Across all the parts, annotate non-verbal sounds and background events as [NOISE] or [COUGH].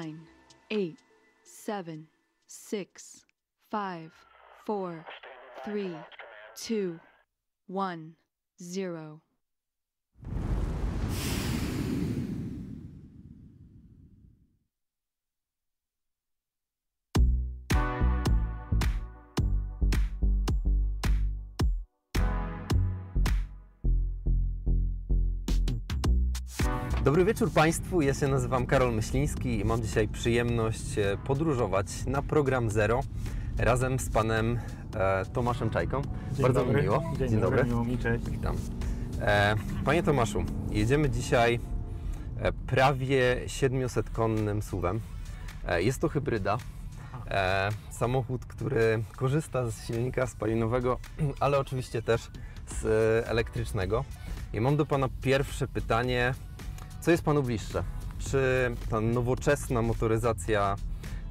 nine, eight, seven, six, five, four, three, two, one, zero. Dobry wieczór Państwu, ja się nazywam Karol Myśliński i mam dzisiaj przyjemność e, podróżować na program Zero razem z panem e, Tomaszem Czajką. Dzień Bardzo dobry. mi miło. Dzień, Dzień dobry. Miło mi, cześć. Witam. E, panie Tomaszu, jedziemy dzisiaj e, prawie 700-konnym SUV-em. E, jest to hybryda. E, samochód, który korzysta z silnika spalinowego, [CLEARS THROAT] ale oczywiście też z elektrycznego. I mam do Pana pierwsze pytanie co jest Panu bliższe? Czy ta nowoczesna motoryzacja,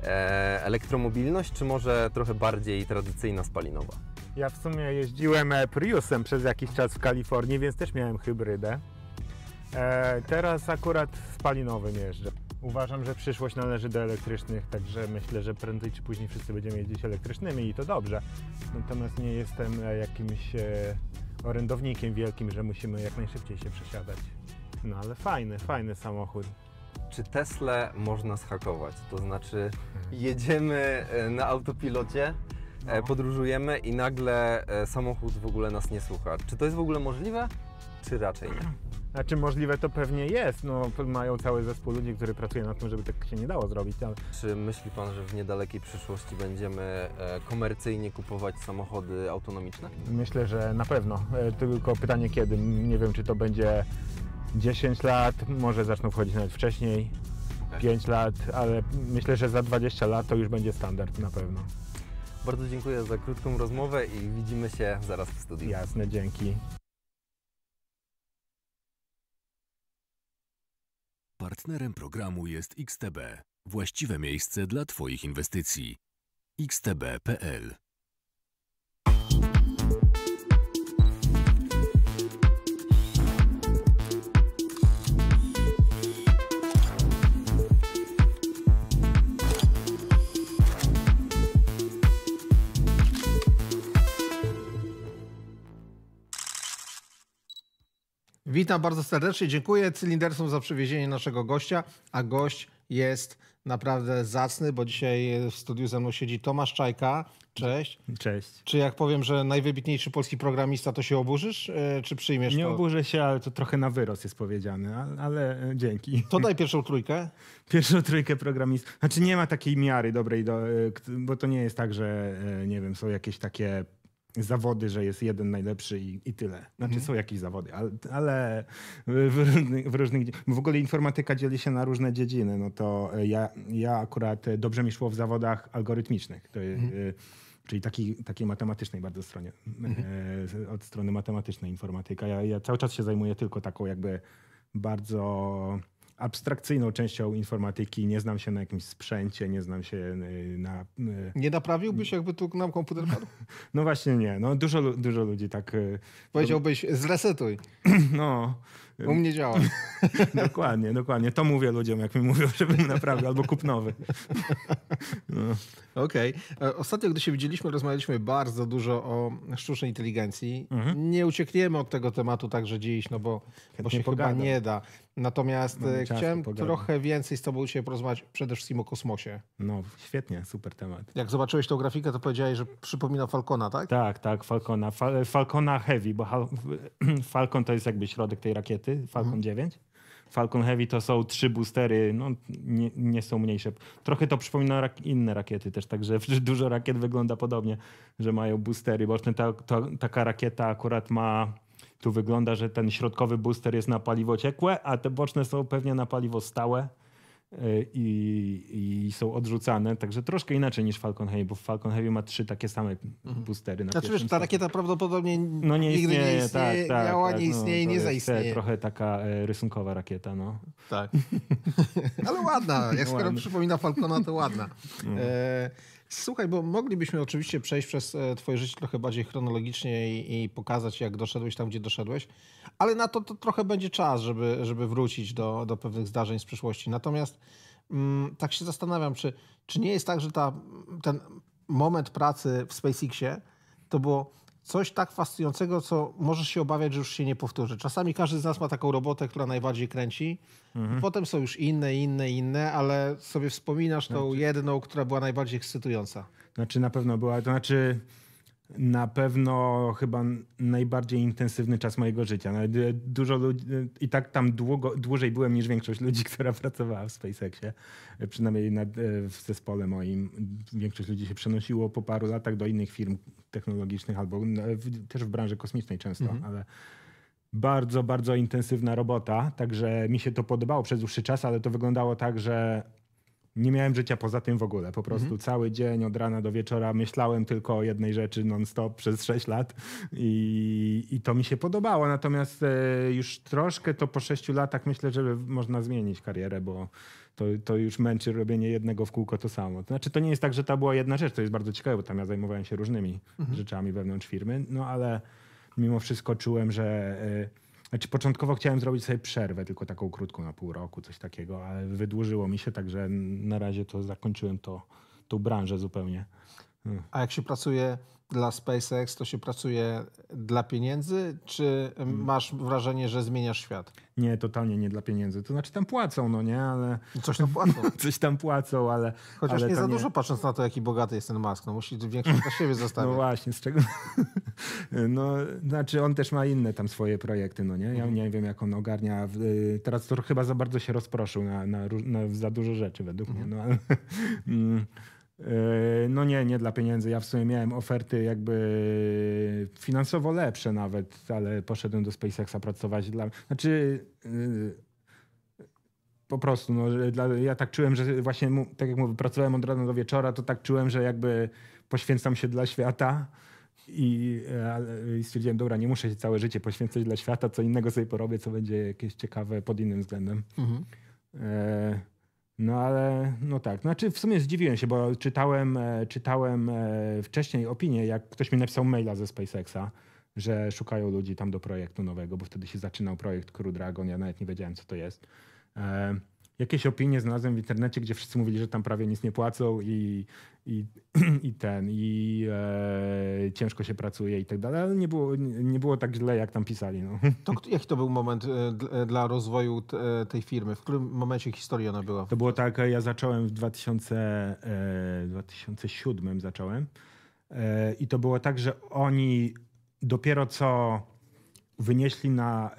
e, elektromobilność, czy może trochę bardziej tradycyjna spalinowa? Ja w sumie jeździłem e, Priusem przez jakiś czas w Kalifornii, więc też miałem hybrydę. E, teraz akurat spalinowym jeżdżę. Uważam, że przyszłość należy do elektrycznych, także myślę, że prędzej czy później wszyscy będziemy jeździć elektrycznymi i to dobrze. Natomiast nie jestem e, jakimś e, orędownikiem wielkim, że musimy jak najszybciej się przesiadać. No ale fajny, fajny samochód. Czy Tesla można zhakować? To znaczy, hmm. jedziemy e, na autopilocie, e, no. podróżujemy i nagle e, samochód w ogóle nas nie słucha. Czy to jest w ogóle możliwe, czy raczej nie? Znaczy możliwe to pewnie jest, no mają cały zespół ludzi, który pracuje nad tym, żeby tak się nie dało zrobić. Ale... Czy myśli Pan, że w niedalekiej przyszłości będziemy komercyjnie kupować samochody autonomiczne? Myślę, że na pewno, tylko pytanie kiedy. Nie wiem, czy to będzie 10 lat, może zaczną wchodzić nawet wcześniej, 5 lat, ale myślę, że za 20 lat to już będzie standard na pewno. Bardzo dziękuję za krótką rozmowę i widzimy się zaraz w studiu. Jasne, dzięki. Partnerem programu jest XTB, właściwe miejsce dla Twoich inwestycji. xtb.pl Witam bardzo serdecznie. Dziękuję cylindersom za przywiezienie naszego gościa, a gość jest naprawdę zacny, bo dzisiaj w studiu ze mną siedzi Tomasz Czajka. Cześć. Cześć. Czy jak powiem, że najwybitniejszy polski programista, to się oburzysz, e, czy przyjmiesz Nie to? oburzę się, ale to trochę na wyrost jest powiedziane, ale, ale dzięki. To daj pierwszą trójkę. [LAUGHS] Pierwszą trójkę programista. Znaczy nie ma takiej miary dobrej, do, e, bo to nie jest tak, że e, nie wiem, są jakieś takie zawody, że jest jeden najlepszy i, i tyle. Znaczy mm. są jakieś zawody, ale, ale w, różnych, w różnych... W ogóle informatyka dzieli się na różne dziedziny. No to e, ja, ja akurat e, dobrze mi szło w zawodach algorytmicznych. To, e, mhm. czyli taki, takiej matematycznej bardzo stronie, mhm. od strony matematycznej informatyka. Ja, ja, cały czas się zajmuję tylko taką jakby bardzo abstrakcyjną częścią informatyki, nie znam się na jakimś sprzęcie, nie znam się y, na... Y, nie naprawiłbyś, jakby tu nam komputer padł? [LAUGHS] No właśnie nie, no dużo, dużo ludzi tak... Y, Powiedziałbyś, zresetuj. [CLEARS THROAT] No. U mnie działa. [LAUGHS] dokładnie, dokładnie. To mówię ludziom, jak mi mówią, [LAUGHS] żebym naprawił, albo kup nowy. No. Okej. Okay. E, ostatnio, gdy się widzieliśmy, rozmawialiśmy bardzo dużo o sztucznej inteligencji. Mhm. Nie uciekniemy od tego tematu także dziś, no bo, bo się pogadam. chyba nie da. Natomiast e, chciałem trochę więcej z Tobą dzisiaj porozmawiać przede wszystkim o kosmosie. No, świetnie, super temat. Jak zobaczyłeś tą grafikę, to powiedziałeś, że przypomina Falcona, tak? Tak, tak, Falcona. Fal Falcona Heavy, bo [CLEARS THROAT] Falcon to jest jakby środek tej rakiety, Falcon mhm. 9. Falcon Heavy to są trzy boostery, no nie, nie są mniejsze. Trochę to przypomina rak inne rakiety też, także [LAUGHS] dużo rakiet wygląda podobnie, że mają boostery Bo Ta, ta, taka rakieta akurat ma tu wygląda, że ten środkowy booster jest na paliwo ciekłe, a te boczne są pewnie na paliwo stałe y, i, i są odrzucane. Także troszkę inaczej niż Falcon Heavy, bo Falcon Heavy ma trzy takie same mhm. boostery. Na znaczy wiesz, ta rakieta prawdopodobnie no nie nigdy istnieje, nie istnieje, tak, tak, miała, tak, nie no, istnieje no, nie e, zaistnieje. Jest, trochę taka e, rysunkowa rakieta, no. Tak. [LAUGHS] Ale ładna. [LAUGHS] Jak skoro przypomina Falcona, to ładna. No. E, Słuchaj, bo moglibyśmy oczywiście przejść przez e, twoje życie trochę bardziej chronologicznie i, i pokazać, jak doszedłeś tam, gdzie doszedłeś, ale na to, to trochę będzie czas, żeby, żeby wrócić do, do pewnych zdarzeń z przeszłości. Natomiast mm, tak się zastanawiam, czy, czy nie jest tak, że ta, ten moment pracy w SpaceXie to było coś tak fascynującego, co możesz się obawiać, że już się nie powtórzy. Czasami każdy z nas ma taką robotę, która najbardziej kręci. Mhm. Potem są już inne, inne, inne, ale sobie wspominasz tą znaczy... jedną, która była najbardziej ekscytująca. Znaczy na pewno była, to znaczy na pewno chyba najbardziej intensywny czas mojego życia. Nawet no, dużo ludzi, i tak tam długo, dłużej byłem niż większość ludzi, [LAUGHS] która pracowała w SpaceXie, przynajmniej nad, e, w zespole moim. Większość ludzi się przenosiło po paru latach do innych firm technologicznych albo w, też w branży kosmicznej często, mhm. ale bardzo, bardzo intensywna robota, także mi się to podobało przez dłuższy czas, ale to wyglądało tak, że nie miałem życia poza tym w ogóle. Po prostu mhm. cały dzień od rana do wieczora myślałem tylko o jednej rzeczy non-stop przez 6 lat i, i to mi się podobało. Natomiast e, już troszkę to po 6 latach myślę, że można zmienić karierę, bo to, to już męczy robienie jednego w kółko to samo. To znaczy, to nie jest tak, że to była jedna rzecz, to jest bardzo ciekawe, bo tam ja zajmowałem się różnymi mhm. rzeczami wewnątrz firmy, no ale mimo wszystko czułem, że. Y, znaczy początkowo chciałem zrobić sobie przerwę, tylko taką krótką na pół roku, coś takiego, ale wydłużyło mi się, także na razie to zakończyłem to, tą branżę zupełnie. Hmm. A jak się pracuje dla SpaceX to się pracuje dla pieniędzy, czy hmm. masz wrażenie, że zmieniasz świat? Nie, totalnie nie dla pieniędzy. To znaczy tam płacą, no nie, ale... Coś tam płacą. [LAUGHS] coś tam płacą, ale... Chociaż ale nie za nie... dużo, patrząc na to, jaki bogaty jest ten Musk. No musi większość dla siebie [LAUGHS] zostawić. No właśnie, z czego... [LAUGHS] no, znaczy on też ma inne tam swoje projekty, no nie? Ja mhm. nie wiem, jak on ogarnia. Y, teraz to chyba za bardzo się rozproszył na, na, na za dużo rzeczy według mhm. mnie, no ale... Mm, Yy, no nie, nie dla pieniędzy. Ja w sumie miałem oferty jakby finansowo lepsze nawet, ale poszedłem do SpaceXa pracować dla... Znaczy yy, po prostu, no, dla, ja tak czułem, że właśnie, tak jak mówię, pracowałem od rana do wieczora, to tak czułem, że jakby poświęcam się dla świata i, yy, i stwierdziłem, dobra, nie muszę się całe życie poświęcać dla świata, co innego sobie porobię, co będzie jakieś ciekawe pod innym względem. Mhm. E no ale, no tak. Znaczy w sumie zdziwiłem się, bo czytałem, e, czytałem e, wcześniej opinię, jak ktoś mi napisał maila ze SpaceXa, że szukają ludzi tam do projektu nowego, bo wtedy się zaczynał projekt Crew Dragon, ja nawet nie wiedziałem co to jest. E, jakieś opinie znalazłem w internecie, gdzie wszyscy mówili, że tam prawie nic nie płacą i, i, [CLEARS THROAT] i ten, i e, ciężko się pracuje i tak dalej, ale nie było, nie było tak źle, jak tam pisali. No. To, jaki to był moment e, e, dla rozwoju e, tej firmy? W którym momencie historii ona była? To było tak, ja zacząłem w 2000, 2007 zacząłem i to było tak, że oni dopiero co wynieśli na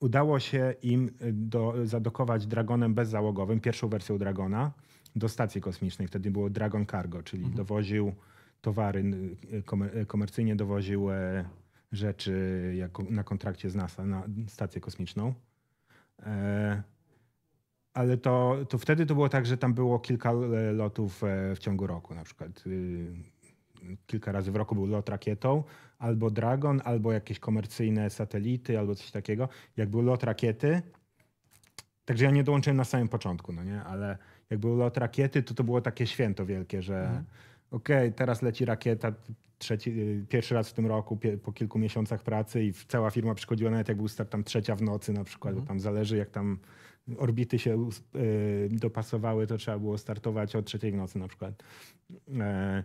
udało się im y, do, zadokować Dragonem bezzałogowym, pierwszą wersją Dragona, do stacji kosmicznej. Wtedy było Dragon Cargo, czyli mhm. dowoził towary, y, y, komercyjnie dowoził e, rzeczy jako, na kontrakcie z NASA na stację kosmiczną. E, ale to, to wtedy to było tak, że tam było kilka e, lotów w ciągu roku. Na przykład kilka razy w roku był lot rakietą, albo Dragon, albo jakieś komercyjne satelity, albo coś takiego, jak był lot rakiety. Także ja nie dołączyłem na samym początku, no nie, ale jak był lot rakiety, to to było takie święto wielkie, że mhm. okej, okay, teraz leci rakieta, trzeci, pierwszy raz w tym roku, po kilku miesiącach pracy i cała firma przychodziła nawet jak był start tam trzecia w nocy na przykład, mhm. bo tam zależy jak tam orbity się y, dopasowały, to trzeba było startować o trzeciej w nocy na przykład. E,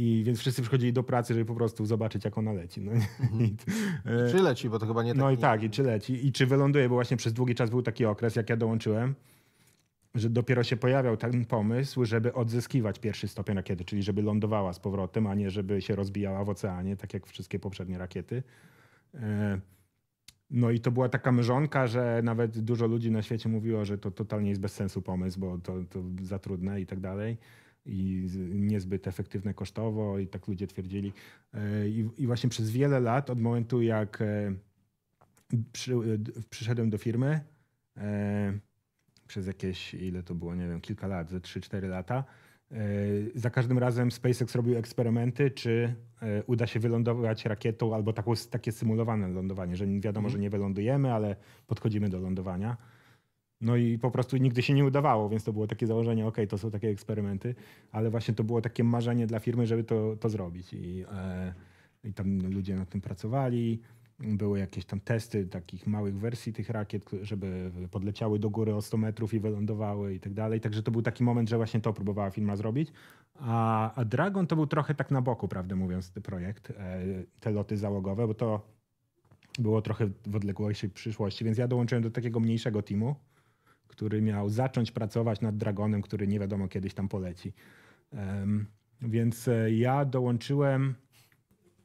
i więc wszyscy przychodzili do pracy, żeby po prostu zobaczyć, jak ona leci. No, mhm. [LAUGHS] E, czy leci, bo to chyba nie tak. No i nie... tak, i czy leci. I czy wyląduje, bo właśnie przez długi czas był taki okres, jak ja dołączyłem, że dopiero się pojawiał ten pomysł, żeby odzyskiwać pierwszy stopień rakiety, czyli żeby lądowała z powrotem, a nie żeby się rozbijała w oceanie, tak jak wszystkie poprzednie rakiety. E, no i to była taka mrzonka, że nawet dużo ludzi na świecie mówiło, że to totalnie jest bez sensu pomysł, bo to, to za trudne i tak dalej i niezbyt efektywne kosztowo i tak ludzie twierdzili. E, I, i właśnie przez wiele lat od momentu jak e, przy, e, przyszedłem do firmy przez jakieś, ile to było, nie wiem, kilka lat, ze 3-4 lata, za każdym razem SpaceX robił eksperymenty, czy uda się wylądować rakietą albo takie symulowane lądowanie, że wiadomo, mhm. że nie wylądujemy, ale podchodzimy do lądowania. No i po prostu nigdy się nie udawało, więc to było takie założenie, ok, to są takie eksperymenty, ale właśnie to było takie marzenie dla firmy, żeby to, to zrobić. I, e, I tam ludzie nad tym pracowali. Były jakieś tam testy takich małych wersji tych rakiet, żeby podleciały do góry o 100 metrów i wylądowały i tak dalej. Także to był taki moment, że właśnie to próbowała firma zrobić. A, a Dragon to był trochę tak na boku, prawdę mówiąc, ten projekt, e, te loty załogowe, bo to było trochę w odległości przyszłości, więc ja dołączyłem do takiego mniejszego teamu który miał zacząć pracować nad Dragonem, który nie wiadomo kiedyś tam poleci. Więc e, ja dołączyłem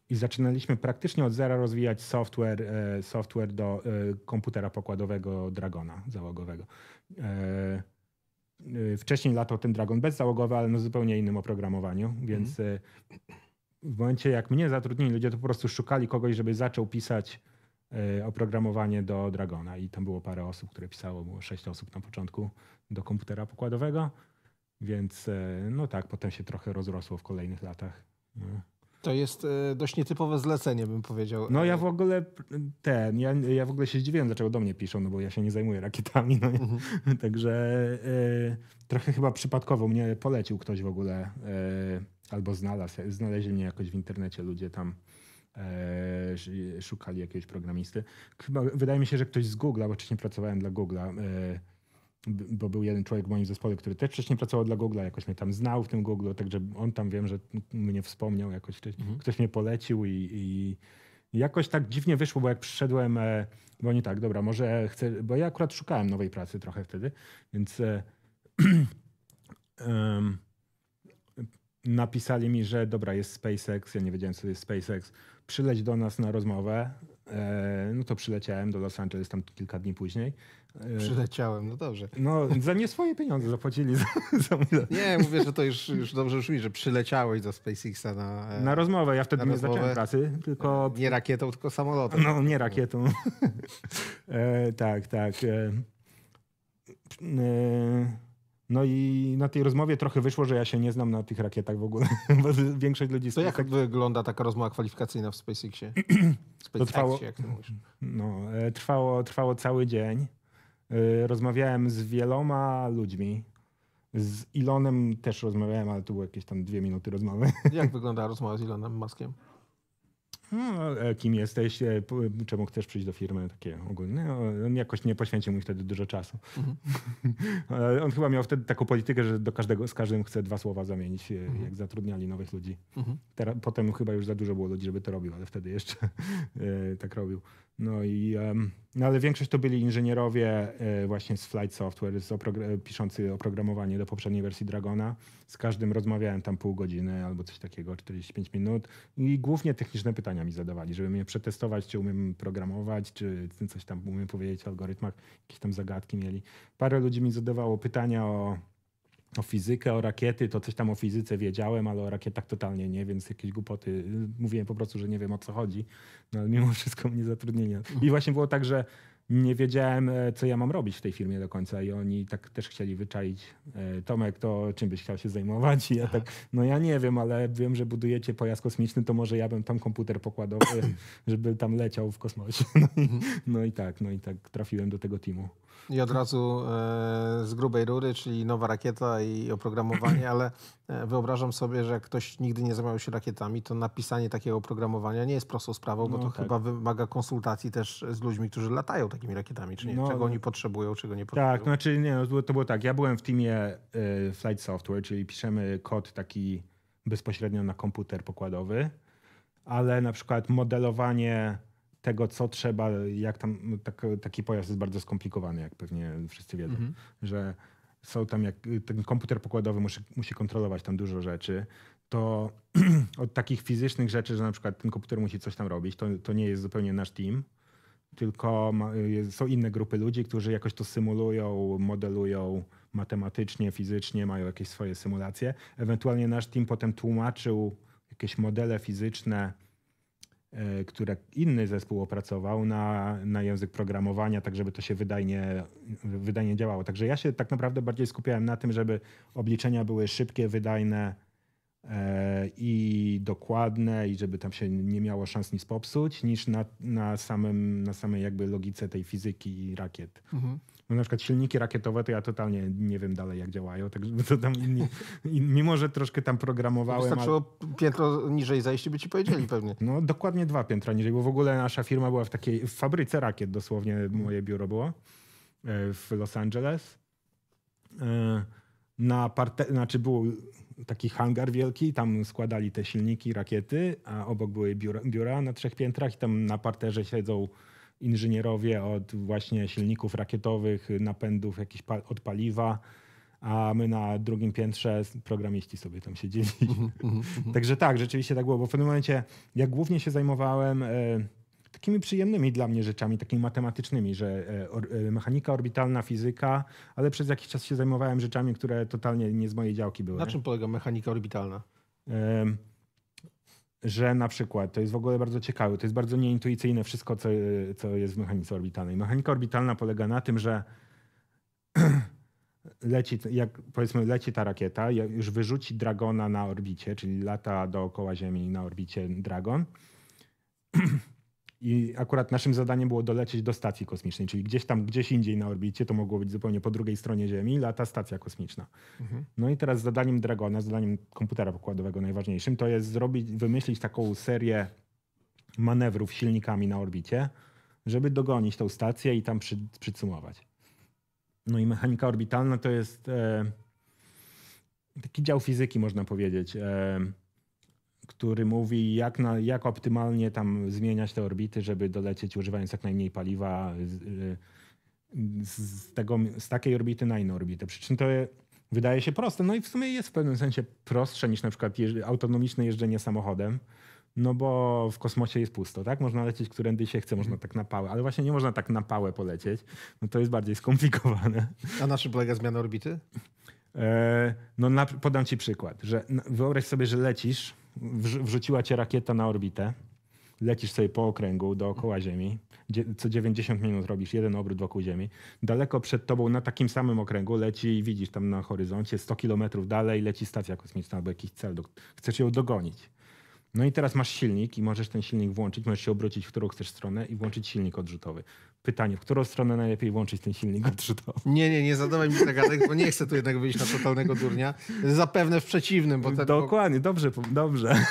i zaczynaliśmy praktycznie od zera rozwijać software, e, software do e, komputera pokładowego Dragona załogowego. Wcześniej latał ten Dragon bezzałogowy, ale na no zupełnie innym oprogramowaniu, więc mm. w momencie jak mnie zatrudnili ludzie, to po prostu szukali kogoś, żeby zaczął pisać Y, oprogramowanie do Dragona i tam było parę osób, które pisało, było sześć osób na początku do komputera pokładowego, więc y, no tak, potem się trochę rozrosło w kolejnych latach. No. To jest y, dość nietypowe zlecenie, bym powiedział. No ja w ogóle ten, ja, ja w ogóle się zdziwiłem, dlaczego do mnie piszą, no bo ja się nie zajmuję rakietami. No mhm. [LAUGHS] Także y, trochę chyba przypadkowo mnie polecił ktoś w ogóle y, albo znalazł. Znaleźli mnie jakoś w internecie ludzie tam E, szukali jakiegoś programisty. Chyba, wydaje mi się, że ktoś z Google'a, bo wcześniej pracowałem dla Google'a, e, bo był jeden człowiek w moim zespole, który też wcześniej pracował dla Google'a, jakoś mnie tam znał w tym Googleu, także on tam wiem, że mnie wspomniał jakoś, mhm. ktoś mnie polecił i, i jakoś tak dziwnie wyszło, bo jak przyszedłem, e, bo nie tak, dobra, może chcę, bo ja akurat szukałem nowej pracy trochę wtedy, więc um, [CLEARS THROAT] napisali mi, że dobra, jest SpaceX, ja nie wiedziałem, co jest SpaceX, przyleć do nas na rozmowę. E, no to przyleciałem do Los Angeles tam kilka dni później. E, przyleciałem, no dobrze. No, za nie swoje pieniądze zapłacili. Za, [LAUGHS] za nie, mówię, że to już, już dobrze brzmi, że przyleciałeś do SpaceXa na... E, na rozmowę, ja wtedy nie rozmowę. zacząłem pracy, tylko... Nie rakietą, tylko samolotem. No, nie rakietą. [LAUGHS] tak, tak. No i na tej rozmowie trochę wyszło, że ja się nie znam na tych rakietach w ogóle, [LAUGHS] bo większość ludzi... To jak wygląda taka rozmowa kwalifikacyjna w SpaceXie? SpaceXie [CLEARS THROAT] to trwało, jak to No, e, trwało, trwało cały dzień. E, rozmawiałem z wieloma ludźmi. Z Ilonem też rozmawiałem, ale to były jakieś tam dwie minuty rozmowy. Jak wygląda rozmowa z Ilonem Maskiem? no, kim jesteś, e, czemu chcesz przyjść do firmy, takie ogólne. on jakoś nie poświęcił mu wtedy dużo czasu. Mhm. [LAUGHS] E, on chyba miał wtedy taką politykę, że do każdego, z każdym chce dwa słowa zamienić, e, mhm. jak zatrudniali nowych ludzi. Mhm. potem chyba już za dużo było ludzi, żeby to robił, ale wtedy jeszcze [LAUGHS] tak robił. No i no ale większość to byli inżynierowie e, właśnie z Flight Software, z piszący oprogramowanie do poprzedniej wersji Dragona. Z każdym rozmawiałem tam pół godziny albo coś takiego, 45 minut i głównie techniczne pytania mi zadawali, żeby mnie przetestować, czy umiem programować, czy coś tam umiem powiedzieć o algorytmach, jakieś tam zagadki mieli. Parę ludzi mi zadawało pytania o o fizykę, o rakiety, to coś tam o fizyce wiedziałem, ale o rakietach totalnie nie, więc jakieś głupoty. Y, mówiłem po prostu, że nie wiem o co chodzi, no ale mimo wszystko mnie zatrudnili. I właśnie było tak, że nie wiedziałem, e, co ja mam robić w tej firmie do końca i oni tak też chcieli wyczaić. E, Tomek, to czym byś chciał się zajmować? I ja tak, no ja nie wiem, ale wiem, że budujecie pojazd kosmiczny, to może ja bym tam komputer pokładowy, [COUGHS] żeby tam leciał w kosmosie. No i, no i tak, no i tak trafiłem do tego teamu. I od razu e, z grubej rury, czyli nowa rakieta i oprogramowanie, [CLEARS THROAT] ale e, wyobrażam sobie, że jak ktoś nigdy nie zajmował się rakietami, to napisanie takiego oprogramowania nie jest prostą sprawą, bo no, to tak. chyba wymaga konsultacji też z ludźmi, którzy latają takimi rakietami, czy nie, no, czego oni potrzebują, czego nie tak, potrzebują. Tak, no, znaczy nie, no, to było tak, ja byłem w teamie e, Flight Software, czyli piszemy kod taki bezpośrednio na komputer pokładowy, ale na przykład modelowanie tego, co trzeba, jak tam, no, tak, taki pojazd jest bardzo skomplikowany, jak pewnie wszyscy wiedzą, mhm. że są tam, jak ten komputer pokładowy musi, musi kontrolować tam dużo rzeczy, to [CLEARS THROAT] od takich fizycznych rzeczy, że na przykład ten komputer musi coś tam robić, to, to nie jest zupełnie nasz team, tylko ma, są inne grupy ludzi, którzy jakoś to symulują, modelują matematycznie, fizycznie, mają jakieś swoje symulacje. Ewentualnie nasz team potem tłumaczył jakieś modele fizyczne E, które inny zespół opracował na, na język programowania, tak żeby to się wydajnie, wydajnie działało. Także ja się tak naprawdę bardziej skupiałem na tym, żeby obliczenia były szybkie, wydajne e, i dokładne i żeby tam się nie miało szans nic popsuć, niż na, na, samym, na samej jakby logice tej fizyki i rakiet. Mhm. No na przykład silniki rakietowe to ja totalnie nie wiem dalej jak działają, także to tam inni, mimo że troszkę tam programowałem. Wystarczyło ale... piętro niżej zajść i by ci powiedzieli pewnie. No dokładnie dwa piętra niżej, bo w ogóle nasza firma była w takiej w fabryce rakiet dosłownie, moje biuro było e, w Los Angeles. E, na parte... znaczy był taki hangar wielki, tam składali te silniki, rakiety, a obok były biura, biura na trzech piętrach i tam na parterze siedzą inżynierowie od właśnie silników rakietowych, napędów, jakiś pa- od paliwa, a my na drugim piętrze programiści sobie tam siedzieli. Mhm, mhm, mhm. Także tak, rzeczywiście tak było, bo w pewnym momencie ja głównie się zajmowałem e, takimi przyjemnymi dla mnie rzeczami, takimi matematycznymi, że e, e, mechanika orbitalna, fizyka, ale przez jakiś czas się zajmowałem rzeczami, które totalnie nie z mojej działki były. Na czym polega mechanika orbitalna? że na przykład, to jest w ogóle bardzo ciekawe, to jest bardzo nieintuicyjne wszystko, co, co jest w mechanice orbitalnej. Mechanika orbitalna polega na tym, że [CLEARS THROAT] leci, jak powiedzmy leci ta rakieta, już wyrzuci Dragona na orbicie, czyli lata dookoła Ziemi na orbicie Dragon. [CLEARS THROAT] I akurat naszym zadaniem było dolecieć do stacji kosmicznej, czyli gdzieś tam, gdzieś indziej na orbicie, to mogło być zupełnie po drugiej stronie Ziemi, lata stacja kosmiczna. Mhm. No i teraz zadaniem Dragona, zadaniem komputera pokładowego najważniejszym, to jest zrobić, wymyślić taką serię manewrów silnikami na orbicie, żeby dogonić tą stację i tam przy, przycumować. No i mechanika orbitalna to jest e, taki dział fizyki, można powiedzieć. E, który mówi, jak, na, jak optymalnie tam zmieniać te orbity, żeby dolecieć używając jak najmniej paliwa z, z, tego, z takiej orbity na inną orbitę. Przy czym to wydaje się proste. No i w sumie jest w pewnym sensie prostsze niż na przykład autonomiczne jeżdżenie samochodem. No bo w kosmosie jest pusto, tak? Można lecieć którędy się chce, można mhm. tak na pałę, ale właśnie nie można tak na pałę polecieć. No to jest bardziej skomplikowane. A na czym polega zmiana orbity? E, no na, podam ci przykład, że no, wyobraź sobie, że lecisz wrzuciła cię rakieta na orbitę, lecisz sobie po okręgu dookoła Ziemi, co 90 minut robisz jeden obrót wokół Ziemi, daleko przed tobą na takim samym okręgu leci i widzisz tam na horyzoncie 100 kilometrów dalej leci stacja kosmiczna albo jakiś cel, chcesz ją dogonić. No i teraz masz silnik i możesz ten silnik włączyć, możesz się obrócić, w którą chcesz stronę i włączyć silnik odrzutowy. Pytanie, w którą stronę najlepiej włączyć ten silnik odrzutowy? Nie, nie, nie zadawaj mi zagadek, bo nie chcę tu jednak wyjść na totalnego durnia. Zapewne w przeciwnym. Bo Dokładnie, dobrze, dobrze. [LAUGHS]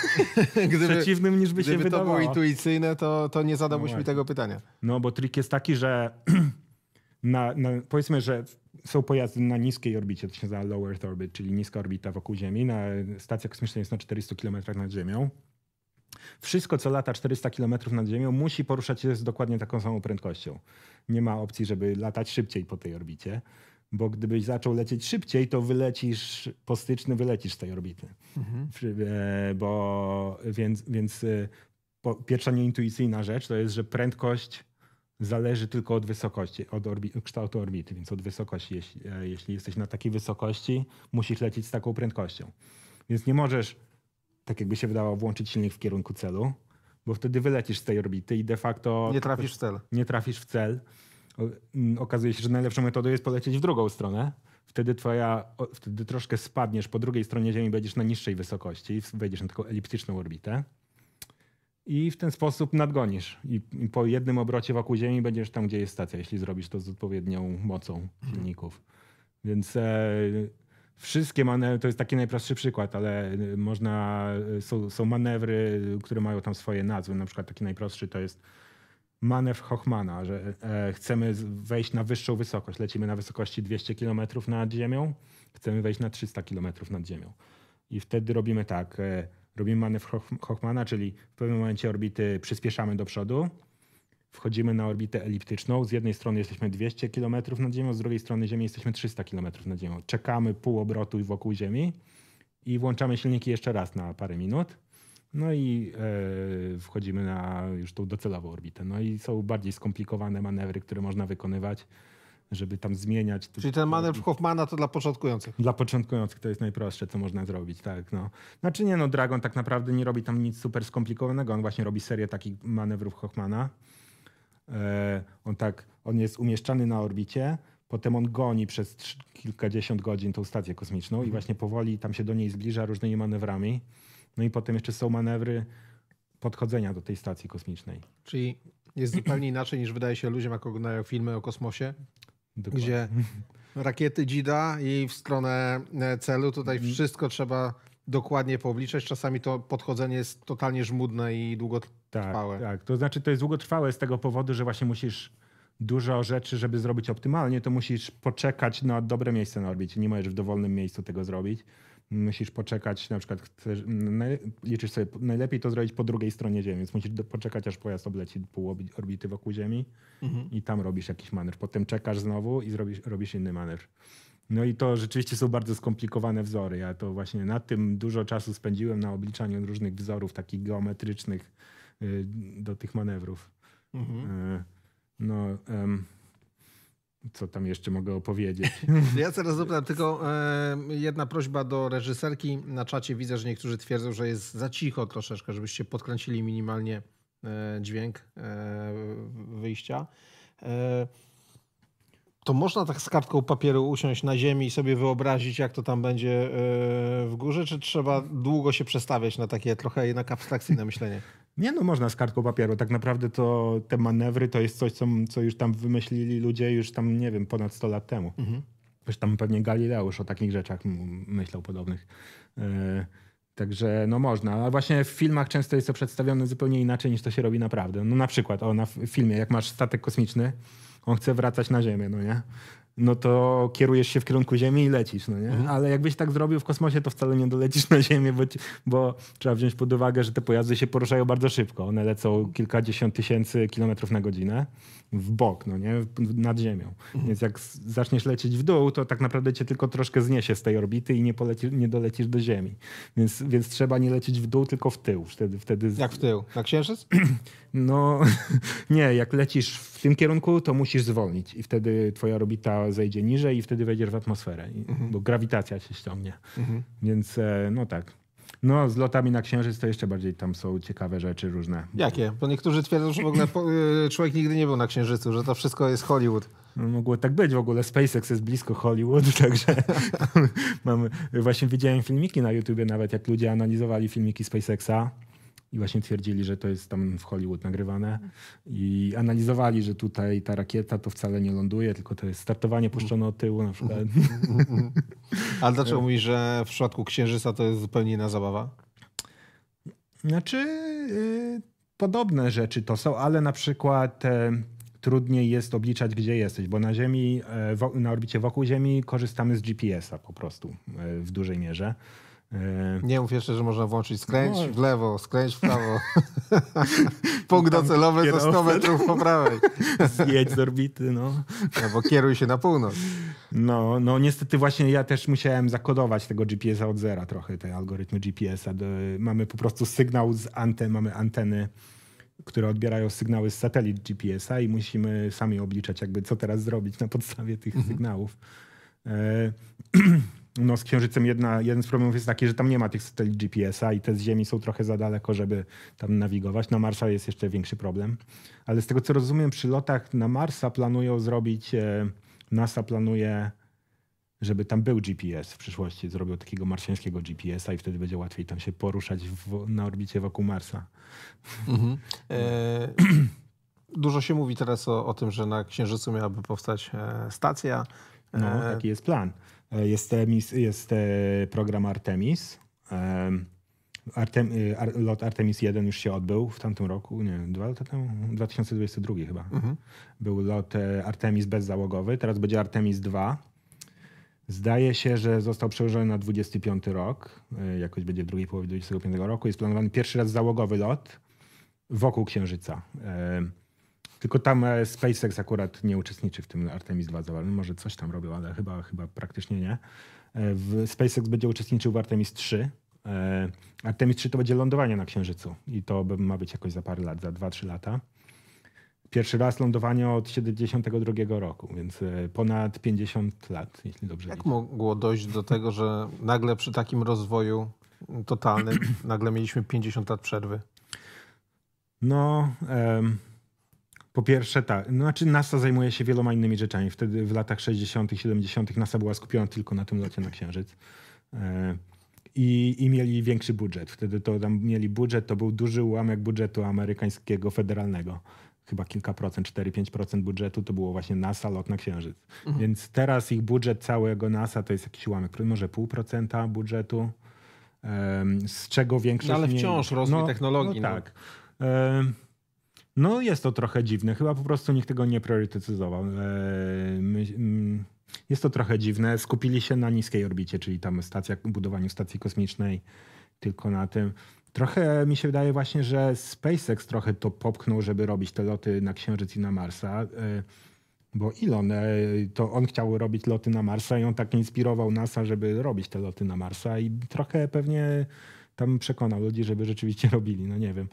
gdyby, przeciwnym niż by się gdyby wydawało. Gdyby to było intuicyjne, to, to nie zadałbyś no mi tego pytania. No bo trik jest taki, że [CLEARS THROAT] na, na, powiedzmy, że są pojazdy na niskiej orbicie, to się nazywa low Earth orbit, czyli niska orbita wokół Ziemi. Na, stacja kosmiczna jest na 400 km nad Ziemią. Wszystko, co lata 400 km nad Ziemią, musi poruszać się z dokładnie taką samą prędkością. Nie ma opcji, żeby latać szybciej po tej orbicie, bo gdybyś zaczął lecieć szybciej, to wylecisz, po styczniu wylecisz z tej orbity. Mhm. E, bo, więc więc e, po, pierwsza nieintuicyjna rzecz to jest, że prędkość zależy tylko od wysokości, od orbi kształtu orbity, więc od wysokości. Jeśli, e, jeśli jesteś na takiej wysokości, musisz lecieć z taką prędkością. Więc nie możesz tak jakby się wydawało, włączyć silnik w kierunku celu, bo wtedy wylecisz z tej orbity i de facto... Nie trafisz w cel. Nie trafisz w cel. Mm, okazuje się, że najlepszą metodą jest polecieć w drugą stronę. Wtedy, twoja, wtedy troszkę spadniesz po drugiej stronie Ziemi, będziesz na niższej wysokości, wejdziesz na taką eliptyczną orbitę i w ten sposób nadgonisz. I, po jednym obrocie wokół Ziemi będziesz tam, gdzie jest stacja, jeśli zrobisz to z odpowiednią mocą silników. Więc e, Wszystkie manewry, to jest taki najprostszy przykład, ale y, można, y, są, są manewry, y, które mają tam swoje nazwy. Na przykład taki najprostszy to jest manewr Hochmana, że e, chcemy wejść na wyższą wysokość. Lecimy na wysokości 200 km nad ziemią, chcemy wejść na 300 km nad ziemią. I wtedy robimy tak, e, robimy manewr Hochmana, czyli w pewnym momencie orbity przyspieszamy do przodu, wchodzimy na orbitę eliptyczną. Z jednej strony jesteśmy 200 km nad Ziemią, z drugiej strony Ziemi jesteśmy 300 km nad Ziemią. Czekamy pół obrotu i wokół Ziemi i włączamy silniki jeszcze raz na parę minut. No i e, wchodzimy na już tą docelową orbitę. No i są bardziej skomplikowane manewry, które można wykonywać, żeby tam zmieniać. Czyli ten manewr Hoffmana to dla początkujących? Dla początkujących to jest najprostsze, co można zrobić, tak. No. Znaczy nie, no Dragon tak naprawdę nie robi tam nic super skomplikowanego. On właśnie robi serię takich manewrów Hoffmana. E, on tak, on jest umieszczany na orbicie, potem on goni przez kilkadziesiąt godzin tą stację kosmiczną mhm. i właśnie powoli tam się do niej zbliża różnymi manewrami. No i potem jeszcze są manewry podchodzenia do tej stacji kosmicznej. Czyli jest zupełnie inaczej niż wydaje się ludziom, jak oglądają filmy o kosmosie, Dokładnie. gdzie rakiety dzida i w stronę e, celu. Tutaj mhm. wszystko trzeba dokładnie poobliczać. Czasami to podchodzenie jest totalnie żmudne i długotrwałe. Tak, tak. to znaczy to jest długotrwałe z tego powodu, że właśnie musisz dużo rzeczy, żeby zrobić optymalnie, to musisz poczekać na dobre miejsce na orbicie. Nie możesz w dowolnym miejscu tego zrobić. Musisz poczekać, na przykład chcesz, liczysz sobie, najlepiej to zrobić po drugiej stronie Ziemi, więc musisz poczekać, aż pojazd obleci pół orbity wokół Ziemi mhm. i tam robisz jakiś manewr. Potem czekasz znowu i zrobisz, robisz inny manewr. No i to rzeczywiście są bardzo skomplikowane wzory. Ja to właśnie na tym dużo czasu spędziłem na obliczaniu różnych wzorów takich geometrycznych y, do tych manewrów. Mhm. Y, no. co tam jeszcze mogę opowiedzieć? [LAUGHS] Ja teraz zapytam, tylko jedna prośba do reżyserki. Na czacie widzę, że niektórzy twierdzą, że jest za cicho troszeczkę, żebyście podkręcili minimalnie e, dźwięk e, wyjścia. E, to można tak z kartką papieru usiąść na ziemi i sobie wyobrazić, jak to tam będzie e, w górze, czy trzeba długo się przestawiać na takie trochę jednak abstrakcyjne myślenie? [LAUGHS] Nie, no można z kartką papieru. Tak naprawdę to te manewry to jest coś, co, co już tam wymyślili ludzie już tam, nie wiem, ponad 100 lat temu. Mhm. tam pewnie Galileusz o takich rzeczach myślał podobnych. E, także no można, ale właśnie w filmach często jest to przedstawione zupełnie inaczej niż to się robi naprawdę. No na przykład, o, na filmie, jak masz statek kosmiczny, on chce wracać na ziemię, no nie? no to kierujesz się w kierunku Ziemi i lecisz, no nie? Mhm. Ale jakbyś tak zrobił w kosmosie, to wcale nie dolecisz na Ziemię, bo, bo trzeba wziąć pod uwagę, że te pojazdy się poruszają bardzo szybko. One lecą kilkadziesiąt tysięcy kilometrów na godzinę w bok, no nie? Nad Ziemią. Mhm. Więc jak zaczniesz lecieć w dół, to tak naprawdę cię tylko troszkę zniesie z tej orbity i nie, poleci nie dolecisz do Ziemi. Więc, więc trzeba nie lecieć w dół, tylko w tył. Wtedy, wtedy... Z... Jak w tył? się księżyc? [CLEARS THROAT] No [LAUGHS] nie, jak lecisz w tym kierunku, to musisz zwolnić i wtedy twoja orbita zejdzie niżej i wtedy wejdzie w atmosferę, mhm. bo grawitacja się ściągnie. Mhm. Więc e, no tak. No, z lotami na Księżyc to jeszcze bardziej tam są ciekawe rzeczy różne. Jakie? Bo niektórzy twierdzą, że w ogóle e, człowiek nigdy nie był na Księżycu, że to wszystko jest Hollywood. No, mogło tak być w ogóle. SpaceX jest blisko Hollywood, [LAUGHS] także [LAUGHS] mamy... Właśnie widziałem filmiki na YouTubie nawet, jak ludzie analizowali filmiki SpaceXa i właśnie twierdzili, że to jest tam w Hollywood nagrywane i analizowali, że tutaj ta rakieta to wcale nie ląduje, tylko to jest startowanie puszczone od tyłu na przykład. [LAUGHS] Ale dlaczego mówisz, że w przypadku Księżyca to jest zupełnie inna zabawa? Znaczy yy, podobne rzeczy to są, ale na przykład... Yy, trudniej jest obliczać, gdzie jesteś, bo na Ziemi, e, na orbicie wokół Ziemi korzystamy z GPS-a po prostu e, w dużej mierze. E, Nie mów jeszcze, że można włączyć skręć no. w lewo, skręć w prawo. [LAUGHS] Punkt docelowy za 100 metrów po prawej. Zjedź z orbity, no. Albo no kieruj się na północ. No, no niestety właśnie ja też musiałem zakodować tego GPS-a od zera trochę, te algorytmy GPS-a. Mamy po prostu sygnał z anten, mamy anteny, które odbierają sygnały z satelit GPS-a i musimy sami obliczać jakby co teraz zrobić na podstawie tych mhm. sygnałów. E, [CLEARS THROAT] no z Księżycem jedna, jeden z problemów jest taki, że tam nie ma tych satelit GPS-a i te z Ziemi są trochę za daleko, żeby tam nawigować. Na Marsa jest jeszcze większy problem. Ale z tego co rozumiem, przy lotach na Marsa planują zrobić, e, NASA planuje, żeby tam był GPS w przyszłości. zrobił takiego marsjańskiego GPS-a i wtedy będzie łatwiej tam się poruszać w, na orbicie wokół Marsa. Mhm. E [CLEARS THROAT] Dużo się mówi teraz o, o tym, że na Księżycu miałaby powstać e, stacja. No, e, taki jest plan. Jest, temis, jest e, program Artemis. Artem, y, lot Artemis 1 już się odbył w tamtym roku, nie, dwa lata temu, 2022 chyba. Mhm. Był lot e, Artemis bezzałogowy, teraz będzie Artemis 2. Zdaje się, że został przełożony na 25 rok, e, jakoś będzie w drugiej połowie 2025 roku. Jest planowany pierwszy raz załogowy lot wokół Księżyca. Tylko tam e, SpaceX akurat nie uczestniczy w tym Artemis 2 zawalnym. Może coś tam robią, ale chyba, chyba praktycznie nie. E, w SpaceX będzie uczestniczył w Artemis 3. E, Artemis 3 to będzie lądowanie na Księżycu i to ma być jakoś za parę lat, za 2-3 lata. Pierwszy raz lądowanie od 72 roku, więc ponad 50 lat, jeśli dobrze Jak liczę. mogło dojść do tego, że nagle przy takim rozwoju totalnym, [CLEARS THROAT] nagle mieliśmy 50 lat przerwy? No... Po pierwsze tak, no, znaczy NASA zajmuje się wieloma innymi rzeczami. Wtedy w latach 60., 70. NASA była skupiona tylko na tym locie na Księżyc. E, I, I mieli większy budżet. Wtedy to tam mieli budżet, to był duży ułamek budżetu amerykańskiego federalnego chyba kilka procent, 4-5% budżetu to było właśnie NASA, lot na Księżyc. Mhm. Więc teraz ich budżet całego NASA to jest jakiś ułamek, może pół procenta budżetu, z czego większość... No ale wciąż nie... rozwój no, technologii. No, no. tak. No jest to trochę dziwne. Chyba po prostu nikt tego nie priorytetyzował. E, mm, jest to trochę dziwne. Skupili się na niskiej orbicie, czyli tam stacja, budowaniu stacji kosmicznej, tylko na tym. Trochę mi się wydaje właśnie, że SpaceX trochę to popchnął, żeby robić te loty na Księżyc i na Marsa. E, bo Elon, e, to on chciał robić loty na Marsa i on tak inspirował NASA, żeby robić te loty na Marsa i trochę pewnie tam przekonał ludzi, żeby rzeczywiście [LAUGHS] robili, no nie wiem.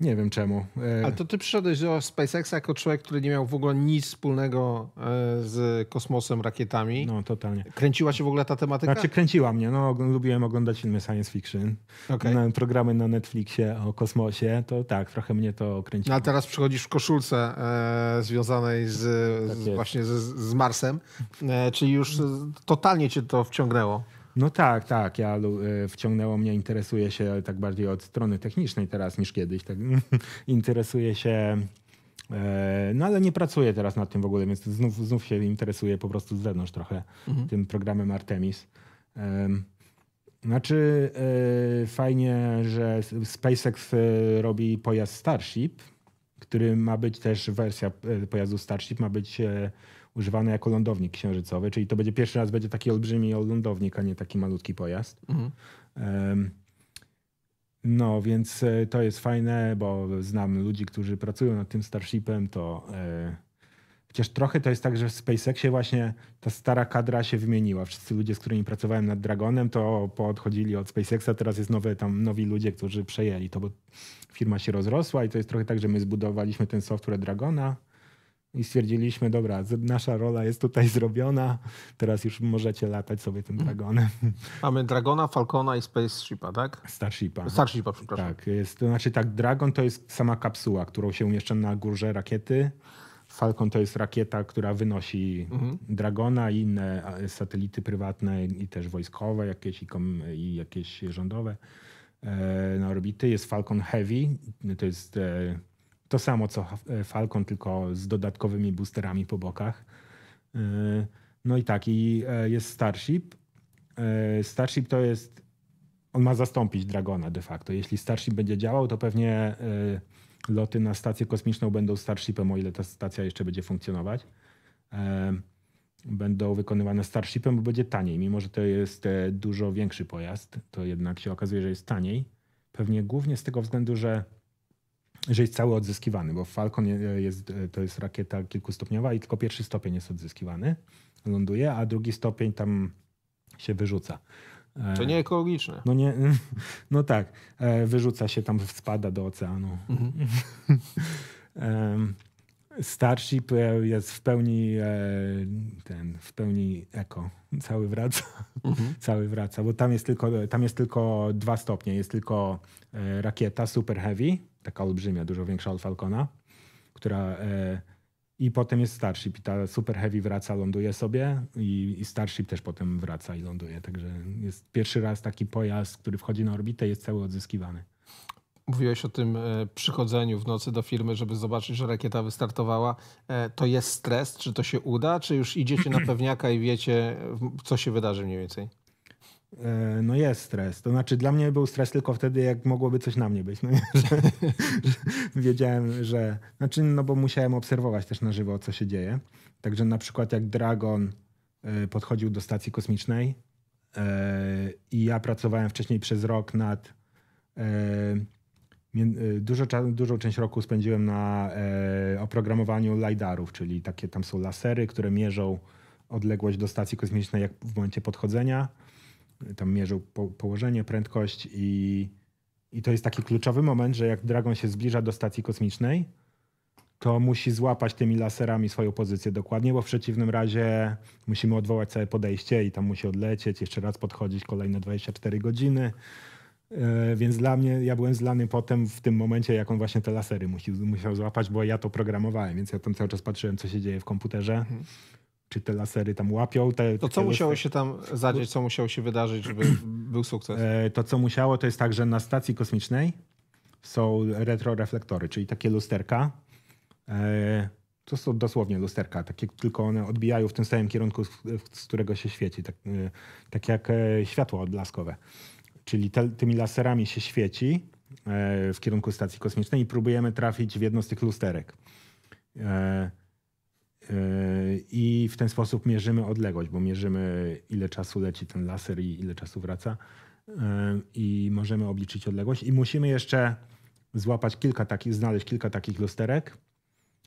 Nie wiem czemu. E, Ale to ty przyszedłeś do SpaceX jako człowiek, który nie miał w ogóle nic wspólnego e, z kosmosem, rakietami. No, totalnie. Kręciła się w ogóle ta tematyka? Znaczy kręciła mnie. No, lubiłem oglądać filmy science fiction. Okay. Na, programy na Netflixie o kosmosie. To tak, trochę mnie to kręciło. No, a teraz przychodzisz w koszulce e, związanej z, tak z właśnie z, z Marsem. E, czyli już totalnie cię to wciągnęło. No tak, tak. Ja e, wciągnęło mnie, interesuje się tak bardziej od strony technicznej teraz niż kiedyś. Tak, [LAUGHS] interesuje się. E, no ale nie pracuję teraz nad tym w ogóle, więc znów, znów się interesuję po prostu z zewnątrz trochę mhm. tym programem Artemis. Znaczy e, fajnie, że SpaceX robi pojazd Starship, który ma być też wersja pojazdu Starship, ma być używane jako lądownik księżycowy, czyli to będzie pierwszy raz będzie taki olbrzymi lądownik, a nie taki malutki pojazd. Mhm. no, więc e, to jest fajne, bo znam ludzi, którzy pracują nad tym Starshipem, to e, chociaż trochę to jest tak, że w SpaceXie właśnie ta stara kadra się wymieniła. Wszyscy ludzie, z którymi pracowałem nad Dragonem, to poodchodzili od SpaceXa, teraz jest nowe, tam nowi ludzie, którzy przejęli to, bo firma się rozrosła i to jest trochę tak, że my zbudowaliśmy ten software Dragona, i stwierdziliśmy, dobra, nasza rola jest tutaj [LAUGHS] zrobiona, teraz już możecie latać sobie tym mm. dragonem. [LAUGHS] Mamy dragona, falcona i spaceshipa, tak? Starshipa. Starshipa, przepraszam. Tak, jest, to znaczy tak, dragon to jest sama kapsuła, którą się umieszcza na górze rakiety. Falcon to jest rakieta, która wynosi mhm. dragona i inne satelity prywatne i też wojskowe jakieś i, kom, i jakieś rządowe e, na orbity. Jest Falcon Heavy, to jest e, to samo co e, Falcon, tylko z dodatkowymi boosterami po bokach. E, no i tak, i e, jest Starship. Starship to jest. On ma zastąpić Dragona de facto. Jeśli Starship będzie działał, to pewnie loty na stację kosmiczną będą Starshipem, o ile ta stacja jeszcze będzie funkcjonować. Będą wykonywane Starshipem, bo będzie taniej. Mimo, że to jest dużo większy pojazd, to jednak się okazuje, że jest taniej. Pewnie głównie z tego względu, że że jest cały odzyskiwany, bo Falcon jest, e, to jest rakieta kilkustopniowa i tylko pierwszy stopień jest odzyskiwany, ląduje, a drugi stopień tam się wyrzuca. E, to nie ekologiczne. No, nie, [LAUGHS] no tak, e, wyrzuca się tam, spada do oceanu. Mhm. [LAUGHS] Starship jest w pełni ten, w pełni eko. Cały wraca. Mhm. [LAUGHS] Cały wraca, bo tam jest, tylko, tam jest tylko dwa stopnie. Jest tylko rakieta Super Heavy, taka olbrzymia, dużo większa od Falcona, która e, i potem jest Starship i ta Super Heavy wraca, ląduje sobie i, i Starship też potem wraca i ląduje. Także jest pierwszy raz taki pojazd, który wchodzi na orbitę jest cały odzyskiwany. Mówiłeś o tym e, przychodzeniu w nocy do firmy, żeby zobaczyć, że rakieta wystartowała. E, to jest stres? Czy to się uda? Czy już idziecie na [CLEARS THROAT] pewniaka i wiecie, co się wydarzy mniej więcej? E, no jest stres. To znaczy dla mnie był stres tylko wtedy, jak mogłoby coś na mnie być. No, że, wiedziałem, że... Znaczy, no bo musiałem obserwować też na żywo, co się dzieje. Także na przykład jak Dragon e, podchodził do stacji kosmicznej e, i ja pracowałem wcześniej przez rok nad... Dużo, dużą część roku spędziłem na oprogramowaniu LiDARów, czyli takie tam są lasery, które mierzą odległość do stacji kosmicznej jak w momencie podchodzenia tam mierzył po, położenie, prędkość i, i to jest taki kluczowy moment, że jak Dragon się zbliża do stacji kosmicznej, to musi złapać tymi laserami swoją pozycję dokładnie, bo w przeciwnym razie musimy odwołać całe podejście i tam musi odlecieć, jeszcze raz podchodzić kolejne 24 godziny. E, więc dla mnie, ja byłem zlany potem w tym momencie, jak on właśnie te lasery musi, musiał złapać, bo ja to programowałem, więc ja tam cały czas patrzyłem, co się dzieje w komputerze. Mhm czy te lasery tam łapią. Te, to co musiało lasery... się tam zadzieć, co musiało się wydarzyć, żeby [CLEARS THROAT] był sukces? E, to co musiało, to jest tak, że na stacji kosmicznej są retroreflektory, czyli takie lusterka. E, to są dosłownie lusterka, takie, tylko one odbijają w tym samym kierunku, z którego się świeci, tak, e, tak jak światło odblaskowe. Czyli te, tymi laserami się świeci w kierunku stacji kosmicznej i próbujemy trafić w jedno z tych lusterek. Yy, I w ten sposób mierzymy odległość, bo mierzymy ile czasu leci ten laser i ile czasu wraca. Yy, I możemy obliczyć odległość. I musimy jeszcze złapać kilka takich, znaleźć kilka takich lusterek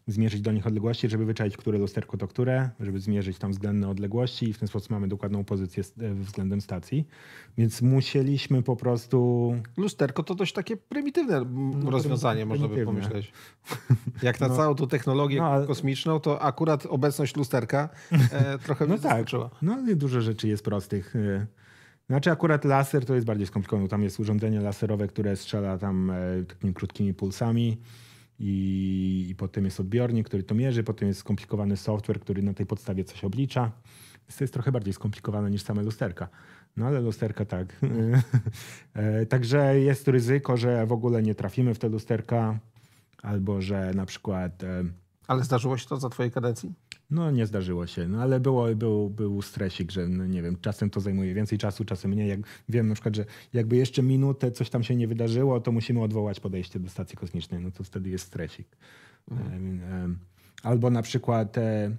zmierzyć do nich odległości, żeby wyczaić, które lusterko to które, żeby zmierzyć tam względne odległości i w ten sposób mamy dokładną pozycję e, względem stacji. Więc musieliśmy po prostu... Lusterko to dość takie prymitywne no, rozwiązanie, prymitywne. można by pomyśleć. [LAUGHS] Jak na no, całą tą technologię no, kosmiczną, to akurat obecność lusterka e, [LAUGHS] trochę no mnie tak. Zaskoczyła. No dużo rzeczy jest prostych. E. Znaczy akurat laser to jest bardziej skomplikowane. Tam jest urządzenie laserowe, które strzela tam e, takimi krótkimi pulsami i, i potem jest odbiornik, który to mierzy, potem jest skomplikowany software, który na tej podstawie coś oblicza. Więc to jest trochę bardziej skomplikowane niż same lusterka. No ale lusterka tak. [LAUGHS] E, także jest ryzyko, że w ogóle nie trafimy w te lusterka albo że na przykład... E, ale zdarzyło się to za twojej kadencji? No nie zdarzyło się, no ale było, był, był stresik, że no, nie wiem, czasem to zajmuje więcej czasu, czasem mniej. Jak wiem na przykład, że jakby jeszcze minutę coś tam się nie wydarzyło, to musimy odwołać podejście do stacji kosmicznej, no to wtedy jest stresik. Mhm. E, e, albo na przykład e,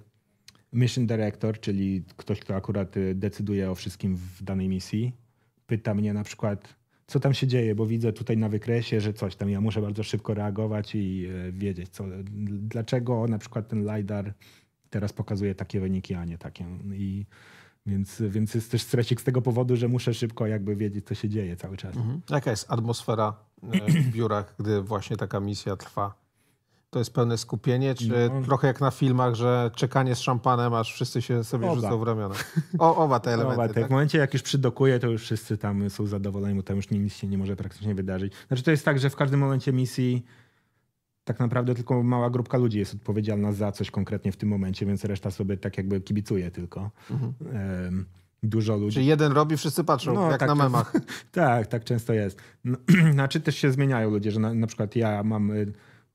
mission director, czyli ktoś, kto akurat decyduje o wszystkim w danej misji, pyta mnie na przykład, co tam się dzieje, bo widzę tutaj na wykresie, że coś tam, ja muszę bardzo szybko reagować i wiedzieć, co, dlaczego na przykład ten LiDAR teraz pokazuje takie wyniki, a nie takie. I więc, więc jest też stresik z tego powodu, że muszę szybko jakby wiedzieć, co się dzieje cały czas. Mhm. Jaka jest atmosfera e, w biurach, gdy właśnie taka misja trwa? To jest pełne skupienie, czy no. trochę jak na filmach, że czekanie z szampanem, aż wszyscy się sobie oba. rzucą w ramiona? O, oba te [LAUGHS] elementy. Oba te. Tak? W momencie, jak już przydokuje, to już wszyscy tam są zadowoleni, bo tam już nic się nie może praktycznie wydarzyć. Znaczy, to jest tak, że w każdym momencie misji tak naprawdę tylko mała grupka ludzi jest odpowiedzialna za coś konkretnie w tym momencie, więc reszta sobie tak jakby kibicuje tylko. Mhm. dużo ludzi. Czyli jeden robi, wszyscy patrzą, no, jak tak, na tak. memach. [LAUGHS] tak, tak często jest. No, [CLEARS THROAT] znaczy też się zmieniają ludzie, że na, na przykład ja mam y,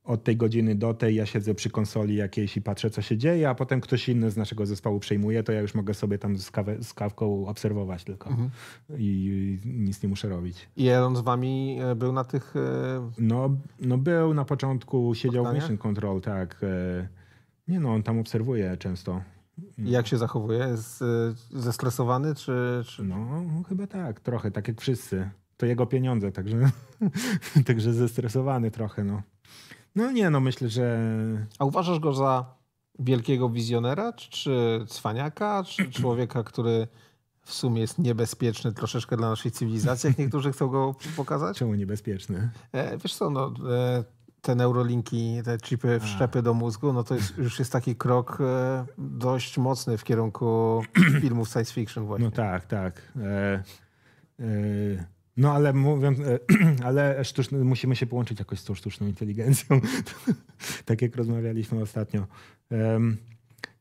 od tej godziny do tej ja siedzę przy konsoli jakiejś i patrzę, co się dzieje, a potem ktoś inny z naszego zespołu przejmuje, to ja już mogę sobie tam z, kawę, z kawką obserwować tylko mhm. I, I, nic nie muszę robić. I Elon z wami e, był na tych... E, no, no był na początku, siedział w Mission Control, tak. E, nie no, on tam obserwuje często. I jak się zachowuje? Jest zestresowany czy, czy... No, chyba tak, trochę, tak jak wszyscy. To jego pieniądze, także, [LAUGHS] także zestresowany trochę, no. No nie, no myślę, że... A uważasz go za wielkiego wizjonera, czy, czy cwaniaka, czy [CLEARS THROAT] człowieka, który w sumie jest niebezpieczny troszeczkę dla naszej cywilizacji, jak niektórzy chcą go pokazać? Czemu niebezpieczny? E, wiesz co, no... E, te neurolinki, te chipy wszczepy do mózgu, no to jest, już jest taki krok e, dość mocny w kierunku [CLEARS THROAT] filmów science fiction właśnie. No tak, tak. e, e no ale mówiąc, e, [CLEARS THROAT] ale sztuczny, musimy się połączyć jakoś z tą sztuczną inteligencją, [LAUGHS] tak jak rozmawialiśmy ostatnio.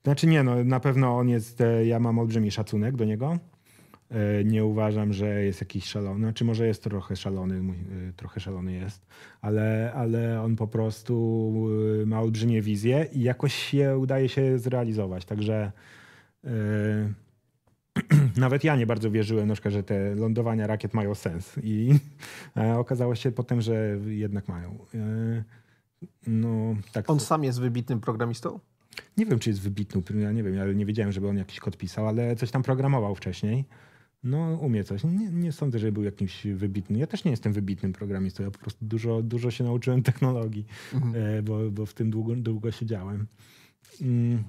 Znaczy nie, no na pewno on jest, e, ja mam olbrzymi szacunek do niego. E, nie uważam, że jest jakiś szalony, znaczy może jest trochę szalony, trochę szalony jest, ale, ale on po prostu ma olbrzymie wizje i jakoś się udaje się zrealizować, także... Yy [CLEARS THROAT] nawet ja nie bardzo wierzyłem, na przykład, że te lądowania rakiet mają sens. I e, okazało się potem, że jednak mają. E, no, tak. On sam jest wybitnym programistą? Nie wiem, czy jest wybitny, ja nie wiem, ja nie wiedziałem, żeby on jakiś kod pisał, ale coś tam programował wcześniej. No, umie coś. Nie, nie sądzę, żeby był jakimś wybitnym. Ja też nie jestem wybitnym programistą, ja po prostu dużo, dużo się nauczyłem technologii, mhm. E, bo, bo w tym długo, długo siedziałem. Mm.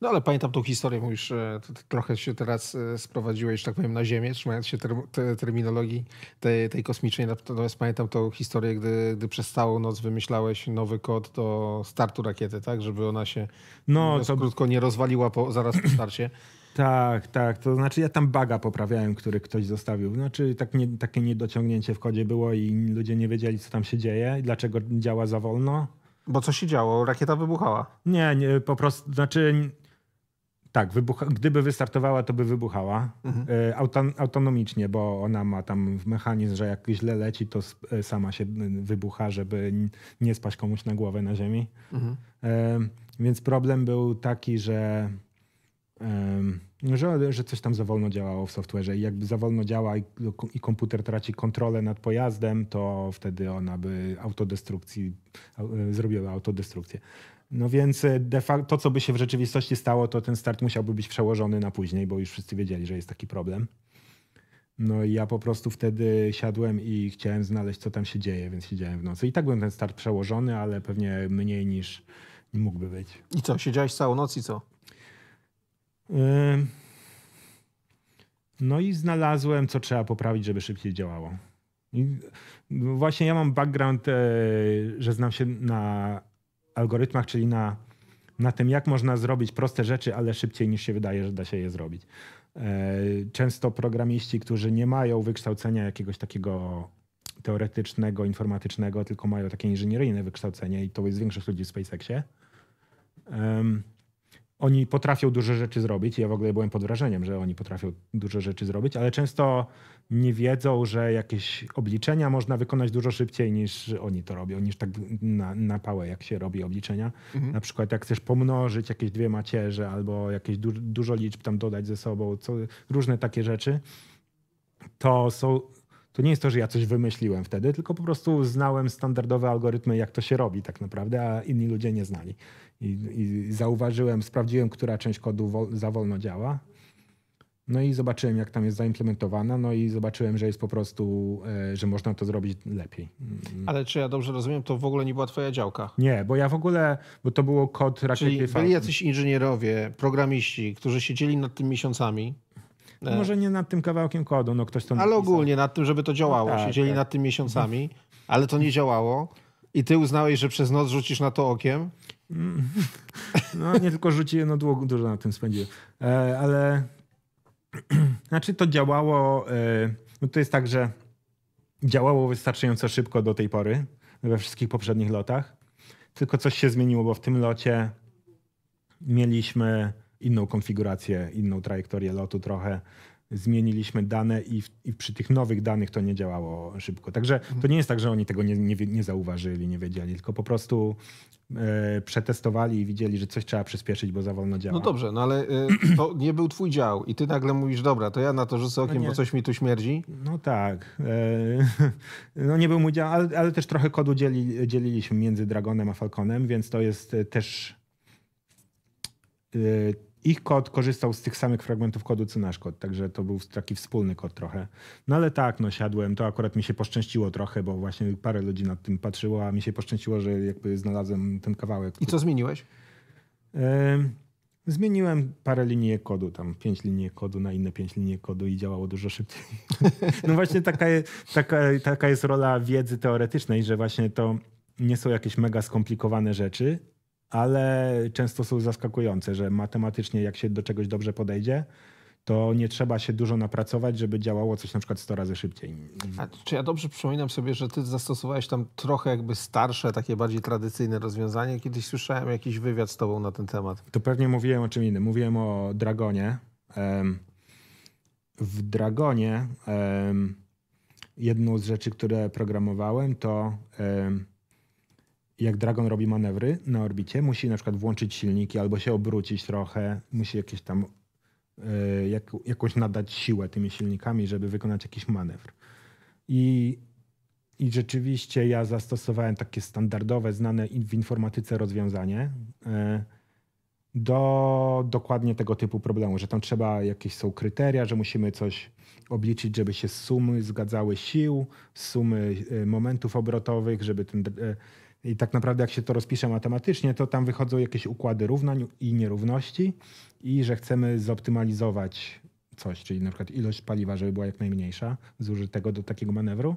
No ale pamiętam tą historię, mówisz, e, trochę się teraz e, sprowadziłeś, że tak powiem, na ziemię, trzymając się ter terminologii tej, tej kosmicznej. Natomiast pamiętam tą historię, gdy, gdy przez całą noc wymyślałeś nowy kod do startu rakiety, tak? Żeby ona się no, to... krótko nie rozwaliła po, zaraz po starcie. [CLEARS THROAT] Tak, tak. To znaczy ja tam baga poprawiałem, który ktoś zostawił. Znaczy tak nie, takie niedociągnięcie w kodzie było i ludzie nie wiedzieli, co tam się dzieje i dlaczego działa za wolno bo co się działo? Rakieta wybuchała. Nie, nie po prostu, znaczy tak, wybucha, gdyby wystartowała, to by wybuchała mhm. E, autonomicznie, bo ona ma tam mechanizm, że jak źle leci, to e, sama się wybucha, żeby nie spaść komuś na głowę na ziemi. Mhm. E, więc problem był taki, że no, że, że coś tam za wolno działało w software'ze i jakby za wolno działa i, i, komputer traci kontrolę nad pojazdem, to wtedy ona by autodestrukcji, e, zrobiła autodestrukcję. No więc e, de facto to, co by się w rzeczywistości stało, to ten start musiałby być przełożony na później, bo już wszyscy wiedzieli, że jest taki problem. No i ja po prostu wtedy siadłem i chciałem znaleźć, co tam się dzieje, więc siedziałem w nocy. I tak był ten start przełożony, ale pewnie mniej niż mógłby być. I co, siedziałeś całą noc i co? No i znalazłem, co trzeba poprawić, żeby szybciej działało. I właśnie ja mam background, e, że znam się na algorytmach, czyli na, na tym, jak można zrobić proste rzeczy, ale szybciej niż się wydaje, że da się je zrobić. E, często programiści, którzy nie mają wykształcenia jakiegoś takiego teoretycznego, informatycznego, tylko mają takie inżynieryjne wykształcenie i to jest większość ludzi w SpaceXie oni potrafią duże rzeczy zrobić. Ja w ogóle byłem pod wrażeniem, że oni potrafią duże rzeczy zrobić, ale często nie wiedzą, że jakieś obliczenia można wykonać dużo szybciej niż oni to robią, niż tak na, na pałę, jak się robi obliczenia. Mhm. Na przykład jak chcesz pomnożyć jakieś dwie macierze albo jakieś du dużo liczb tam dodać ze sobą, co, różne takie rzeczy, to są to nie jest to, że ja coś wymyśliłem wtedy, tylko po prostu znałem standardowe algorytmy, jak to się robi tak naprawdę, a inni ludzie nie znali i, i zauważyłem, sprawdziłem, która część kodu wol, za wolno działa. No i zobaczyłem, jak tam jest zaimplementowana, no i zobaczyłem, że jest po prostu, e, że można to zrobić lepiej. Mm. Ale czy ja dobrze rozumiem, to w ogóle nie była twoja działka? Nie, bo ja w ogóle, bo to było kod raczej. Czyli byli jacyś inżynierowie, programiści, którzy siedzieli nad tym miesiącami, no e, może nie nad tym kawałkiem kodu, no ktoś to Ale ogólnie nad tym, żeby to działało. No tak, Siedzieli tak. nad tym miesiącami, ale to nie działało. I ty uznałeś, że przez noc rzucisz na to okiem? [LAUGHS] No nie tylko rzuciłem, no długo, dużo na tym spędziłem. E, ale [CLEARS THROAT] znaczy to działało, e, no to jest tak, że działało wystarczająco szybko do tej pory, we wszystkich poprzednich lotach. Tylko coś się zmieniło, bo w tym locie mieliśmy inną konfigurację, inną trajektorię lotu trochę zmieniliśmy dane i, w, i, przy tych nowych danych to nie działało szybko. Także mhm. to nie jest tak, że oni tego nie, nie, nie zauważyli, nie wiedzieli, tylko po prostu e, przetestowali i widzieli, że coś trzeba przyspieszyć, bo za wolno działa. No dobrze, no ale e, [CLEARS THROAT] to nie był twój dział i ty nagle mówisz, dobra, to ja na to rzucę okiem, no bo coś mi tu śmierdzi. No tak. E, [LAUGHS] no nie był mój dział, ale, ale też trochę kodu dzieli, dzieliliśmy między Dragonem a Falconem, więc to jest też ich kod korzystał z tych samych fragmentów kodu, co nasz kod, także to był taki wspólny kod trochę. No ale tak, no siadłem, to akurat mi się poszczęściło trochę, bo właśnie parę ludzi nad tym patrzyło, a mi się poszczęściło, że jakby znalazłem ten kawałek. I co zmieniłeś? zmieniłem parę linii kodu, tam pięć linii kodu na inne pięć linii kodu i działało dużo szybciej. [LAUGHS] no właśnie taka, taka, taka jest rola wiedzy teoretycznej, że właśnie to nie są jakieś mega skomplikowane rzeczy, ale często są zaskakujące, że matematycznie jak się do czegoś dobrze podejdzie, to nie trzeba się dużo napracować, żeby działało coś na przykład 100 razy szybciej. A, czy ja dobrze przypominam sobie, że ty zastosowałeś tam trochę jakby starsze, takie bardziej tradycyjne rozwiązanie? Kiedyś słyszałem jakiś wywiad z tobą na ten temat. To pewnie mówiłem o czym innym. Mówiłem o Dragonie. W Dragonie jedną z rzeczy, które programowałem, to jak Dragon robi manewry na orbicie, musi na przykład włączyć silniki albo się obrócić trochę, musi jakieś tam y, jak, jakąś nadać siłę tymi silnikami, żeby wykonać jakiś manewr. I, I rzeczywiście ja zastosowałem takie standardowe, znane w informatyce rozwiązanie y, do dokładnie tego typu problemu, że tam trzeba jakieś są kryteria, że musimy coś obliczyć, żeby się sumy zgadzały sił, sumy e, momentów obrotowych, żeby ten i tak naprawdę, jak się to rozpisze matematycznie, to tam wychodzą jakieś układy równań i nierówności, i że chcemy zoptymalizować coś, czyli na przykład ilość paliwa, żeby była jak najmniejsza, zużytego do takiego manewru.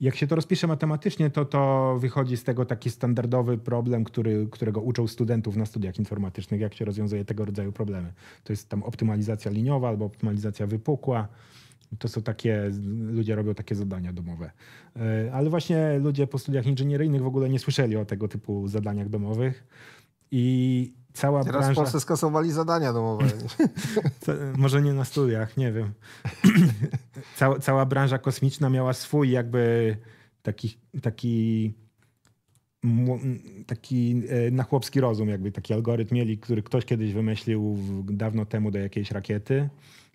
Jak się to rozpisze matematycznie, to to wychodzi z tego taki standardowy problem, który, którego uczą studentów na studiach informatycznych, jak się rozwiązuje tego rodzaju problemy. To jest tam optymalizacja liniowa albo optymalizacja wypukła. To są takie, ludzie robią takie zadania domowe. E, ale właśnie ludzie po studiach inżynieryjnych w ogóle nie słyszeli o tego typu zadaniach domowych. I cała Teraz branża... w Polsce skasowali zadania domowe. [LAUGHS] Może nie na studiach, nie wiem. [CLEARS THROAT] cała, cała branża kosmiczna miała swój jakby taki, taki taki e, na chłopski rozum, jakby taki algorytm mieli, który ktoś kiedyś wymyślił dawno temu do jakiejś rakiety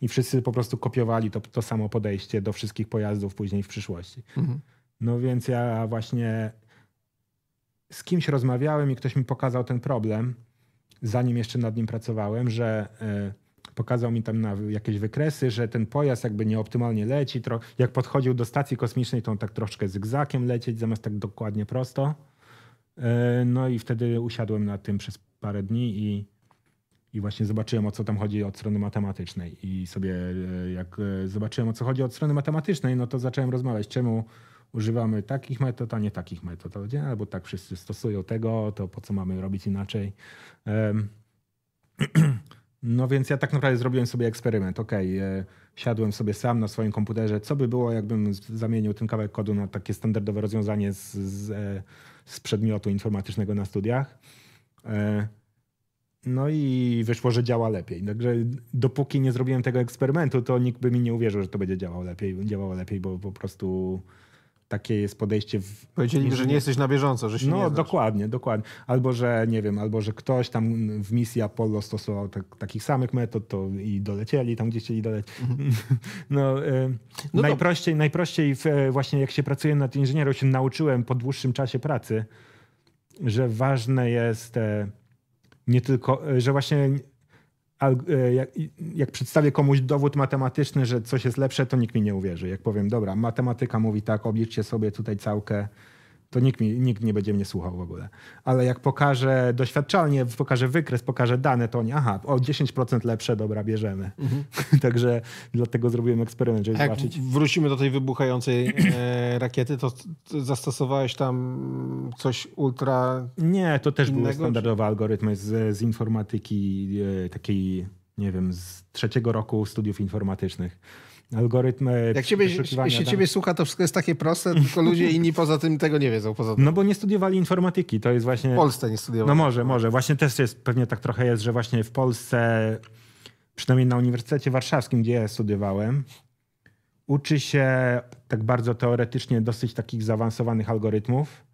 i wszyscy po prostu kopiowali to, to samo podejście do wszystkich pojazdów później w przyszłości. Mhm. No więc ja właśnie z kimś rozmawiałem i ktoś mi pokazał ten problem, zanim jeszcze nad nim pracowałem, że e, pokazał mi tam na jakieś wykresy, że ten pojazd jakby nieoptymalnie leci. Jak podchodził do stacji kosmicznej, to on tak troszkę zygzakiem lecieć, zamiast tak dokładnie prosto. E, no i wtedy usiadłem na tym przez parę dni i i właśnie zobaczyłem o co tam chodzi od strony matematycznej. I sobie e, jak e, zobaczyłem o co chodzi od strony matematycznej, no to zacząłem rozmawiać, czemu używamy takich metod, a nie takich metod. Albo, tak wszyscy stosują tego, to po co mamy robić inaczej. [CLEARS THROAT] No więc ja tak naprawdę zrobiłem sobie eksperyment. Ok, e, siadłem sobie sam na swoim komputerze. Co by było, jakbym zamienił ten kawałek kodu na takie standardowe rozwiązanie z, z, z przedmiotu informatycznego na studiach? No i wyszło, że działa lepiej. Także dopóki nie zrobiłem tego eksperymentu, to nikt by mi nie uwierzył, że to będzie działało lepiej, działało lepiej, bo po prostu takie jest podejście. W... Powiedzieli że nie jesteś na bieżąco, że się No dokładnie, dokładnie. Albo, że nie wiem, albo, że ktoś tam w misji Apollo stosował tak, takich samych metod to i dolecieli tam, gdzie chcieli doleć. Mhm. [LAUGHS] No, y, no najprościej, najprościej w, e, właśnie jak się pracuje nad inżynierą, się nauczyłem po dłuższym czasie pracy, że ważne jest... E, nie tylko, e, że właśnie e, e, jak, jak, przedstawię komuś dowód matematyczny, że coś jest lepsze, to nikt mi nie uwierzy. Jak powiem, dobra, matematyka mówi tak, obliczcie sobie tutaj całkę to nikt, mi, nikt nie będzie mnie słuchał w ogóle. Ale jak pokażę doświadczalnie, pokażę wykres, pokażę dane, to oni, aha, o 10% lepsze, dobra, bierzemy. Mhm. [LAUGHS] Także dlatego zrobiłem eksperyment, żeby A jak zobaczyć. Wrócimy do tej wybuchającej e, rakiety, to zastosowałeś tam coś ultra. Nie, to też innego, był standardowy czy... algorytm z, z informatyki e, takiej, nie wiem, z trzeciego roku studiów informatycznych algorytm Jak ciebie, jeśli ciebie słucha, to wszystko jest takie proste, tylko ludzie inni poza tym tego nie wiedzą. Poza tym. No bo nie studiowali informatyki, to jest właśnie... W Polsce nie studiowali. No może, może. Właśnie też jest, pewnie tak trochę jest, że właśnie w Polsce, przynajmniej na Uniwersytecie Warszawskim, gdzie ja studiowałem, uczy się tak bardzo teoretycznie dosyć takich zaawansowanych algorytmów,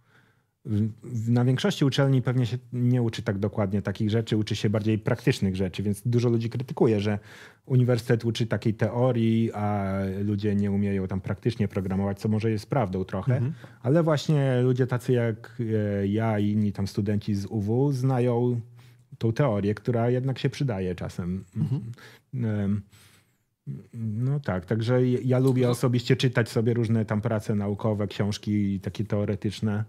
na większości uczelni pewnie się nie uczy tak dokładnie takich rzeczy, uczy się bardziej praktycznych rzeczy, więc dużo ludzi krytykuje, że uniwersytet uczy takiej teorii, a ludzie nie umieją tam praktycznie programować, co może jest prawdą trochę, mhm. ale właśnie ludzie tacy jak e, ja i inni tam studenci z UW znają tą teorię, która jednak się przydaje czasem. Mhm. No tak, także ja lubię no. osobiście czytać sobie różne tam prace naukowe, książki takie teoretyczne.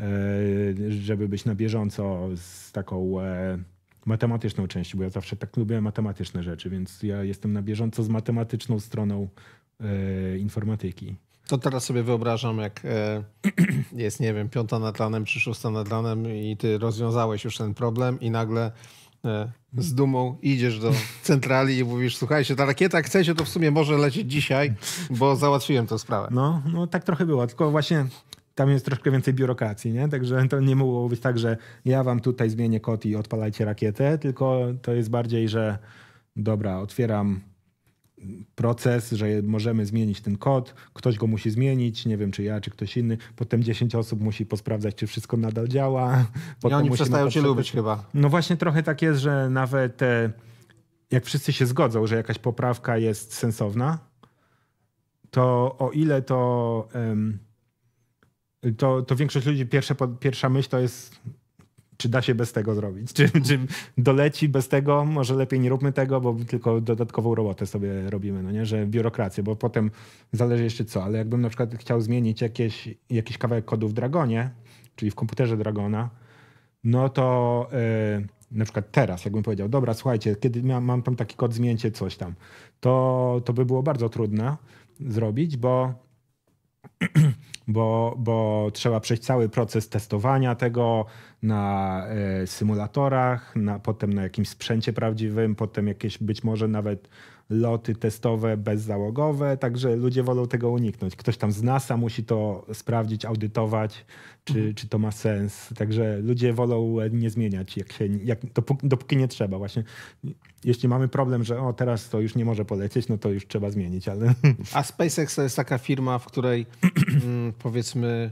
E, żeby być na bieżąco z taką e, matematyczną częścią, bo ja zawsze tak lubię matematyczne rzeczy, więc ja jestem na bieżąco z matematyczną stroną e, informatyki. To teraz sobie wyobrażam, jak [CLEARS THROAT] jest, nie wiem, piąta nad ranem czy szósta nad ranem i ty rozwiązałeś już ten problem i nagle z dumą idziesz do [LAUGHS] centrali i mówisz, słuchajcie, ta rakieta, chcecie, to w sumie może lecieć dzisiaj, bo załatwiłem tę sprawę. No, no tak trochę było, tylko właśnie tam jest troszkę więcej biurokracji, nie? Także to nie mogło być tak, że ja wam tutaj zmienię kod i odpalajcie rakietę, tylko to jest bardziej, że dobra, otwieram proces, że możemy zmienić ten kod, ktoś go musi zmienić, nie wiem czy ja, czy ktoś inny, potem 10 osób musi posprawdzać, czy wszystko nadal działa. [LAUGHS] Potem I oni przestają cię lubić chyba. No właśnie trochę tak jest, że nawet jak wszyscy się zgodzą, że jakaś poprawka jest sensowna, to o ile to... Um, to, to większość ludzi pierwsze, pierwsza myśl to jest czy da się bez tego zrobić, czy, czy doleci bez tego, może lepiej nie róbmy tego, bo tylko dodatkową robotę sobie robimy, no nie, że biurokrację, bo potem zależy jeszcze co, ale jakbym na przykład chciał zmienić jakieś, jakiś kawałek kodu w Dragonie, czyli w komputerze Dragona, no to yy, na przykład teraz, jakbym powiedział, dobra, słuchajcie, kiedy mam, mam tam taki kod, zmieńcie coś tam, to, to by było bardzo trudne zrobić, bo [CLEARS THROAT] bo, bo trzeba przejść cały proces testowania tego na e, symulatorach, na, potem na jakimś sprzęcie prawdziwym, potem jakieś być może nawet loty testowe bezzałogowe, także ludzie wolą tego uniknąć. Ktoś tam z NASA musi to sprawdzić, audytować, czy, mhm. czy to ma sens. Także ludzie wolą nie zmieniać, jak się, jak, dopóki, dopóki nie trzeba. Właśnie jeśli mamy problem, że o teraz to już nie może polecieć, no to już trzeba zmienić, ale... [LAUGHS] A SpaceX to jest taka firma, w której [CLEARS THROAT] mm, powiedzmy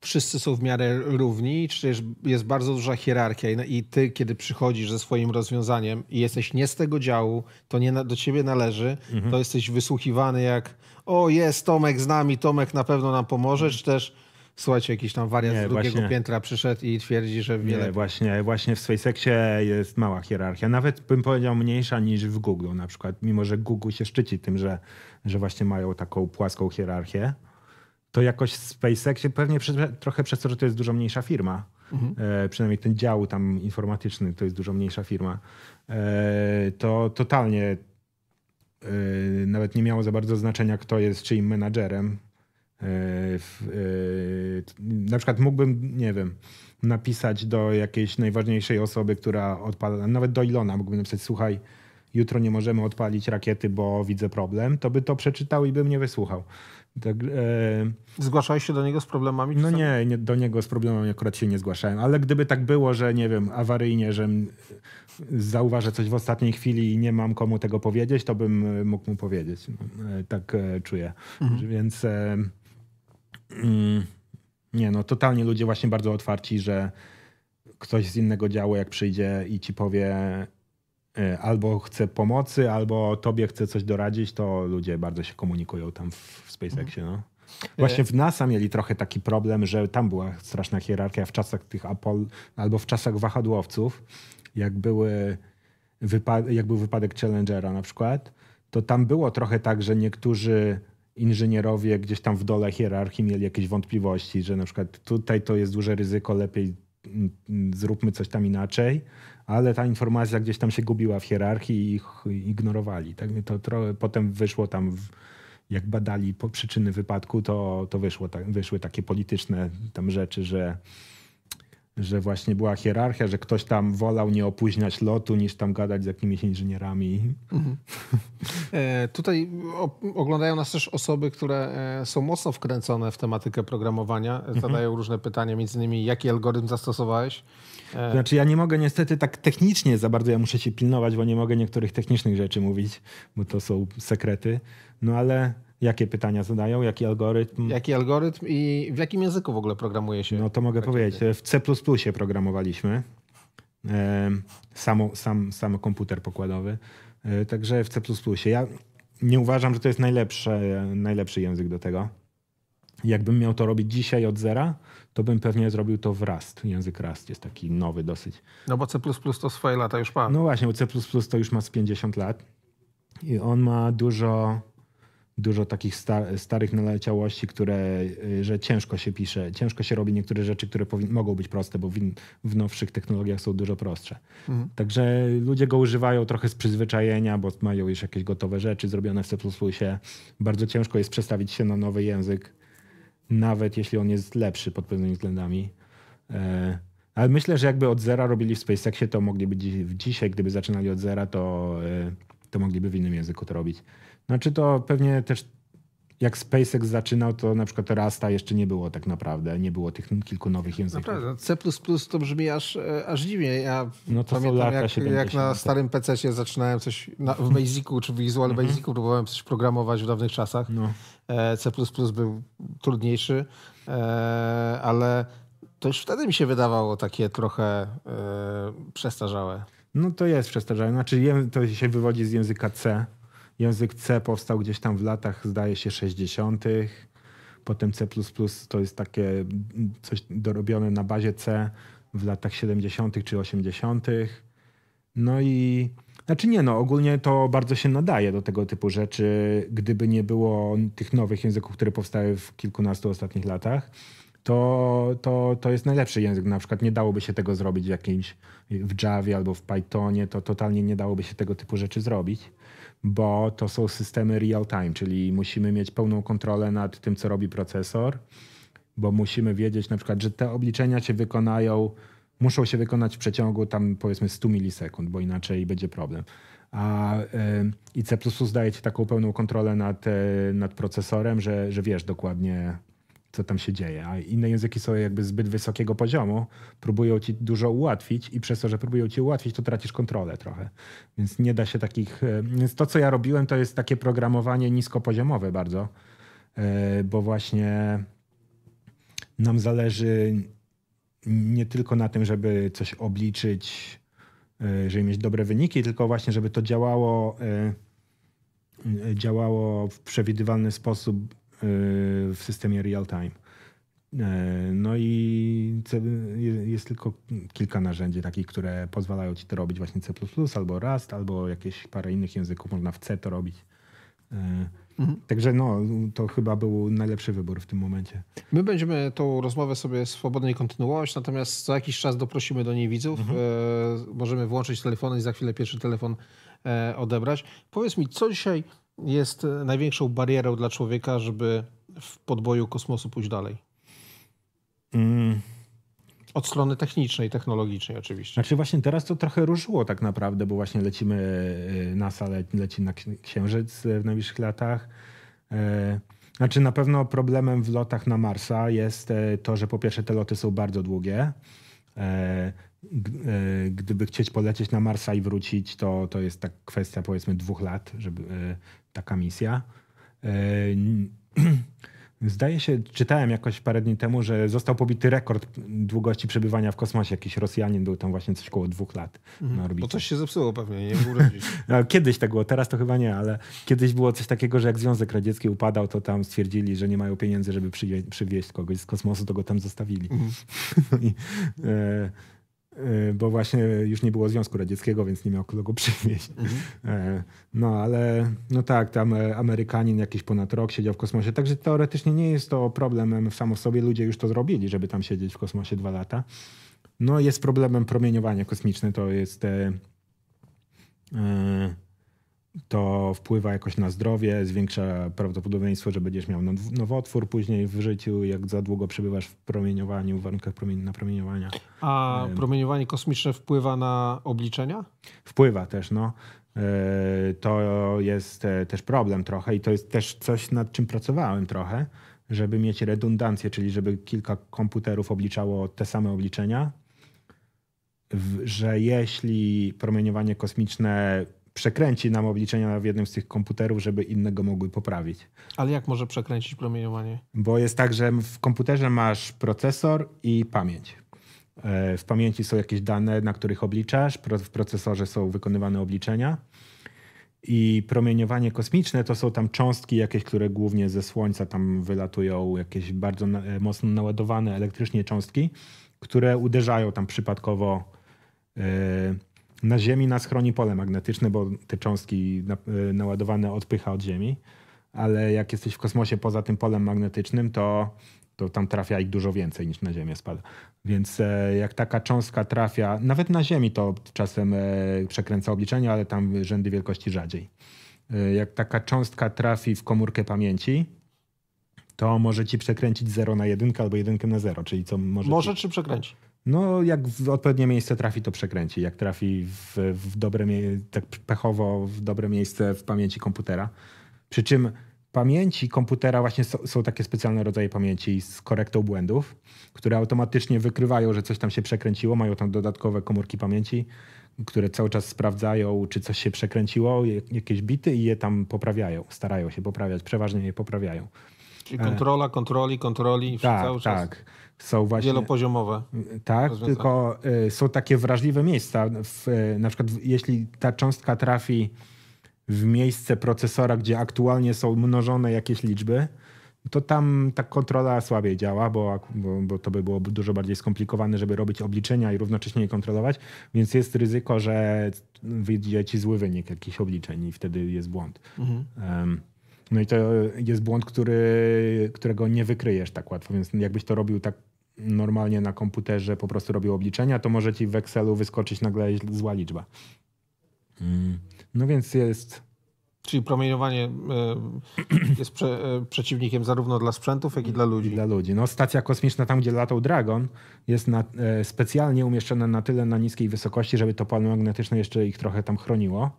wszyscy są w miarę równi, czy też jest bardzo duża hierarchia i ty, kiedy przychodzisz ze swoim rozwiązaniem i jesteś nie z tego działu, to nie do ciebie należy, mhm. to jesteś wysłuchiwany jak o jest Tomek z nami, Tomek na pewno nam pomoże, czy też słuchajcie, jakiś tam wariant nie, z drugiego właśnie. piętra przyszedł i twierdzi, że wiele... Nie, właśnie, właśnie w SpaceXie jest mała hierarchia. Nawet bym powiedział mniejsza niż w Google na przykład, mimo że Google się szczyci tym, że, że właśnie mają taką płaską hierarchię. To jakoś w SpaceXie pewnie trochę przez to, że to jest dużo mniejsza firma. Mhm. E, przynajmniej ten dział tam informatyczny to jest dużo mniejsza firma. E, to totalnie e, nawet nie miało za bardzo znaczenia, kto jest czyim menadżerem E, w, e, na przykład mógłbym, nie wiem, napisać do jakiejś najważniejszej osoby, która odpala, nawet do Ilona mógłbym napisać, słuchaj, jutro nie możemy odpalić rakiety, bo widzę problem, to by to przeczytał i by mnie wysłuchał. Tak, e... Zgłaszałeś się do niego z problemami? No nie, nie, do niego z problemami akurat się nie zgłaszałem, ale gdyby tak było, że nie wiem, awaryjnie, że zauważę coś w ostatniej chwili i nie mam komu tego powiedzieć, to bym mógł mu powiedzieć. No, e, tak e, czuję. Mhm. Więc... E Mm, nie no, totalnie ludzie właśnie bardzo otwarci, że ktoś z innego działu jak przyjdzie i ci powie e, albo chce pomocy, albo tobie chce coś doradzić, to ludzie bardzo się komunikują tam w, SpaceXie. No. Mhm. Właśnie e- w NASA mieli trochę taki problem, że tam była straszna hierarchia w czasach tych Apollo, albo w czasach wahadłowców, jak, były jak był wypadek Challengera na przykład, to tam było trochę tak, że niektórzy inżynierowie gdzieś tam w dole hierarchii mieli jakieś wątpliwości, że na przykład tutaj to jest duże ryzyko, lepiej mm, mm, zróbmy coś tam inaczej, ale ta informacja gdzieś tam się gubiła w hierarchii i ich ignorowali. Tak? To trochę potem wyszło tam, w, jak badali przyczyny wypadku, to, to wyszło, wyszły takie polityczne tam rzeczy, że że właśnie była hierarchia, że ktoś tam wolał nie opóźniać lotu, niż tam gadać z jakimiś inżynierami. Mhm. E, tutaj o, oglądają nas też osoby, które e, są mocno wkręcone w tematykę programowania. E, mhm. Zadają mhm. różne pytania, między innymi jaki algorytm zastosowałeś. E... Znaczy ja nie mogę niestety tak technicznie za bardzo, ja muszę się pilnować, bo nie mogę niektórych technicznych rzeczy mówić, bo to są sekrety. No ale... Jakie pytania zadają, jaki algorytm? Jaki algorytm i w jakim języku w ogóle programuje się? No to mogę powiedzieć. W C programowaliśmy. Samo, sam, sam komputer pokładowy. E, także w C. Ja nie uważam, że to jest najlepszy, najlepszy język do tego. Jakbym miał to robić dzisiaj od zera, to bym pewnie zrobił to w Rust. Język Rust jest taki nowy dosyć. No bo C to swoje lata już ma. No właśnie, bo C to już ma z 50 lat. I on ma dużo dużo takich starych naleciałości, które, y, że ciężko się pisze, ciężko się robi niektóre rzeczy, które mogą być proste, bo w, w nowszych technologiach są dużo prostsze. Mhm. Także ludzie go używają trochę z przyzwyczajenia, bo mają już jakieś gotowe rzeczy zrobione w C++. Bardzo ciężko jest przestawić się na nowy język, nawet jeśli on jest lepszy pod pewnymi względami. E, ale myślę, że jakby od zera robili w SpaceXie, to mogliby dzisiaj, gdyby zaczynali od zera, to, e, to mogliby w innym języku to robić. Znaczy to pewnie też jak SpaceX zaczynał, to na przykład Rasta jeszcze nie było tak naprawdę, nie było tych kilku nowych no języków. Tak, naprawdę, no C++ to brzmi aż, e, aż dziwnie. Ja no to pamiętam jak, jak, na no starym PC zaczynałem coś na, w Basicu czy w Visual mhm. Basicu, próbowałem coś programować w dawnych czasach. No. E, C++ był trudniejszy, e, ale to już wtedy mi się wydawało takie trochę przestarzałe. No to jest przestarzałe. Znaczy to się wywodzi z języka C, Język C powstał gdzieś tam w latach, zdaje się, 60. Potem C to jest takie coś dorobione na bazie C w latach 70. czy 80. No i znaczy nie, no ogólnie to bardzo się nadaje do tego typu rzeczy, gdyby nie było tych nowych języków, które powstały w kilkunastu ostatnich latach. To, to, to jest najlepszy język. Na przykład nie dałoby się tego zrobić w jakimś w Javie albo w Pythonie, to totalnie nie dałoby się tego typu rzeczy zrobić bo to są systemy real-time, czyli musimy mieć pełną kontrolę nad tym, co robi procesor, bo musimy wiedzieć na przykład, że te obliczenia się wykonają, muszą się wykonać w przeciągu tam powiedzmy 100 milisekund, bo inaczej będzie problem. A, y, I C++ daje ci taką pełną kontrolę nad, y, nad procesorem, że, że wiesz dokładnie, co tam się dzieje, a inne języki są jakby zbyt wysokiego poziomu, próbują ci dużo ułatwić i przez to, że próbują ci ułatwić, to tracisz kontrolę trochę. Więc nie da się takich. E, więc to, co ja robiłem, to jest takie programowanie niskopoziomowe bardzo, e, bo właśnie nam zależy nie tylko na tym, żeby coś obliczyć, e, żeby mieć dobre wyniki, tylko właśnie, żeby to działało działało w przewidywalny sposób Y, w systemie real-time. E, no i jest tylko kilka narzędzi takich, które pozwalają ci to robić właśnie C++ albo Rust, albo jakieś parę innych języków. Można w C to robić. E, mhm. Także no, to chyba był najlepszy wybór w tym momencie. My będziemy tą rozmowę sobie swobodnie kontynuować, natomiast co jakiś czas doprosimy do niej widzów. Mhm. E, możemy włączyć telefony i za chwilę pierwszy telefon odebrać. Powiedz mi, co dzisiaj jest e, największą barierą dla człowieka, żeby w podboju kosmosu pójść dalej? Mm. Od strony technicznej, technologicznej oczywiście. Znaczy właśnie teraz to trochę ruszyło tak naprawdę, bo właśnie lecimy, e, na salę, leci na Księżyc e, w najbliższych latach. Znaczy na pewno problemem w lotach na Marsa jest to, że po pierwsze te loty są bardzo długie. Gdyby chcieć polecieć na Marsa i wrócić, to, to jest tak kwestia powiedzmy dwóch lat, żeby, taka misja. E, [CLEARS THROAT] zdaje się, czytałem jakoś parę dni temu, że został pobity rekord długości przebywania w kosmosie. Jakiś Rosjanin był tam właśnie coś około dwóch lat mhm. na orbicie. Bo coś się zepsuło pewnie, nie mógł [LAUGHS] no, Kiedyś tak było, teraz to chyba nie, ale kiedyś było coś takiego, że jak Związek Radziecki upadał, to tam stwierdzili, że nie mają pieniędzy, żeby przywieźć kogoś z kosmosu, to go tam zostawili. Mhm. [LAUGHS] I, e Y, bo właśnie już nie było Związku Radzieckiego, więc nie miał kogo go przywieźć. Mhm. E, no ale no tak, tam e, Amerykanin jakiś ponad rok siedział w kosmosie, także teoretycznie nie jest to problemem samo w sobie, ludzie już to zrobili, żeby tam siedzieć w kosmosie dwa lata. No jest problemem promieniowania kosmiczne, to jest... te e, to wpływa jakoś na zdrowie, zwiększa prawdopodobieństwo, że będziesz miał nowotwór później w życiu, jak za długo przebywasz w promieniowaniu, w warunkach promien- promieniowania. A promieniowanie kosmiczne wpływa na obliczenia? Wpływa też, no. E, to jest e, też problem trochę i to jest też coś, nad czym pracowałem trochę, żeby mieć redundancję, czyli żeby kilka komputerów obliczało te same obliczenia, że jeśli promieniowanie kosmiczne przekręci nam obliczenia w jednym z tych komputerów, żeby innego mogły poprawić. Ale jak może przekręcić promieniowanie? Bo jest tak, że w komputerze masz procesor i pamięć. E, w pamięci są jakieś dane, na których obliczasz, w procesorze są wykonywane obliczenia. I promieniowanie kosmiczne to są tam cząstki jakieś, które głównie ze Słońca tam wylatują, jakieś bardzo e, mocno naładowane elektrycznie cząstki, które uderzają tam przypadkowo e, na Ziemi nas chroni pole magnetyczne, bo te cząstki e, naładowane odpycha od Ziemi, ale jak jesteś w kosmosie poza tym polem magnetycznym, to, to tam trafia ich dużo więcej niż na Ziemię spada. Więc e, jak taka cząstka trafia, nawet na Ziemi to czasem e, przekręca obliczenia, ale tam rzędy wielkości rzadziej. Jak taka cząstka trafi w komórkę pamięci, to może ci przekręcić 0 na 1 albo 1 na 0, czyli co może. Może ci... czy przekręci? No, jak w odpowiednie miejsce trafi, to przekręci. Jak trafi w, w dobre, tak pechowo w dobre miejsce w pamięci komputera. Przy czym pamięci komputera właśnie są, są, takie specjalne rodzaje pamięci z korektą błędów, które automatycznie wykrywają, że coś tam się przekręciło, mają tam dodatkowe komórki pamięci, które cały czas sprawdzają, czy coś się przekręciło, jakieś bity i je tam poprawiają, starają się poprawiać, przeważnie je poprawiają. Czyli kontrola, kontroli, kontroli, tak, cały czas. Tak są właśnie... Wielopoziomowe. Tak, tylko y, są takie wrażliwe miejsca. W, y, na przykład jeśli ta cząstka trafi w miejsce procesora, gdzie aktualnie są mnożone jakieś liczby, to tam ta kontrola słabiej działa, bo, bo, bo, to by było dużo bardziej skomplikowane, żeby robić obliczenia i równocześnie je kontrolować, więc jest ryzyko, że wyjdzie ci zły wynik jakichś obliczeń i wtedy jest błąd. Mhm. no i to jest błąd, który, którego nie wykryjesz tak łatwo, więc jakbyś to robił tak normalnie na komputerze po prostu robił obliczenia, to może ci w Excelu wyskoczyć nagle zła liczba. Mm. No więc jest Czyli promieniowanie e, jest prze, e, przeciwnikiem zarówno dla sprzętów, jak i dla ludzi. dla ludzi. No, stacja kosmiczna, tam gdzie latał Dragon, jest na, e, specjalnie umieszczona na tyle na niskiej wysokości, żeby to pole magnetyczne jeszcze ich trochę tam chroniło.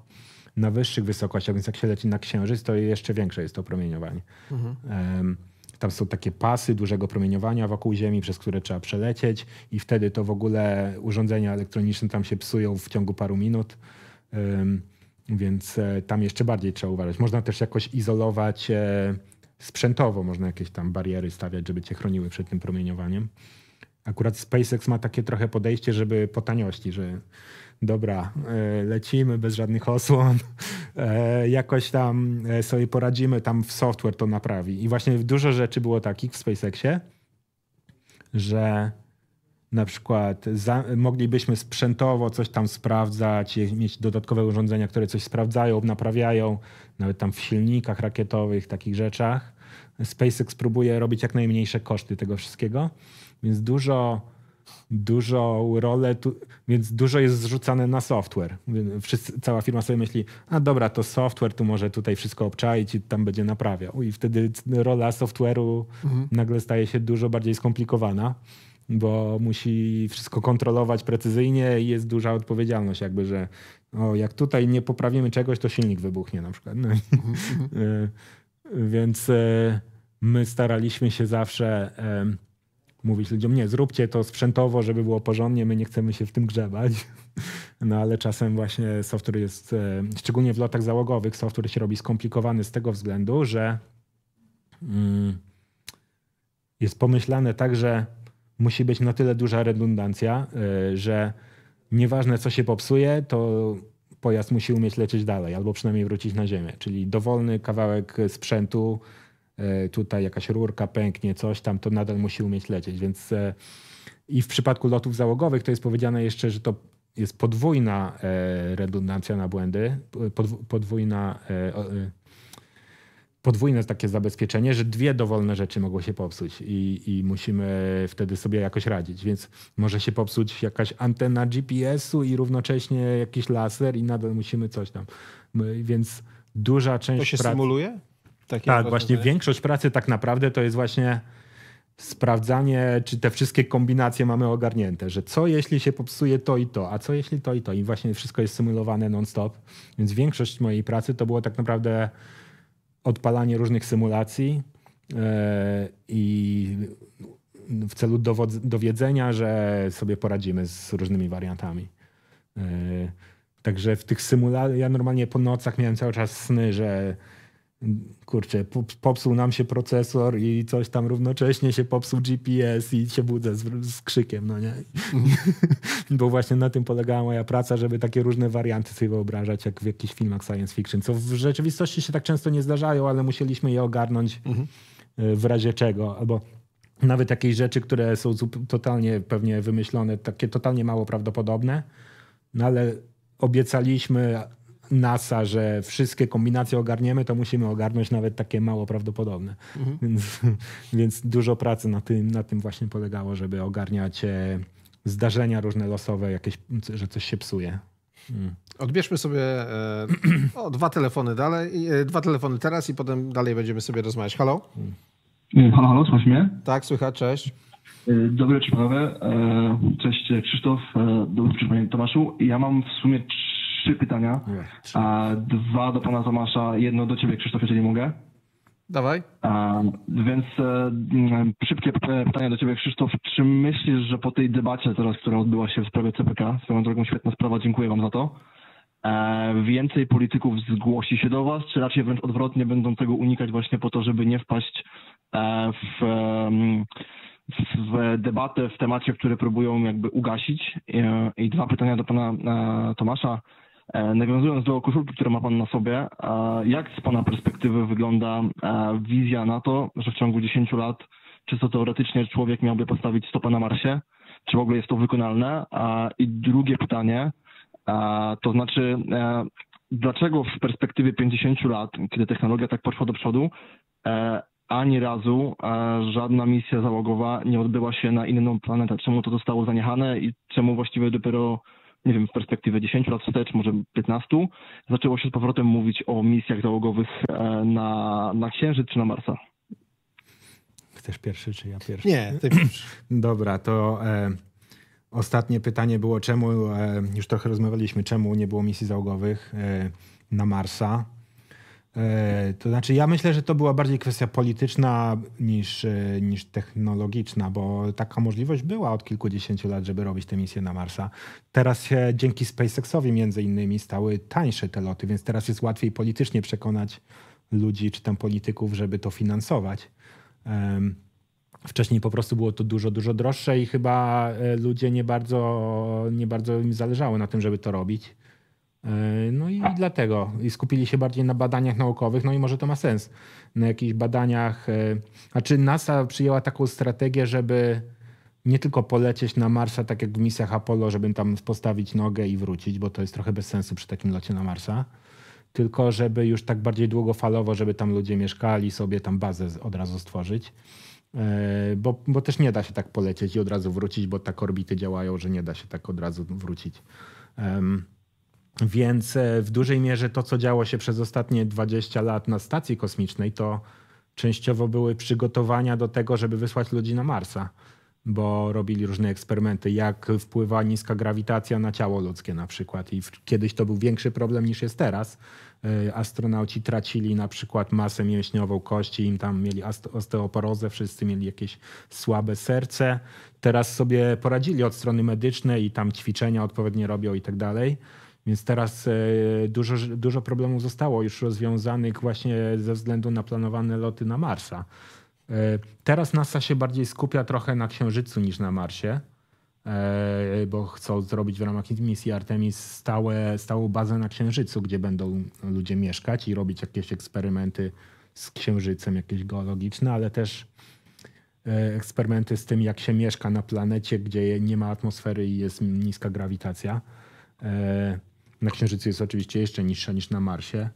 Na wyższych wysokościach, więc jak się leci na Księżyc, to jeszcze większe jest to promieniowanie. Mhm. Um, tam są takie pasy dużego promieniowania wokół Ziemi, przez które trzeba przelecieć i wtedy to w ogóle urządzenia elektroniczne tam się psują w ciągu paru minut. Więc e, tam jeszcze bardziej trzeba uważać. Można też jakoś izolować e, sprzętowo, można jakieś tam bariery stawiać, żeby cię chroniły przed tym promieniowaniem. Akurat SpaceX ma takie trochę podejście, żeby po taniości, że dobra, e, lecimy bez żadnych osłon, e, jakoś tam e, sobie poradzimy, tam w software to naprawi. I właśnie dużo rzeczy było takich w SpaceXie, że na przykład za, moglibyśmy sprzętowo coś tam sprawdzać, mieć dodatkowe urządzenia, które coś sprawdzają, naprawiają, nawet tam w silnikach rakietowych, takich rzeczach. SpaceX próbuje robić jak najmniejsze koszty tego wszystkiego, więc dużo dużą rolę, tu, więc dużo jest zrzucane na software. Wszyscy, cała firma sobie myśli, a dobra, to software tu może tutaj wszystko obczaić i tam będzie naprawiał. I wtedy rola software'u mhm. nagle staje się dużo bardziej skomplikowana, bo musi wszystko kontrolować precyzyjnie i jest duża odpowiedzialność jakby, że o, jak tutaj nie poprawimy czegoś, to silnik wybuchnie na przykład. No. Mhm. mhm. [LAUGHS] Y, więc y, my staraliśmy się zawsze mówić ludziom, nie, zróbcie to sprzętowo, żeby było porządnie, my nie chcemy się w tym grzebać. [LAUGHS] No ale czasem właśnie software jest, e, szczególnie w lotach załogowych, software się robi skomplikowany z tego względu, że mm, jest pomyślane tak, że musi być na tyle duża redundancja, e, że nieważne co się popsuje, to pojazd musi umieć lecieć dalej albo przynajmniej wrócić na ziemię. Czyli dowolny kawałek sprzętu E, tutaj jakaś rurka pęknie, coś tam, to nadal musi umieć lecieć. Więc e, i w przypadku lotów załogowych to jest powiedziane jeszcze, że to jest podwójna e, redundancja na błędy, podwójna podwójne takie zabezpieczenie, że dwie dowolne rzeczy mogą się popsuć i, i, musimy wtedy sobie jakoś radzić. Więc może się popsuć jakaś antena GPS-u i równocześnie jakiś laser i nadal musimy coś tam. Więc duża część. To się pracy... symuluje? Takie tak, tak właśnie większość pracy tak naprawdę to jest właśnie sprawdzanie, czy te wszystkie kombinacje mamy ogarnięte, że co jeśli się popsuje to i to, a co jeśli to i to. I właśnie wszystko jest symulowane non-stop. Więc większość mojej pracy to było tak naprawdę odpalanie różnych symulacji yy, i w celu dowiedzenia, że sobie poradzimy z różnymi wariantami. Yy, także w tych symulacjach, ja normalnie po nocach miałem cały czas sny, że kurczę, popsuł nam się procesor i coś tam równocześnie się popsuł GPS i się budzę z, z krzykiem, no nie? Mm. [LAUGHS] Bo właśnie na tym polegała moja praca, żeby takie różne warianty sobie wyobrażać, jak w jakichś filmach science fiction, co w rzeczywistości się tak często nie zdarzają, ale musieliśmy je ogarnąć mm -hmm. w razie czego, albo nawet jakieś rzeczy, które są totalnie pewnie wymyślone, takie totalnie mało prawdopodobne, no ale obiecaliśmy NASA, że wszystkie kombinacje ogarniemy, to musimy ogarnąć nawet takie mało prawdopodobne. Mhm. Więc, [LAUGHS] więc dużo pracy na tym, na tym właśnie polegało, żeby ogarniać e, zdarzenia różne losowe, jakieś, że coś się psuje. Mm. Odbierzmy sobie e, [CLEARS THROAT] o, dwa telefony dalej, e, dwa telefony teraz i potem dalej będziemy sobie rozmawiać. Halo? Mm. Mm, halo, halo, słychać mnie? Tak, słychać, cześć. Dobry wieczór cześć Krzysztof, dobry wieczór Tomaszu. Ja mam w sumie trzy pytania. A, dwa do pana Tomasza, jedno do ciebie, Krzysztof, jeżeli mogę. Dawaj. A, więc e, mm, szybkie pytanie do Ciebie, Krzysztof. Czy myślisz, że po tej debacie teraz, która odbyła się w sprawie CPK, swoją drogą świetna sprawa, dziękuję Wam za to, e, więcej polityków zgłosi się do Was, czy raczej wręcz odwrotnie będą tego unikać właśnie po to, żeby nie wpaść e, w, w, debatę w temacie, który próbują jakby ugasić? E, I dwa pytania do Pana e, Tomasza. E, nawiązując do koszulki, którą ma Pan na sobie, e, jak z Pana perspektywy wygląda e, wizja na to, że w ciągu 10 lat czysto teoretycznie człowiek miałby postawić stopę na Marsie? Czy w ogóle jest to wykonalne? I drugie pytanie, to znaczy, dlaczego w perspektywie 50 lat, kiedy technologia tak poszła do przodu, ani razu żadna misja załogowa nie odbyła się na inną planetę? Czemu to zostało zaniechane i czemu właściwie dopiero nie wiem, w perspektywie 10 lat wstecz, może 15, zaczęło się z powrotem mówić o misjach załogowych e, na, na Księżyc czy na Marsa. Chcesz pierwszy, czy ja pierwszy? Nie, ty [CLEARS THROAT] pierwszy. Dobra, to e, ostatnie pytanie było, czemu, e, już trochę rozmawialiśmy, czemu nie było misji załogowych e, na Marsa? E, to znaczy, ja myślę, że to była bardziej kwestia polityczna niż, e, niż technologiczna, bo taka możliwość była od kilkudziesięciu lat, żeby robić te misje na Marsa. Teraz się dzięki SpaceXowi między innymi stały tańsze te loty, więc teraz jest łatwiej politycznie przekonać ludzi czy tam polityków, żeby to finansować. Wcześniej po prostu było to dużo, dużo droższe i chyba e, ludzie nie bardzo, nie bardzo im zależało na tym, żeby to robić. E, no i dlatego I skupili się bardziej na badaniach naukowych, no i może to ma sens. Na jakichś badaniach, e, znaczy NASA przyjęła taką strategię, żeby nie tylko polecieć na Marsa, tak jak w misjach Apollo, żeby tam postawić nogę i wrócić, bo to jest trochę bez sensu przy takim locie na Marsa, tylko żeby już tak bardziej długofalowo, żeby tam ludzie mieszkali, sobie tam bazę od razu stworzyć. E, bo, bo też nie da się tak polecieć i od razu wrócić, bo tak orbity działają, że nie da się tak od razu wrócić. Więc e, w dużej mierze to, co działo się przez ostatnie 20 lat na stacji kosmicznej, to częściowo były przygotowania do tego, żeby wysłać ludzi na Marsa, bo robili różne eksperymenty, jak wpływa niska grawitacja na ciało ludzkie na przykład. I kiedyś to był większy problem niż jest teraz. E, astronauci tracili na przykład masę mięśniową kości, im tam mieli osteoporozę, wszyscy mieli jakieś słabe serce. Teraz sobie poradzili od strony medycznej i tam ćwiczenia odpowiednie robią i tak dalej więc teraz e, dużo, dużo problemów zostało już rozwiązanych właśnie ze względu na planowane loty na Marsa. E, teraz NASA się bardziej skupia trochę na Księżycu niż na Marsie, e, bo chcą zrobić w ramach misji Artemis stałe, stałą bazę na Księżycu, gdzie będą ludzie mieszkać i robić jakieś eksperymenty z Księżycem, jakieś geologiczne, ale też eksperymenty z tym, jak się mieszka na planecie, gdzie nie ma atmosfery i jest niska grawitacja. Na Księżycu jest oczywiście jeszcze niższa niż na Marsie.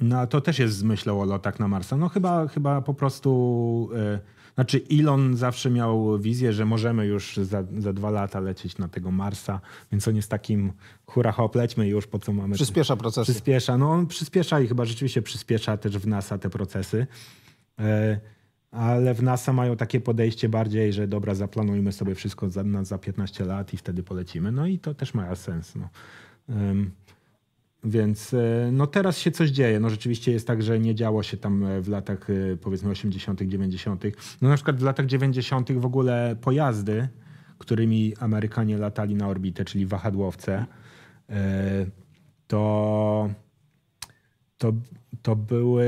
No to też jest myślą o lotach na Marsa. No chyba, chyba po prostu... E, znaczy Elon zawsze miał wizję, że możemy już za, za dwa lata lecieć na tego Marsa, więc on jest takim hura hop, lećmy już, po co mamy... Przyspiesza procesy. Przyspiesza, no on przyspiesza i chyba rzeczywiście przyspiesza też w NASA te procesy. E, ale w NASA mają takie podejście bardziej, że dobra, zaplanujmy sobie wszystko za, na, za 15 lat i wtedy polecimy. No i to też ma sens. No. Um, więc e, no teraz się coś dzieje. No rzeczywiście jest tak, że nie działo się tam e, w latach e, powiedzmy 80., 90. No na przykład w latach 90. w ogóle pojazdy, którymi Amerykanie latali na orbitę, czyli wahadłowce, to to, to były,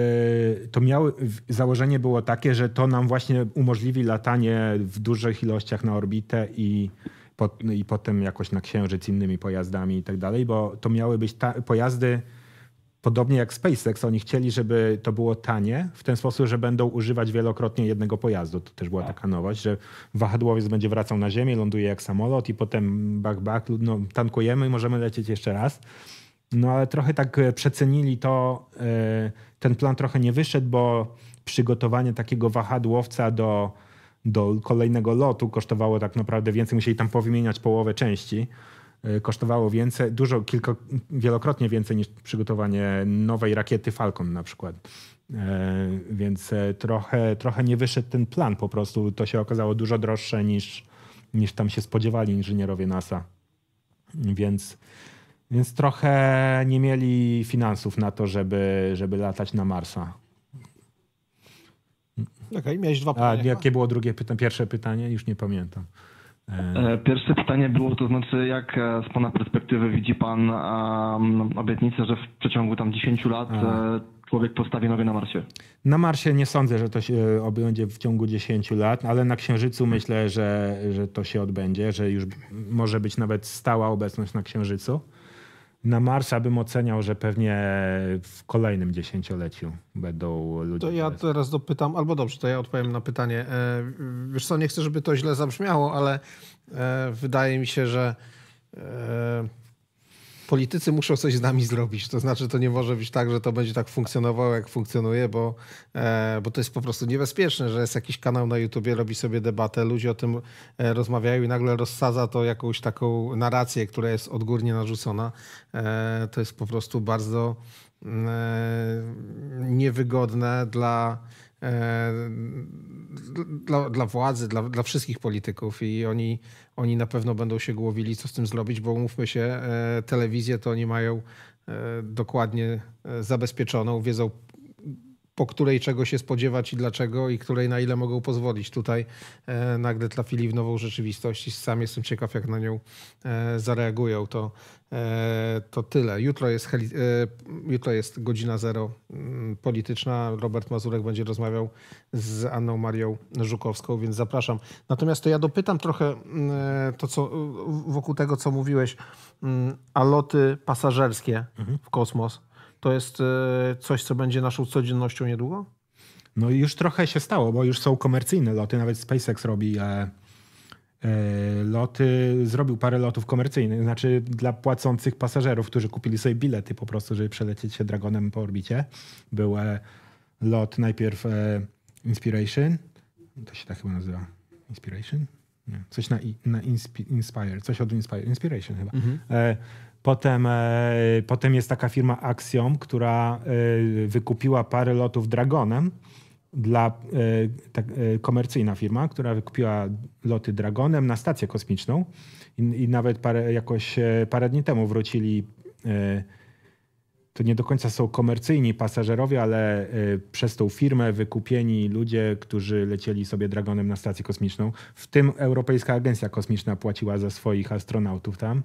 to miały, założenie było takie, że to nam właśnie umożliwi latanie w dużych ilościach na orbitę i, po, i potem jakoś na Księżyc innymi pojazdami i tak dalej, bo to miały być ta, pojazdy podobnie jak SpaceX, oni chcieli, żeby to było tanie, w ten sposób, że będą używać wielokrotnie jednego pojazdu. To też była tak. taka nowość, że wahadłowiec będzie wracał na Ziemię, ląduje jak samolot i potem bak, bak, no, tankujemy i możemy lecieć jeszcze raz. No ale trochę tak e, przecenili to, e, ten plan trochę nie wyszedł, bo przygotowanie takiego wahadłowca do, do kolejnego lotu kosztowało tak naprawdę więcej, musieli tam powymieniać połowę części. E, kosztowało więcej, dużo, kilka, wielokrotnie więcej niż przygotowanie nowej rakiety Falcon na przykład. Więc trochę, trochę nie wyszedł ten plan po prostu. To się okazało dużo droższe niż, niż tam się spodziewali inżynierowie NASA. Więc więc trochę nie mieli finansów na to, żeby, żeby latać na Marsa. Okej, okay, miałeś dwa pytania. A jakie było drugie pytanie? Pierwsze pytanie? Już nie pamiętam. E, e, pierwsze pytanie było, to znaczy jak e, z Pana perspektywy widzi Pan um, obietnicę, że w przeciągu tam 10 lat Aha. człowiek postawi nogę na Marsie? Na Marsie nie sądzę, że to się odbędzie w ciągu 10 lat, ale na Księżycu myślę, że, że to się odbędzie, że już może być nawet stała obecność na Księżycu na Marsa bym oceniał, że pewnie w kolejnym dziesięcioleciu będą ludzie. To ja teraz dopytam, albo dobrze, to ja odpowiem na pytanie. E, wiesz co, nie chcę, żeby to źle zabrzmiało, ale e, wydaje mi się, że e, politycy muszą coś z nami zrobić. To znaczy, to nie może być tak, że to będzie tak funkcjonowało, jak funkcjonuje, bo, e, bo to jest po prostu niebezpieczne, że jest jakiś kanał na YouTubie, robi sobie debatę, ludzie o tym e, rozmawiają i nagle rozsadza to jakąś taką narrację, która jest odgórnie narzucona. E, to jest po prostu bardzo mm, niewygodne dla Eee, dla, dla władzy, dla, dla wszystkich polityków i oni, oni na pewno będą się głowili, co z tym zrobić, bo umówmy się, eee, telewizję to oni mają eee, dokładnie e, zabezpieczoną, wiedzą po której czego się spodziewać i dlaczego i której na ile mogą pozwolić. Tutaj e, nagle trafili w nową rzeczywistość i sam jestem ciekaw, jak na nią e, zareagują. To, e, to tyle. Jutro jest, jutro jest godzina zero mm, polityczna. Robert Mazurek będzie rozmawiał z Anną Marią Żukowską, więc zapraszam. Natomiast to ja dopytam trochę mm, to, co wokół tego, co mówiłeś, mm, a loty pasażerskie mhm. w kosmos to jest e, coś, co będzie naszą codziennością niedługo? No i już trochę się stało, bo już są komercyjne loty, nawet SpaceX robi e, e, loty, zrobił parę lotów komercyjnych, znaczy dla płacących pasażerów, którzy kupili sobie bilety po prostu, żeby przelecieć się Dragonem po orbicie. Był e, lot najpierw e, Inspiration, to się tak chyba nazywa, Inspiration? Nie. Coś na, na inspi, Inspire, coś od Inspire, Inspiration chyba. Mhm e, Potem, e, potem jest taka firma Axiom, która e, wykupiła parę lotów Dragonem dla e, tak, komercyjna firma, która wykupiła loty Dragonem na stację kosmiczną i, i nawet parę, jakoś parę dni temu wrócili to nie do końca są komercyjni pasażerowie, ale przez tą firmę wykupieni ludzie, którzy lecieli sobie Dragonem na stację kosmiczną, w tym Europejska Agencja Kosmiczna płaciła za swoich astronautów tam.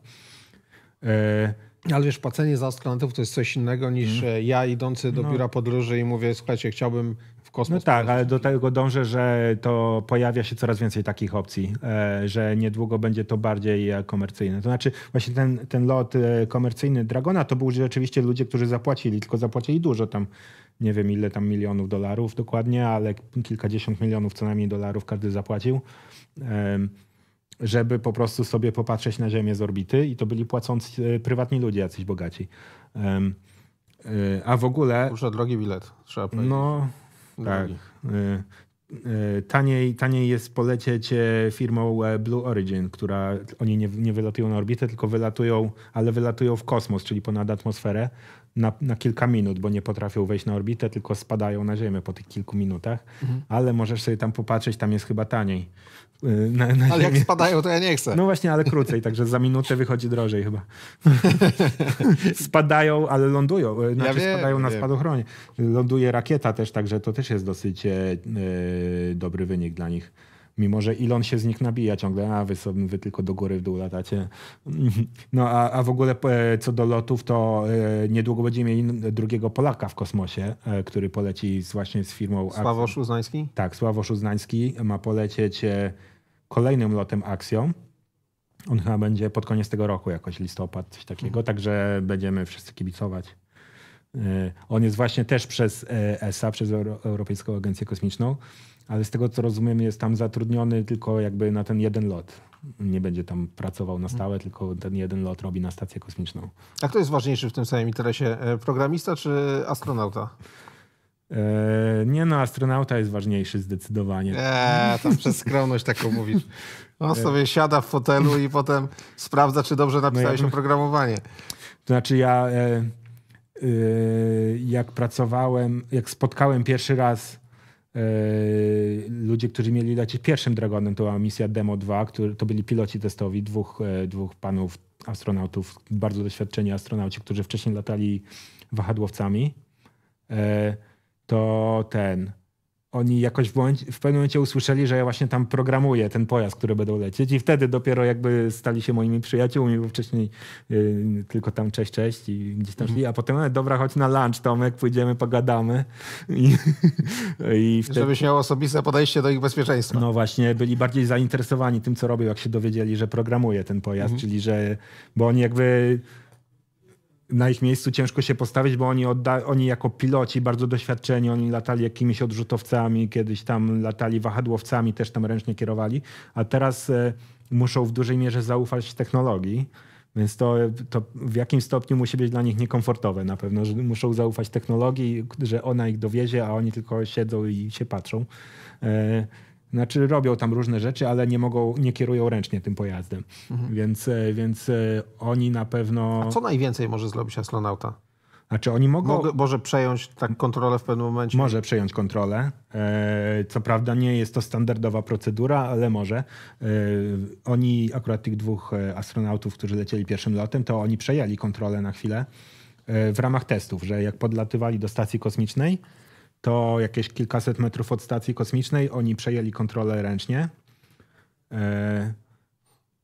E, ale wiesz, płacenie za astronautów to jest coś innego niż hmm. ja idący do no. biura podróży i mówię, słuchajcie, chciałbym w kosmos. No tak, ale do tego dążę, że to pojawia się coraz więcej takich opcji, e, że niedługo będzie to bardziej komercyjne. To znaczy właśnie ten, ten lot komercyjny Dragona to był rzeczywiście ludzie, którzy zapłacili, tylko zapłacili dużo tam nie wiem ile tam milionów dolarów dokładnie, ale kilkadziesiąt milionów co najmniej dolarów każdy zapłacił żeby po prostu sobie popatrzeć na Ziemię z orbity i to byli płacący e, prywatni ludzie, jacyś bogaci. E, a w ogóle... Kurczę, drogi bilet, trzeba powiedzieć. No, tak. E, taniej, taniej jest polecieć firmą Blue Origin, która oni nie, nie wylatują na orbitę, tylko wylatują, ale wylatują w kosmos, czyli ponad atmosferę na, na kilka minut, bo nie potrafią wejść na orbitę, tylko spadają na Ziemię po tych kilku minutach. Mhm. Ale możesz sobie tam popatrzeć, tam jest chyba taniej. Y, na, na Ale ziemię. jak spadają, to ja nie chcę. No właśnie, ale krócej, także za minutę wychodzi drożej chyba. [LAUGHS] spadają, ale lądują. Y, znaczy ja wiem, spadają na wiem. spadochronie. Ląduje rakieta też, także to też jest dosyć e, e, dobry wynik dla nich. Mimo, że Elon się z nich nabija ciągle, a wy, sobie, wy tylko do góry, w dół latacie. No a, a w ogóle e, co do lotów, to e, niedługo będziemy mieli drugiego Polaka w kosmosie, który poleci właśnie z firmą... Sławosz Uznański? Tak, Sławosz Uznański ma polecieć kolejnym lotem akcją. On chyba będzie pod koniec tego roku, jakoś listopad, coś takiego, mhm. także będziemy wszyscy kibicować. Y, on jest właśnie też przez ESA, e przez Europejską Agencję Kosmiczną, ale z tego co rozumiem, jest tam zatrudniony tylko jakby na ten jeden lot. Nie będzie tam pracował na stałe, mhm. tylko ten jeden lot robi na stację kosmiczną. A kto jest ważniejszy w tym samym interesie? E, programista czy astronauta? E, nie no, astronauta jest ważniejszy zdecydowanie. Eee, tam przez skromność taką mówisz. On e. sobie siada w fotelu i potem sprawdza, czy dobrze napisałeś no ja oprogramowanie. To znaczy ja e, jak pracowałem, jak spotkałem pierwszy raz ludzi, którzy mieli lecieć znaczy pierwszym Dragonem, to była misja Demo 2, który, to byli piloci testowi, dwóch, dwóch panów astronautów, bardzo doświadczeni astronauci, którzy wcześniej latali wahadłowcami to ten. Oni jakoś w, momencie, w pewnym momencie usłyszeli, że ja właśnie tam programuję ten pojazd, który będą lecieć, i wtedy dopiero jakby stali się moimi przyjaciółmi, bo wcześniej yy, tylko tam cześć, cześć i gdzieś tam mhm. szli. A potem, e, dobra, chodź na lunch, Tomek, pójdziemy, pogadamy. I, [LAUGHS] i wtedy... Żebyś miał osobiste podejście do ich bezpieczeństwa. No właśnie, byli bardziej zainteresowani tym, co robią, jak się dowiedzieli, że programuję ten pojazd, mhm. czyli że. Bo oni jakby na ich miejscu ciężko się postawić, bo oni, odda- oni jako piloci bardzo doświadczeni, oni latali jakimiś odrzutowcami, kiedyś tam latali wahadłowcami, też tam ręcznie kierowali, a teraz e, muszą w dużej mierze zaufać technologii. Więc to, to w jakim stopniu musi być dla nich niekomfortowe na pewno, że muszą zaufać technologii, że ona ich dowiezie, a oni tylko siedzą i się patrzą. E, znaczy robią tam różne rzeczy, ale nie mogą, nie kierują ręcznie tym pojazdem. Mhm. Więc, e, więc e, oni na pewno... A co najwięcej może zrobić astronauta? Znaczy oni mogą... Mogę, może przejąć tak kontrolę w pewnym momencie? Może przejąć kontrolę. E, co prawda nie jest to standardowa procedura, ale może. Oni, akurat tych dwóch astronautów, którzy lecieli pierwszym lotem, to oni przejęli kontrolę na chwilę w ramach testów, że jak podlatywali do stacji kosmicznej, to jakieś kilkaset metrów od stacji kosmicznej oni przejęli kontrolę ręcznie. E,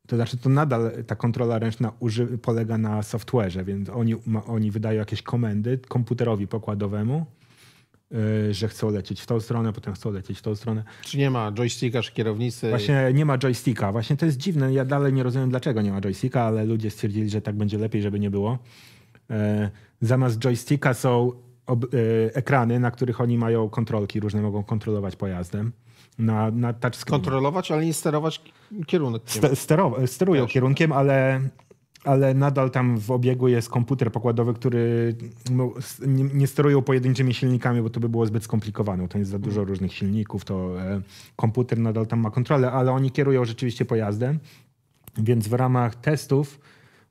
to znaczy, to nadal ta kontrola ręczna uży, polega na software'ze, więc oni, oni wydają jakieś komendy komputerowi pokładowemu, e, że chcą lecieć w tą stronę, potem chcą lecieć w tą stronę. Czy nie ma joysticka czy kierownicy? Właśnie nie ma joysticka. Właśnie to jest dziwne. Ja dalej nie rozumiem, dlaczego nie ma joysticka, ale ludzie stwierdzili, że tak będzie lepiej, żeby nie było. E, zamiast joysticka są E, ekrany, na których oni mają kontrolki różne, mogą kontrolować pojazdem na, na Kontrolować, ale nie sterować kierunek. sterują Też. kierunkiem, ale, ale nadal tam w obiegu jest komputer pokładowy, który no, nie, nie, sterują pojedynczymi silnikami, bo to by było zbyt skomplikowane. To jest za dużo mhm. różnych silników, to e, komputer nadal tam ma kontrolę, ale oni kierują rzeczywiście pojazdem. Więc w ramach testów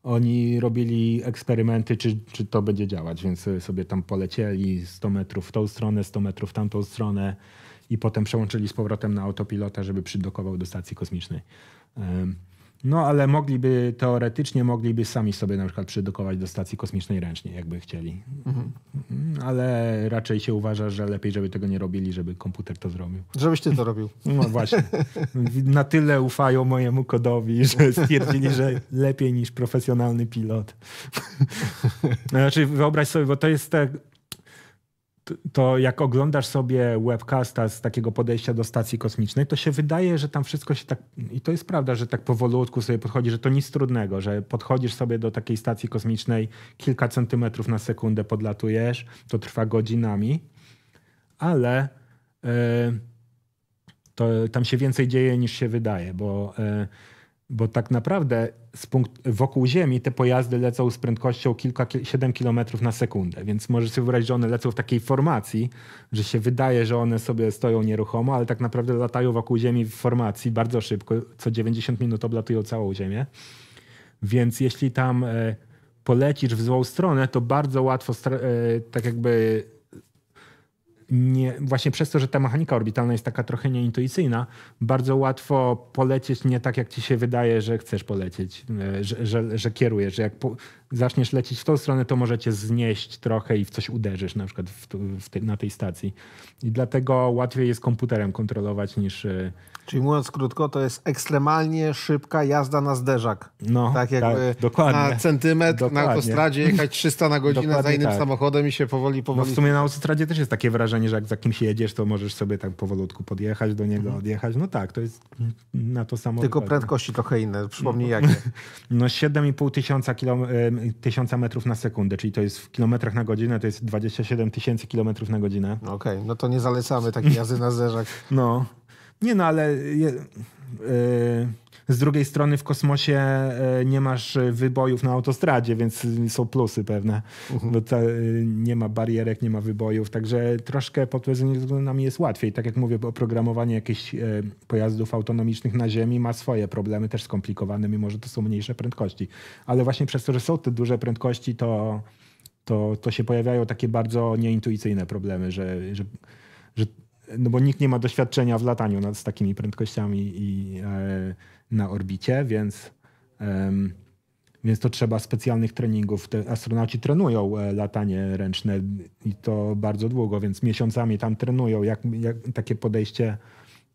oni robili eksperymenty, czy, czy to będzie działać, więc sobie tam polecieli 100 metrów w tą stronę, 100 metrów w tamtą stronę i potem przełączyli z powrotem na autopilota, żeby przydokował do stacji kosmicznej. No ale mogliby, teoretycznie mogliby sami sobie na przykład przydukować do stacji kosmicznej ręcznie, jakby chcieli. Mhm. Ale raczej się uważa, że lepiej, żeby tego nie robili, żeby komputer to zrobił. Żebyś ty to robił. [LAUGHS] No właśnie. Na tyle ufają mojemu kodowi, że stwierdzili, że lepiej niż profesjonalny pilot. [LAUGHS] Znaczy wyobraź sobie, bo to jest tak, to jak oglądasz sobie webcasta z takiego podejścia do stacji kosmicznej, to się wydaje, że tam wszystko się tak, i to jest prawda, że tak powolutku sobie podchodzi, że to nic trudnego, że podchodzisz sobie do takiej stacji kosmicznej, kilka centymetrów na sekundę podlatujesz, to trwa godzinami, ale yy, to tam się więcej dzieje niż się wydaje, bo yy, bo tak naprawdę punkt, wokół Ziemi te pojazdy lecą z prędkością kilka, 7 km na sekundę, więc możesz sobie wyobrazić, że one lecą w takiej formacji, że się wydaje, że one sobie stoją nieruchomo, ale tak naprawdę latają wokół Ziemi w formacji bardzo szybko, co 90 minut oblatują całą Ziemię. Więc jeśli tam e, polecisz w złą stronę, to bardzo łatwo e, tak jakby nie, właśnie przez to, że ta mechanika orbitalna jest taka trochę nieintuicyjna, bardzo łatwo polecieć nie tak, jak ci się wydaje, że chcesz polecieć, e, że, że, że kierujesz. Że jak po, zaczniesz lecieć w tą stronę, to możecie znieść trochę i w coś uderzysz, na przykład w, w te, na tej stacji. I dlatego łatwiej jest komputerem kontrolować niż, e, Czyli mówiąc krótko, to jest ekstremalnie szybka jazda na zderzak. No, tak jakby tak, dokładnie. na centymetr dokładnie. na autostradzie jechać 300 na godzinę dokładnie za innym tak. samochodem i się powoli, powoli... No w sumie na autostradzie też jest takie wrażenie, że jak za kimś jedziesz, to możesz sobie tak powolutku podjechać do niego, mhm. odjechać. No tak, to jest na to samo... Tylko wypadnie. Tak. prędkości trochę inne, przypomnij no, jakie. [LAUGHS] No 7,5 tysiąca, tysiąca metrów na sekundę, czyli to jest w kilometrach na godzinę, to jest 27 tysięcy kilometrów na godzinę. No okej, okay, no to nie zalecamy takiej jazdy na zderzak. No, nie no, ale je, yy, z drugiej strony w kosmosie yy, nie masz wybojów na autostradzie, więc są plusy pewne, uh mhm. -huh. bo yy, nie ma barierek, nie ma wybojów, także troszkę pod względem względami jest łatwiej. Tak jak mówię, oprogramowanie jakichś pojazdów autonomicznych na Ziemi ma swoje problemy, też skomplikowane, mimo że to są mniejsze prędkości. Ale właśnie przez to, że są te duże prędkości, to, to, to się pojawiają takie bardzo nieintuicyjne problemy, że, że, że no bo nikt nie ma doświadczenia w lataniu nad, z takimi prędkościami i e, na orbicie, więc, więc to trzeba specjalnych treningów. Te astronauci trenują e, latanie ręczne i to bardzo długo, więc miesiącami tam trenują, jak, jak takie podejście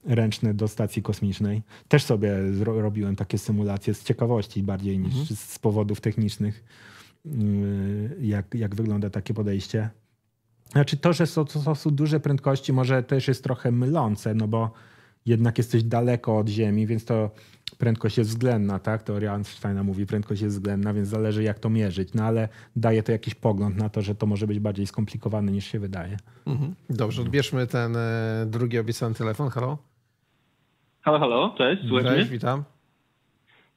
ręczne do stacji kosmicznej. Też sobie robiłem takie symulacje z ciekawości bardziej niż mhm. z powodów technicznych, mm, jak, jak wygląda takie podejście. Znaczy to, że są to są duże prędkości może też jest trochę mylące, no bo jednak jesteś daleko od Ziemi, więc to prędkość jest względna, tak? Teoria Einsteina mówi, prędkość jest względna, więc zależy jak to mierzyć, no ale daje to jakiś pogląd na to, że to może być bardziej skomplikowane niż się wydaje. Mhm. Dobrze, odbierzmy ten e, drugi obiecany telefon. Halo? Halo, halo, cześć, słuchaj Cześć, witam.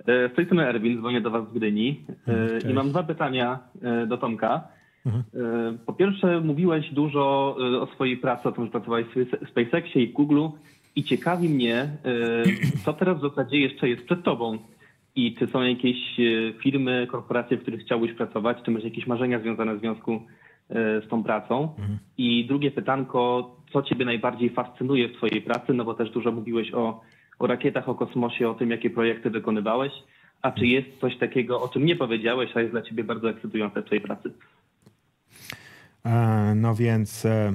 E, z tej strony Erwin, dzwonię do Was z Gdyni e, i mam dwa pytania do Tomka. Mhm. E, po pierwsze, mówiłeś dużo e, o swojej pracy, o tym, że pracowałeś w SpaceXie i w Google'u i ciekawi mnie, e, co teraz w zasadzie jeszcze jest przed tobą. I czy są jakieś firmy, korporacje, w których chciałbyś pracować? Czy masz jakieś marzenia związane w związku z tą pracą? Mhm. I drugie pytanko, co ciebie najbardziej fascynuje w twojej pracy? No bo też dużo mówiłeś o, o rakietach, o kosmosie, o tym, jakie projekty wykonywałeś. A czy mhm. jest coś takiego, o czym nie powiedziałeś, a jest dla ciebie bardzo ekscytujące w twojej pracy? E, no więc e,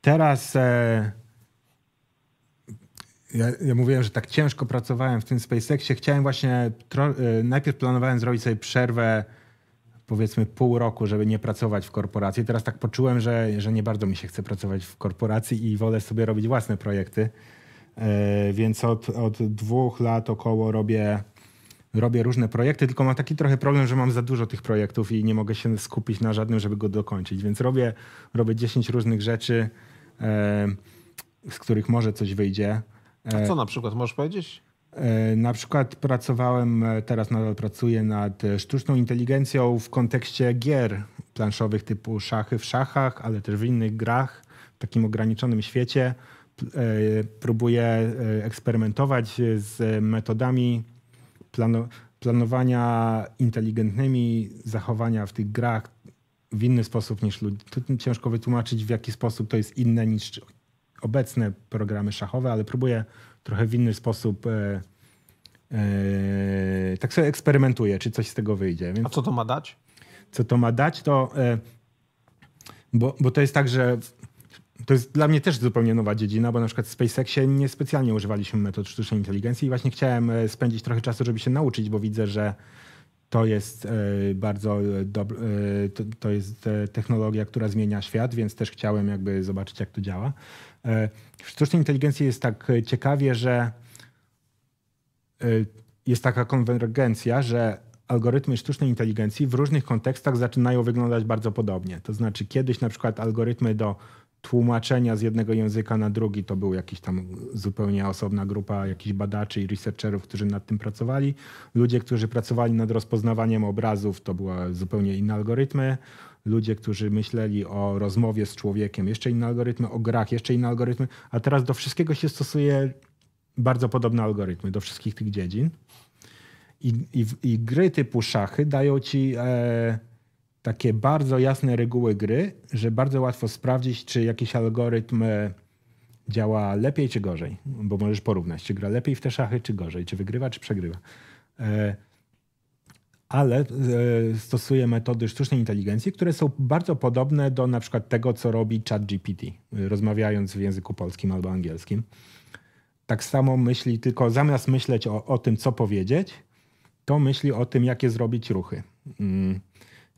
teraz e, ja, ja, mówiłem, że tak ciężko pracowałem w tym SpaceXie. Chciałem właśnie, najpierw planowałem zrobić sobie przerwę powiedzmy pół roku, żeby nie pracować w korporacji. Teraz tak poczułem, że, że nie bardzo mi się chce pracować w korporacji i wolę sobie robić własne projekty. Więc od, od dwóch lat około robię robię różne projekty, tylko mam taki trochę problem, że mam za dużo tych projektów i nie mogę się skupić na żadnym, żeby go dokończyć. Więc robię, robię 10 różnych rzeczy, z których może coś wyjdzie. A co e, na przykład możesz powiedzieć? E, na przykład pracowałem, e, teraz nadal pracuję nad sztuczną inteligencją w kontekście gier planszowych typu szachy w szachach, ale też w innych grach, w takim ograniczonym świecie. Próbuję eksperymentować z metodami planowania inteligentnymi zachowania w tych grach w inny sposób niż ludzie. Tu ciężko wytłumaczyć, w jaki sposób to jest inne niż obecne programy szachowe, ale próbuję trochę w inny sposób. E, e, tak sobie eksperymentuję, czy coś z tego wyjdzie. Więc A co to ma dać? Co to ma dać, to. E, bo, bo to jest tak, że to jest dla mnie też zupełnie nowa dziedzina, bo na przykład w SpaceXie niespecjalnie używaliśmy metod sztucznej inteligencji i właśnie chciałem e, spędzić trochę czasu, żeby się nauczyć, bo widzę, że to jest e, bardzo e, dobra, to jest technologia, która zmienia świat, więc też chciałem jakby zobaczyć, jak to działa. W sztucznej inteligencji jest tak ciekawie, że jest taka konwergencja, że algorytmy sztucznej inteligencji w różnych kontekstach zaczynają wyglądać bardzo podobnie. To znaczy, kiedyś na przykład algorytmy do tłumaczenia z jednego języka na drugi. To był jakiś tam zupełnie osobna grupa jakichś badaczy i researcherów, którzy nad tym pracowali. Ludzie, którzy pracowali nad rozpoznawaniem obrazów, to były zupełnie inne algorytmy. Ludzie, którzy myśleli o rozmowie z człowiekiem, jeszcze inne algorytmy, o grach, jeszcze inne algorytmy. A teraz do wszystkiego się stosuje bardzo podobne algorytmy, do wszystkich tych dziedzin. I, i, i gry typu szachy dają ci. E, takie bardzo jasne reguły gry, że bardzo łatwo sprawdzić, czy jakiś algorytm e, działa lepiej czy gorzej, bo możesz porównać, czy gra lepiej w te szachy, czy gorzej, czy wygrywa, czy przegrywa. E, ale e, stosuję metody sztucznej inteligencji, które są bardzo podobne do na przykład tego, co robi ChatGPT, rozmawiając w języku polskim albo angielskim. Tak samo myśli, tylko zamiast myśleć o, o tym, co powiedzieć, to myśli o tym, jakie zrobić ruchy. Mm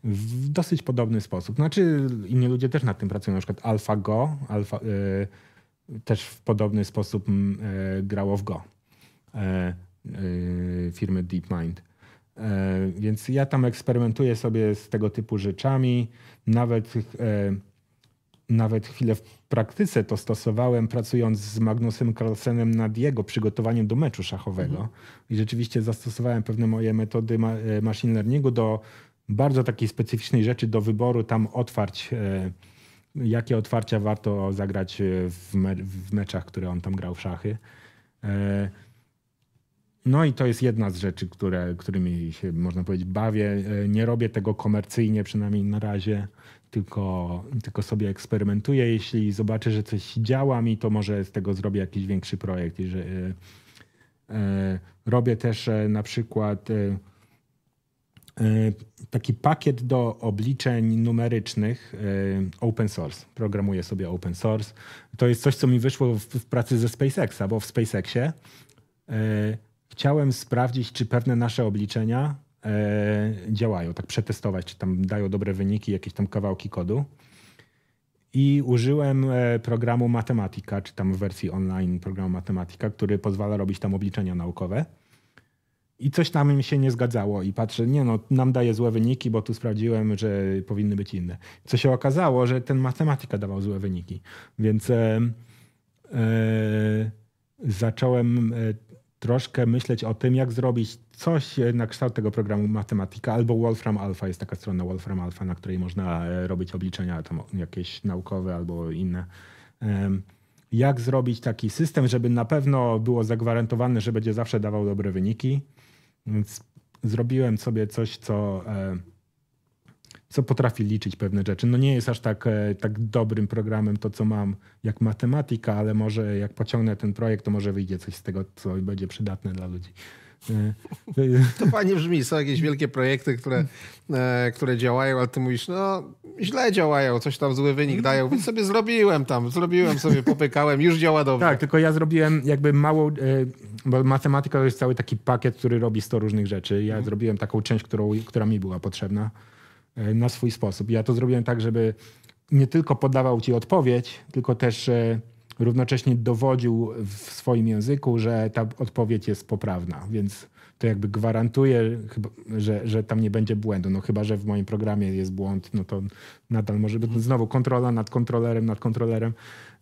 w dosyć podobny sposób. Znaczy inni ludzie też nad tym pracują, na przykład AlphaGo Alpha, y, też w podobny sposób y, grało w Go y, firmy DeepMind. Więc ja tam eksperymentuję sobie z tego typu rzeczami. Nawet, nawet chwilę w praktyce to stosowałem, pracując z Magnusem Carlsenem nad jego przygotowaniem do meczu szachowego. Mhm. I rzeczywiście zastosowałem pewne moje metody machine learningu do bardzo takiej specyficznej rzeczy do wyboru, tam otwarć, e, jakie otwarcia warto zagrać e, w, meczach, które on tam grał w szachy. E, no i to jest jedna z rzeczy, które, którymi się można powiedzieć bawię. Nie robię tego komercyjnie, przynajmniej na razie, tylko, tylko sobie eksperymentuję. Jeśli zobaczę, że coś działa mi, to może z tego zrobię jakiś większy projekt. I że, robię też na przykład E, taki pakiet do obliczeń numerycznych e, open source. Programuję sobie open source. To jest coś, co mi wyszło w, pracy ze SpaceXa, bo w SpaceXie e, chciałem sprawdzić, czy pewne nasze obliczenia działają, tak przetestować, czy tam dają dobre wyniki, jakieś tam kawałki kodu. I użyłem programu Matematika, czy tam w wersji online programu Matematika, który pozwala robić tam obliczenia naukowe. I coś tam mi się nie zgadzało i patrzę, nie no, nam daje złe wyniki, bo tu sprawdziłem, że powinny być inne. Co się okazało, że ten matematyka dawał złe wyniki. Więc e, e, zacząłem e, troszkę myśleć o tym, jak zrobić coś na kształt tego programu matematyka, albo Wolfram Alpha, jest taka strona Wolfram Alpha, na której można e, robić obliczenia tam jakieś naukowe albo inne. Jak zrobić taki system, żeby na pewno było zagwarantowane, że będzie zawsze dawał dobre wyniki, więc zrobiłem sobie coś, co, e, co potrafi liczyć pewne rzeczy. No nie jest aż tak, e, tak dobrym programem to, co mam, jak matematyka, ale może jak pociągnę ten projekt, to może wyjdzie coś z tego, co będzie przydatne dla ludzi. [LAUGHS] To fajnie brzmi, są jakieś wielkie projekty, które, e, które działają, ale ty mówisz, no źle działają, coś tam zły wynik mm. dają, więc sobie zrobiłem tam, zrobiłem sobie, popykałem, już działa dobrze. Tak, tylko ja zrobiłem jakby mało, e, bo matematyka to jest cały taki pakiet, który robi 100 różnych rzeczy. Ja mhm. zrobiłem taką część, którą, która mi była potrzebna e, na swój sposób. Ja to zrobiłem tak, żeby nie tylko podawał ci odpowiedź, tylko też równocześnie dowodził w swoim języku, że ta odpowiedź jest poprawna, więc to jakby gwarantuje, że, że tam nie będzie błędu. No chyba, że w moim programie jest błąd, no to nadal może być mhm. znowu kontrola nad kontrolerem, nad kontrolerem.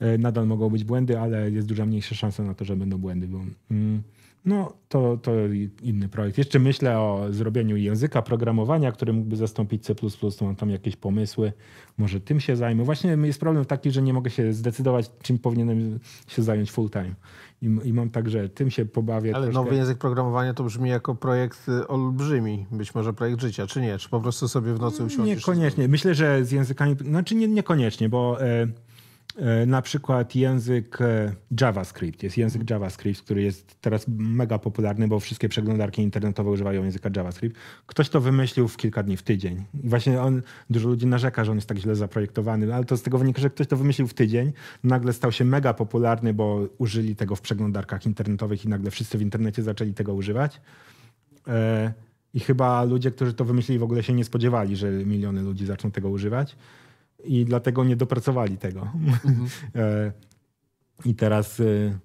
E, nadal mogą być błędy, ale jest duża mniejsza szansa na to, że będą błędy. Bo, mm. No, to, to inny projekt. Jeszcze myślę o zrobieniu języka programowania, który mógłby zastąpić C. Mam tam jakieś pomysły. Może tym się zajmę. Właśnie jest problem taki, że nie mogę się zdecydować, czym powinienem się zająć full time. I, i mam także tym się pobawię. Ale troszkę. nowy język programowania to brzmi jako projekt y, olbrzymi, być może projekt życia, czy nie? Czy po prostu sobie w nocy mm, usiądziesz? Niekoniecznie. Myślę, że z językami. Znaczy, nie, niekoniecznie, bo. E, E, na przykład język e, JavaScript. Jest język mhm. JavaScript, który jest teraz mega popularny, bo wszystkie przeglądarki internetowe używają języka JavaScript. Ktoś to wymyślił w kilka dni, w tydzień. I właśnie on, dużo ludzi narzeka, że on jest tak źle zaprojektowany, ale to z tego wynika, że ktoś to wymyślił w tydzień. Nagle stał się mega popularny, bo użyli tego w przeglądarkach internetowych i nagle wszyscy w internecie zaczęli tego używać. E, I chyba ludzie, którzy to wymyślili, w ogóle się nie spodziewali, że miliony ludzi zaczną tego używać i dlatego nie dopracowali tego. Mhm. [LAUGHS] E, I teraz e,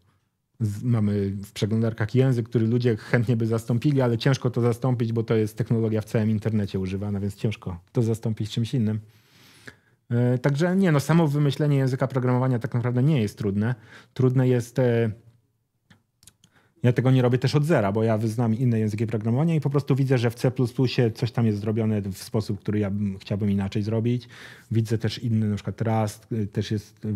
mamy w przeglądarkach język, który ludzie chętnie by zastąpili, ale ciężko to zastąpić, bo to jest technologia w całym internecie używana, więc ciężko to zastąpić czymś innym. E, także nie, no samo wymyślenie języka programowania tak naprawdę nie jest trudne. Trudne jest ja tego nie robię też od zera, bo ja wyznam inne języki programowania i po prostu widzę, że w C coś tam jest zrobione w sposób, który ja bym, chciałbym inaczej zrobić. Widzę też inny, na przykład Rust, y, też jest. Y,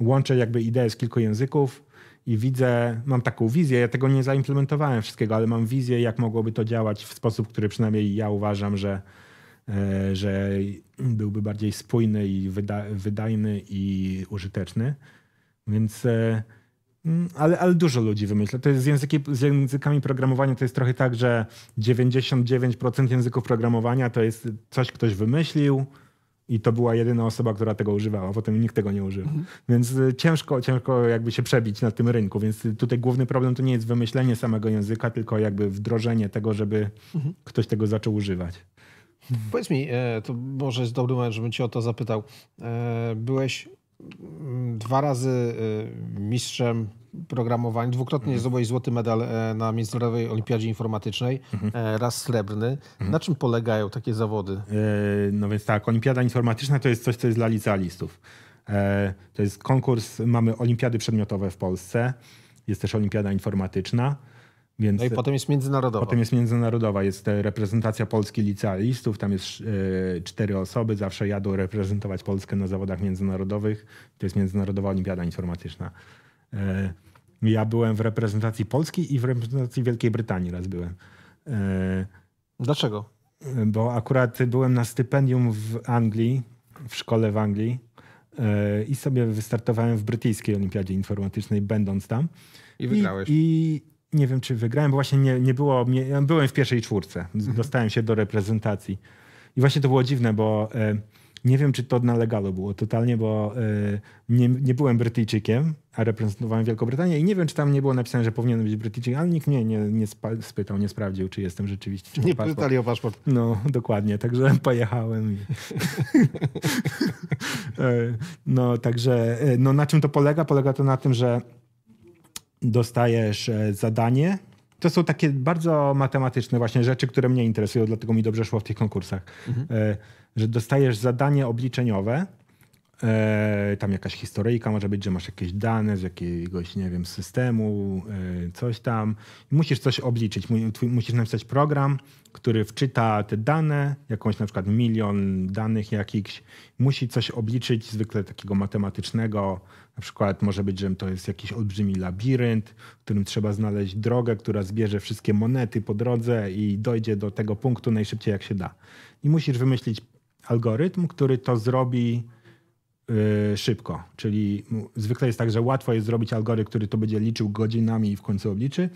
łączę jakby ideę z kilku języków i widzę, mam taką wizję. Ja tego nie zaimplementowałem wszystkiego, ale mam wizję, jak mogłoby to działać w sposób, który przynajmniej ja uważam, że, e, że byłby bardziej spójny i wydajny i użyteczny. Więc. E, Mm, ale, ale dużo ludzi wymyśla. To jest z, języki, z językami programowania to jest trochę tak, że 99% języków programowania to jest coś, ktoś wymyślił i to była jedyna osoba, która tego używała. Potem nikt tego nie użył. Mhm. Więc y, ciężko, ciężko jakby się przebić na tym rynku. Więc y, tutaj główny problem to nie jest wymyślenie samego języka, tylko jakby wdrożenie tego, żeby mhm. ktoś tego zaczął używać. Powiedz mi, e, to może jest dobry moment, żebym cię o to zapytał. E, byłeś dwa razy y, mistrzem programowania. Dwukrotnie mhm. zdobyłeś złoty medal e, na Międzynarodowej Olimpiadzie Informatycznej, mhm. E, raz srebrny. Mhm. Na czym polegają takie zawody? E, no więc tak, Olimpiada Informatyczna to jest coś, co jest dla licealistów. To jest konkurs, mamy olimpiady przedmiotowe w Polsce, jest też olimpiada informatyczna. Więc no i potem jest międzynarodowa. Potem jest międzynarodowa. Jest e, reprezentacja Polski licealistów, tam jest e, cztery osoby, zawsze jadą reprezentować Polskę na zawodach międzynarodowych. To jest Międzynarodowa Olimpiada Informatyczna. E, ja byłem w reprezentacji Polski i w reprezentacji Wielkiej Brytanii raz byłem. Dlaczego? Bo akurat byłem na stypendium w Anglii, w szkole w Anglii i sobie wystartowałem w brytyjskiej olimpiadzie informatycznej, będąc tam. I wygrałeś. I, nie wiem, czy wygrałem, bo właśnie nie, nie było ja byłem w pierwszej czwórce, mhm. dostałem się do reprezentacji. I właśnie to było dziwne, bo e, nie wiem, czy to na legalu było totalnie, bo e, nie, nie byłem Brytyjczykiem, a reprezentowałem Wielką Brytanię i nie wiem, czy tam nie było napisane, że powinienem być Brytyjczykiem, ale nikt mnie nie, nie spytał, nie sprawdził, czy jestem rzeczywiście. Czy nie paszport. pytali o paszport. No, dokładnie, także [LAUGHS] pojechałem. I... [LAUGHS] E, no, także no, na czym to polega? Polega to na tym, że dostajesz e, zadanie. To są takie bardzo matematyczne właśnie rzeczy, które mnie interesują, dlatego mi dobrze szło w tych konkursach. Mhm. E, że dostajesz zadanie obliczeniowe, e, tam jakaś historyjka może być, że masz jakieś dane z jakiegoś, nie wiem, systemu, coś tam. Musisz coś obliczyć, musisz napisać program, który wczyta te dane, jakąś na przykład milion danych jakichś. Musi coś obliczyć, zwykle takiego matematycznego, na przykład może być, że to jest jakiś olbrzymi labirynt, w którym trzeba znaleźć drogę, która zbierze wszystkie monety po drodze i dojdzie do tego punktu najszybciej jak się da. I musisz wymyślić algorytm, który to zrobi y, szybko. Czyli zwykle jest tak, że łatwo jest zrobić algorytm, który to będzie liczył godzinami i w końcu obliczy,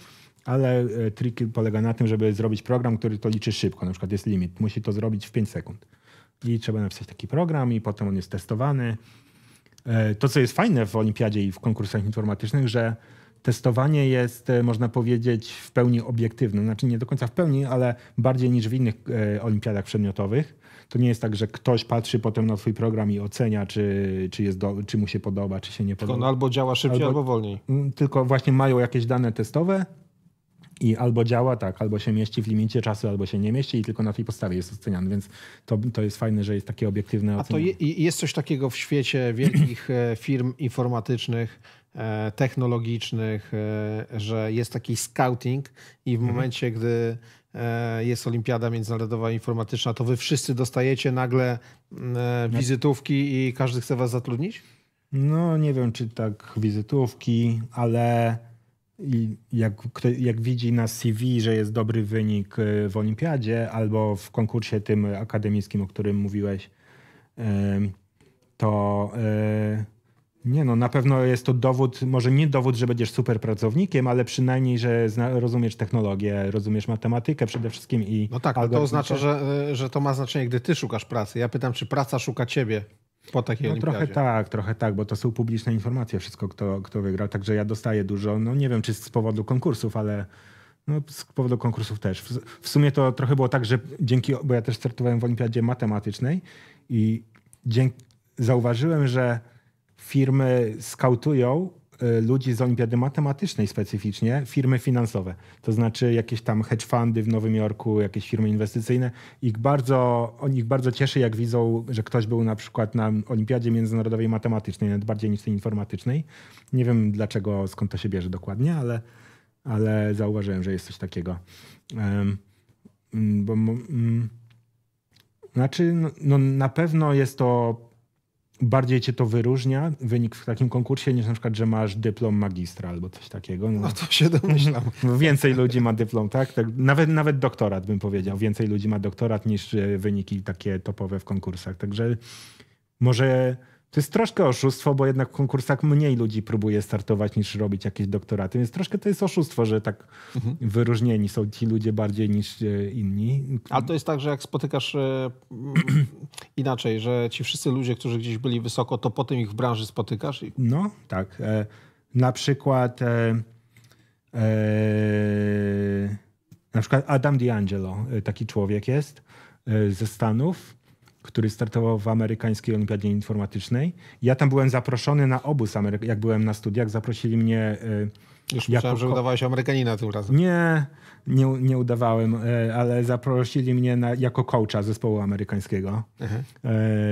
ale y, trik polega na tym, żeby zrobić program, który to liczy szybko. Na przykład jest limit, musi to zrobić w 5 sekund. I trzeba napisać taki program i potem on jest testowany E, to, co jest fajne w olimpiadzie i w konkursach informatycznych, że testowanie jest, e, można powiedzieć, w pełni obiektywne. Znaczy nie do końca w pełni, ale bardziej niż w innych e, olimpiadach przedmiotowych. To nie jest tak, że ktoś patrzy potem na twój program i ocenia, czy, czy, jest do, czy mu się podoba, czy się nie podoba. Tylko no on albo działa szybciej, albo, albo wolniej. Mm, tylko właśnie mają jakieś dane testowe i albo działa tak, albo się mieści w limicie czasu, albo się nie mieści i tylko na tej podstawie jest oceniany, więc to, to jest fajne, że jest takie obiektywne A to je, jest coś takiego w świecie wielkich e, firm informatycznych, e, technologicznych, e, że jest taki scouting i w mhm. momencie, gdy jest Olimpiada Międzynarodowa Informatyczna, to wy wszyscy dostajecie nagle mm, wizytówki i każdy chce was zatrudnić? No nie wiem, czy tak wizytówki, ale jak, jak widzi na CV, że jest dobry wynik e, w olimpiadzie albo w konkursie tym akademickim, o którym mówiłeś, to e, nie no, na pewno jest to dowód, może nie dowód, że będziesz super pracownikiem, ale przynajmniej, że zna, rozumiesz technologię, rozumiesz matematykę przede wszystkim i. No tak, ale no to oznacza, że, e, że to ma znaczenie, gdy ty szukasz pracy. Ja pytam, czy praca szuka ciebie. Po takiej no, Trochę tak, trochę tak, bo to są publiczne informacje, wszystko kto, kto wygrał, także ja dostaję dużo, no nie wiem czy z powodu konkursów, ale no, z powodu konkursów też. W, w sumie to trochę było tak, że dzięki, bo ja też startowałem w olimpiadzie matematycznej i dzięki, zauważyłem, że firmy skautują Y, ludzi z olimpiady matematycznej specyficznie, firmy finansowe, to znaczy jakieś tam hedge fundy w Nowym Jorku, jakieś firmy inwestycyjne. Ich bardzo, on ich bardzo cieszy, jak widzą, że ktoś był na przykład na olimpiadzie międzynarodowej matematycznej, nawet bardziej niż tej informatycznej. Nie wiem dlaczego, skąd to się bierze dokładnie, ale, ale zauważyłem, że jest coś takiego. Um, bo, um, znaczy, no, no, na pewno jest to bardziej cię to wyróżnia, wynik w takim konkursie, niż na przykład, że masz dyplom magistra albo coś takiego. No, no to się domyślam. [LAUGHS] Więcej ludzi ma dyplom, tak? tak? Nawet, nawet doktorat bym powiedział. Więcej ludzi ma doktorat niż e, wyniki takie topowe w konkursach. Także może to jest troszkę oszustwo, bo jednak w konkursach mniej ludzi próbuje startować niż robić jakieś doktoraty, więc troszkę to jest oszustwo, że tak mhm. wyróżnieni są ci ludzie bardziej niż e, inni. Ale to jest tak, że jak spotykasz e, [CLEARS THROAT] inaczej, że ci wszyscy ludzie, którzy gdzieś byli wysoko, to potem ich w branży spotykasz? I... No, tak. E, na przykład na przykład Adam D'Angelo, taki człowiek jest ze Stanów który startował w amerykańskiej olimpiadzie informatycznej. Ja tam byłem zaproszony na obóz, jak byłem na studiach, zaprosili mnie... E, Już myślałem, jako... że udawałeś Amerykanina tym razem. Nie, nie, nie udawałem, e, ale zaprosili mnie na, jako coacha zespołu amerykańskiego, Aha.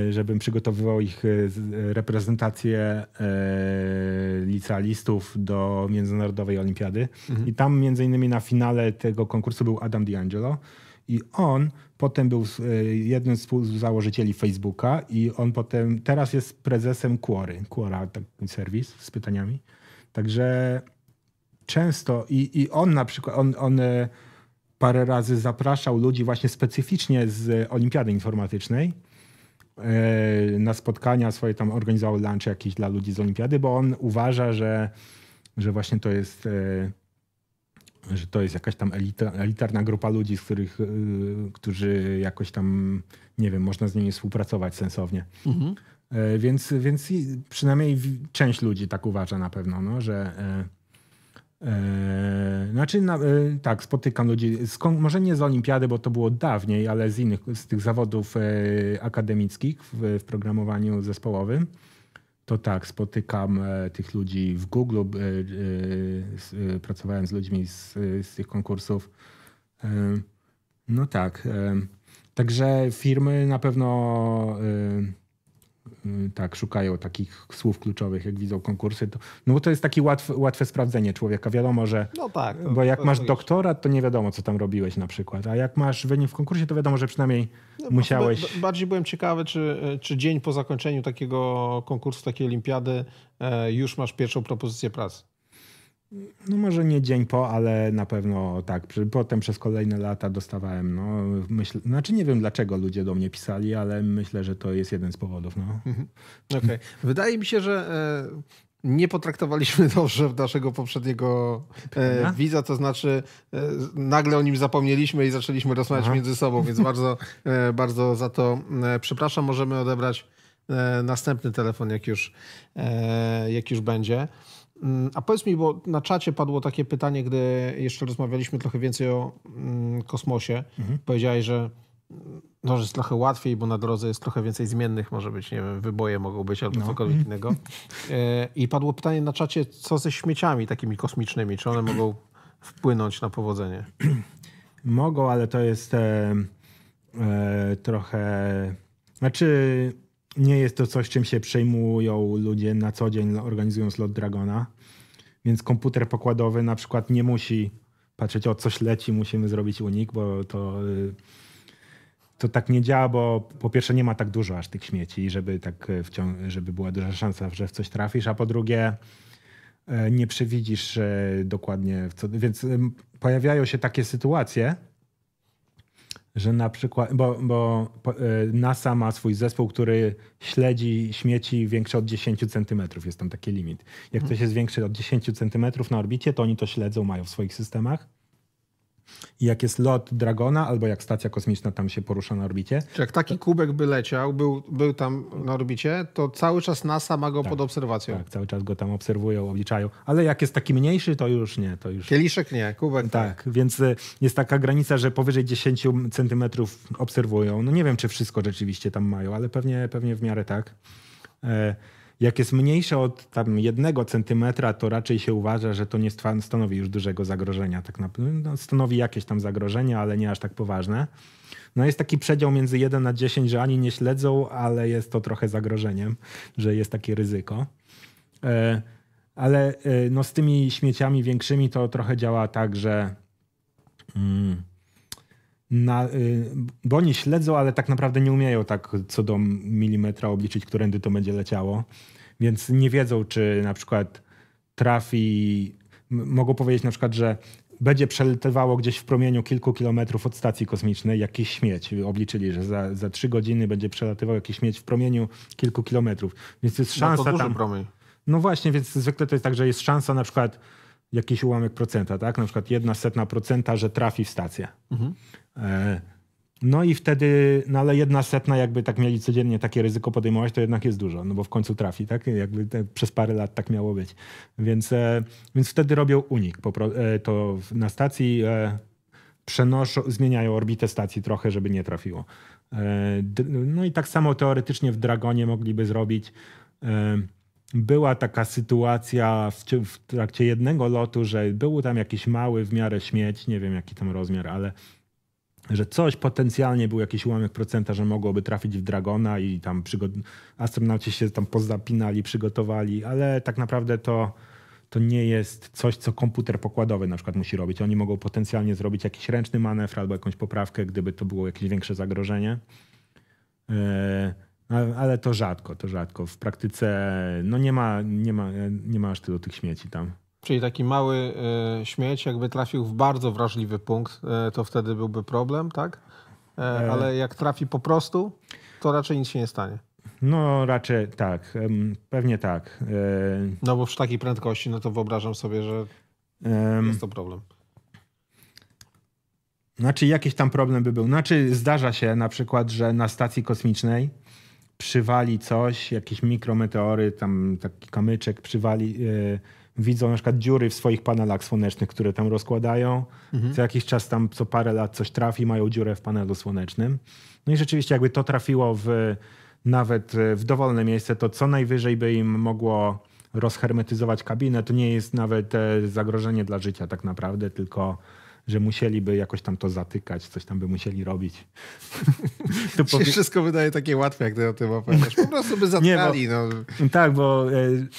E, żebym przygotowywał ich reprezentację licealistów do Międzynarodowej Olimpiady. Mhm. I tam między innymi na finale tego konkursu był Adam D'Angelo, i on potem był e, jednym z założycieli Facebooka i on potem teraz jest prezesem Quory, Quora, taki serwis z pytaniami. Także często i, i on na przykład, on, on e, parę razy zapraszał ludzi właśnie specyficznie z Olimpiady Informatycznej e, na spotkania swoje, tam organizował lunch jakieś dla ludzi z Olimpiady, bo on uważa, że, że właśnie to jest że to jest jakaś tam elita, elitarna grupa ludzi, z których, yy, którzy jakoś tam, nie wiem, można z nimi współpracować sensownie. Mhm. Yy, więc, więc przynajmniej część ludzi tak uważa na pewno, no, że Yy, znaczy, na, yy, tak, spotykam ludzi, z, może nie z olimpiady, bo to było dawniej, ale z innych, z tych zawodów yy, akademickich w, w programowaniu zespołowym to tak, spotykam e, tych ludzi w Google, e, e, pracowałem z ludźmi z, z tych konkursów. No tak. Także firmy na pewno Y, tak, szukają takich słów kluczowych, jak widzą konkursy. To, no bo to jest takie łatwe, łatwe sprawdzenie człowieka. Wiadomo, że. No tak. Bo jak masz doktorat, to nie wiadomo, co tam robiłeś na przykład. A jak masz wynik w konkursie, to wiadomo, że przynajmniej no, musiałeś. Bardziej byłem ciekawy, czy, czy dzień po zakończeniu takiego konkursu, takiej olimpiady, e, już masz pierwszą propozycję pracy. No może nie dzień po, ale na pewno tak. Potem przez kolejne lata dostawałem, no myśl, znaczy nie wiem dlaczego ludzie do mnie pisali, ale myślę, że to jest jeden z powodów. No. Mhm. Okay. Wydaje mi się, że e, nie potraktowaliśmy [LAUGHS] dobrze naszego poprzedniego e, widza, to znaczy e, nagle o nim zapomnieliśmy i zaczęliśmy rozmawiać Aha. między sobą, więc bardzo, e, bardzo za to przepraszam. Możemy odebrać następny telefon, jak już, jak już będzie. Mm, a powiedz mi, bo na czacie padło takie pytanie, gdy jeszcze rozmawialiśmy trochę więcej o mm, kosmosie. Mhm. Powiedziałeś, że mm, no, że jest trochę łatwiej, bo na drodze jest trochę więcej zmiennych, może być, nie wiem, wyboje mogą być albo no. cokolwiek mhm. innego. E, I padło pytanie na czacie, co ze śmieciami takimi kosmicznymi? Czy one mogą wpłynąć na powodzenie? [CLEARS THROAT] Mogą, ale to jest e, e, trochę. Znaczy, nie jest to coś, czym się przejmują ludzie na co dzień organizując lot Dragona. Więc komputer pokładowy na przykład nie musi patrzeć, o coś leci, musimy zrobić unik, bo to, y, to tak nie działa, bo po pierwsze nie ma tak dużo aż tych śmieci, żeby, tak y, wcią- żeby była duża szansa, że w coś trafisz, a po drugie y, nie przewidzisz dokładnie, co, więc pojawiają się takie sytuacje, że na przykład, bo, bo e, NASA ma swój zespół, który śledzi śmieci większe od 10 centymetrów, jest tam taki limit. Jak coś mhm. jest większe od 10 centymetrów na orbicie, to oni to śledzą, mają w swoich systemach. I jak jest lot Dragona, albo jak stacja kosmiczna tam się porusza na orbicie. Czy jak taki to... kubek by leciał, był, był tam na orbicie, to cały czas NASA ma go tak, pod obserwacją. Tak, cały czas go tam obserwują, obliczają. Ale jak jest taki mniejszy, to już nie. To już... Kieliszek nie, kubek tak. tak. Więc e, jest taka granica, że powyżej 10 centymetrów obserwują. No nie wiem, czy wszystko rzeczywiście tam mają, ale pewnie, pewnie w miarę tak. E jak jest mniejsze od tam jednego centymetra, to raczej się uważa, że to nie stanowi już dużego zagrożenia. Tak No, stanowi jakieś tam zagrożenie, ale nie aż tak poważne. No jest taki przedział między 1 a 10, że ani nie śledzą, ale jest to trochę zagrożeniem, że jest takie ryzyko. E, ale e, no z tymi śmieciami większymi to trochę działa tak, że mm, na, y, bo oni śledzą, ale tak naprawdę nie umieją tak co do milimetra obliczyć, którędy to będzie leciało więc nie wiedzą, czy na przykład trafi, mogą powiedzieć na przykład, że będzie przelatywało gdzieś w promieniu kilku kilometrów od stacji kosmicznej jakiś śmieć. Obliczyli, że za, za trzy godziny będzie przelatywał jakiś śmieć w promieniu kilku kilometrów. Więc jest szansa no to tam... Promień. No właśnie, więc zwykle to jest tak, że jest szansa na przykład jakiś ułamek procenta, tak? Na przykład jedna setna procenta, że trafi w stację. Mhm. E, no i wtedy, no ale jedna setna, jakby tak mieli codziennie takie ryzyko podejmować, to jednak jest dużo, no bo w końcu trafi, tak? Jakby te, przez parę lat tak miało być. Więc, e, więc wtedy robią unik. e, to na stacji e, przenoszą, zmieniają orbitę stacji trochę, żeby nie trafiło. E, no i tak samo teoretycznie w Dragonie mogliby zrobić. E, była taka sytuacja w, w trakcie jednego lotu, że był tam jakiś mały w miarę śmieć, nie wiem jaki tam rozmiar, ale że coś potencjalnie był jakiś ułamek procenta, że mogłoby trafić w Dragona i tam przygod astronauci się tam pozapinali, przygotowali, ale tak naprawdę to, to nie jest coś, co komputer pokładowy na przykład musi robić. Oni mogą potencjalnie zrobić jakiś ręczny manewr albo jakąś poprawkę, gdyby to było jakieś większe zagrożenie. E, ale to rzadko, to rzadko. W praktyce no nie, ma, nie, ma, nie ma aż tylu tych śmieci tam. Czyli taki mały e, śmieć, jakby trafił w bardzo wrażliwy punkt, e, to wtedy byłby problem, tak? E, e. ale jak trafi po prostu, to raczej nic się nie stanie. No raczej tak, pewnie tak. E, no bo przy takiej prędkości, no to wyobrażam sobie, że jest to problem. Znaczy jakiś tam problem by był. Znaczy zdarza się na przykład, że na stacji kosmicznej przywali coś, jakiś mikrometeory, tam taki kamyczek przywali... E, widzą na przykład dziury w swoich panelach słonecznych, które tam rozkładają. Mhm. Co jakiś czas tam, co parę lat coś trafi, mają dziurę w panelu słonecznym. No i rzeczywiście jakby to trafiło w nawet e, w dowolne miejsce, to co najwyżej by im mogło rozhermetyzować kabinę, to nie jest nawet e, zagrożenie dla życia tak naprawdę, tylko że musieliby jakoś tam to zatykać, coś tam by musieli robić. [LAUGHS] to powie... Wszystko wydaje takie łatwe, jak ty o tym opowiadasz. Po prostu by zatkali. Nie, bo, no. Tak, bo e,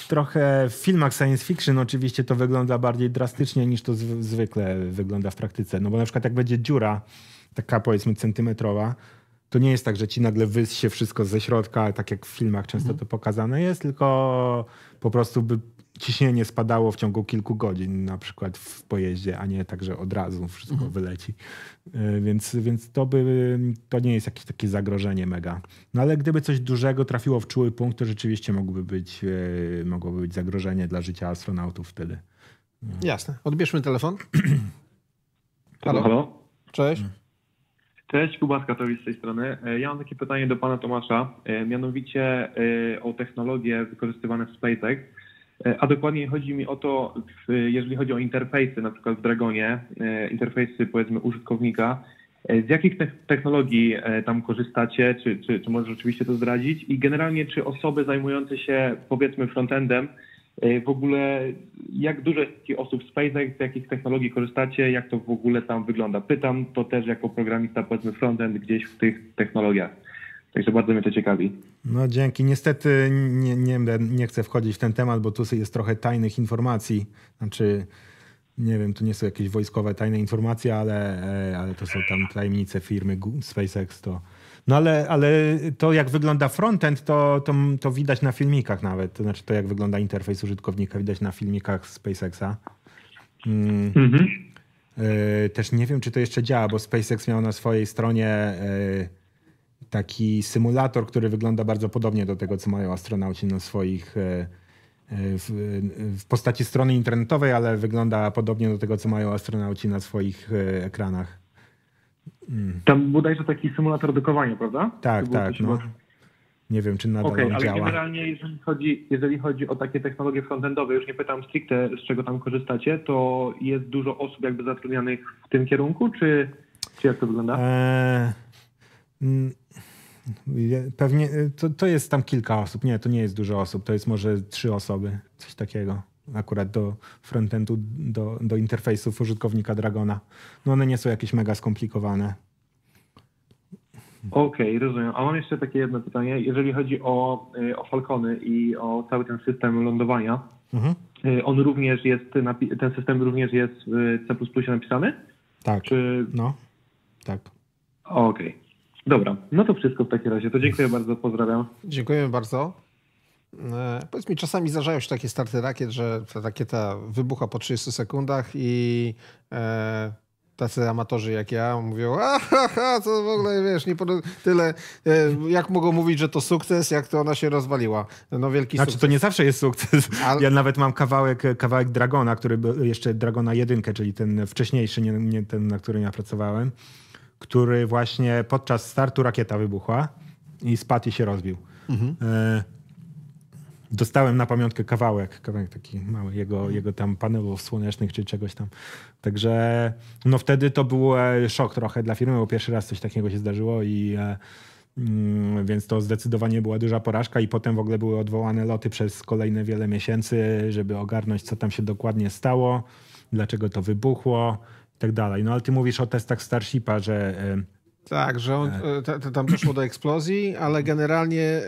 trochę w filmach science fiction oczywiście to wygląda bardziej drastycznie niż to z, zwykle wygląda w praktyce. No bo na przykład jak będzie dziura taka powiedzmy centymetrowa, to nie jest tak, że ci nagle wysie wszystko ze środka, tak jak w filmach często mhm. to pokazane jest, tylko po prostu by ciśnienie spadało w ciągu kilku godzin, na przykład w pojeździe, a nie tak, że od razu wszystko mhm. wyleci. E, więc, więc to, by, to nie jest jakieś takie zagrożenie mega. No ale gdyby coś dużego trafiło w czuły punkt, to rzeczywiście mogłoby być, e, mogłoby być zagrożenie dla życia astronautów wtedy. No. Jasne. Odbierzmy telefon. Halo. Halo. Cześć. Mm. Cześć, Kuba z Katowic z tej strony. E, ja mam takie pytanie do pana Tomasza, mianowicie o technologie wykorzystywane w SpaceX. E, a dokładnie chodzi mi o to, jeżeli chodzi o interfejsy, na przykład w Dragonie, e, interfejsy powiedzmy użytkownika, e, z jakich technologii tam korzystacie, czy, czy, czy możesz oczywiście to zdradzić i generalnie czy osoby zajmujące się powiedzmy frontendem w ogóle jak dużo jest takich osób w SpaceX, z jakich technologii korzystacie, jak to w ogóle tam wygląda? Pytam to też jako programista powiedzmy frontend gdzieś w tych technologiach. Także bardzo mnie to ciekawi. No dzięki. Niestety nie, nie, nie chcę wchodzić w ten temat, bo tu jest trochę tajnych informacji. Znaczy, nie wiem, tu nie są jakieś wojskowe tajne informacje, ale, e, ale to są tam tajemnice firmy SpaceX. To. No ale, ale to jak wygląda frontend, to, to, to widać na filmikach nawet. To znaczy to jak wygląda interfejs użytkownika, widać na filmikach SpaceXa. Mm. Mhm. E, też nie wiem, czy to jeszcze działa, bo SpaceX miał na swojej stronie e, taki symulator, który wygląda bardzo podobnie do tego, co mają astronauci na swoich e, e, w, w, postaci strony internetowej, ale wygląda podobnie do tego, co mają astronauci na swoich e, ekranach. Mm. Tam bodajże taki symulator dokowania, prawda? Tak, tak. No. Nie wiem, czy nadal okay, on ale działa. generalnie, jeżeli chodzi, jeżeli chodzi o takie technologie frontendowe, już nie pytam stricte, z czego tam korzystacie, to jest dużo osób jakby zatrudnianych w tym kierunku, czy, czy jak to wygląda? Eee, Pewnie y, to, to jest tam kilka osób. Nie, to nie jest dużo osób. To jest może trzy osoby, coś takiego. Akurat do frontendu, do, do interfejsów użytkownika Dragona. No one nie są jakieś mega skomplikowane. Okej, okay, rozumiem. A mam jeszcze takie jedno pytanie. Jeżeli chodzi o, y, o Falcony i o cały ten system lądowania, mhm. Y, on również jest, ten system również jest w C++ napisany? Tak. Czy... No, tak. Okej. Okay. Dobra, no to wszystko w takim razie. To dziękuję bardzo, pozdrawiam. Dziękujemy bardzo. E, powiedz mi, czasami zdarzają się takie starty rakiet, że ta rakieta wybucha po 30 sekundach i e, tacy amatorzy jak ja mówią, aha, co w ogóle, wiesz, nie tyle, e, jak mogą mówić, że to sukces, jak to ona się rozwaliła. No wielki znaczy, sukces. to nie zawsze jest sukces. Ale... Ja nawet mam kawałek, kawałek Dragona, który był jeszcze Dragona 1, czyli ten wcześniejszy, nie, nie ten, na którym ja pracowałem który właśnie podczas startu rakieta wybuchła i spadł i się rozbił. Mhm. E, dostałem na pamiątkę kawałek, kawałek taki mały, jego, mhm. jego tam panelów słonecznych czy czegoś tam. Także no wtedy to był e, szok trochę dla firmy, bo pierwszy raz coś takiego się zdarzyło i e, mm, więc to zdecydowanie była duża porażka i potem w ogóle były odwołane loty przez kolejne wiele miesięcy, żeby ogarnąć co tam się dokładnie stało, dlaczego to wybuchło, i tak dalej. No ale ty mówisz o testach Starshipa, że... E, tak, że on, e, e, tam doszło do eksplozji, ale generalnie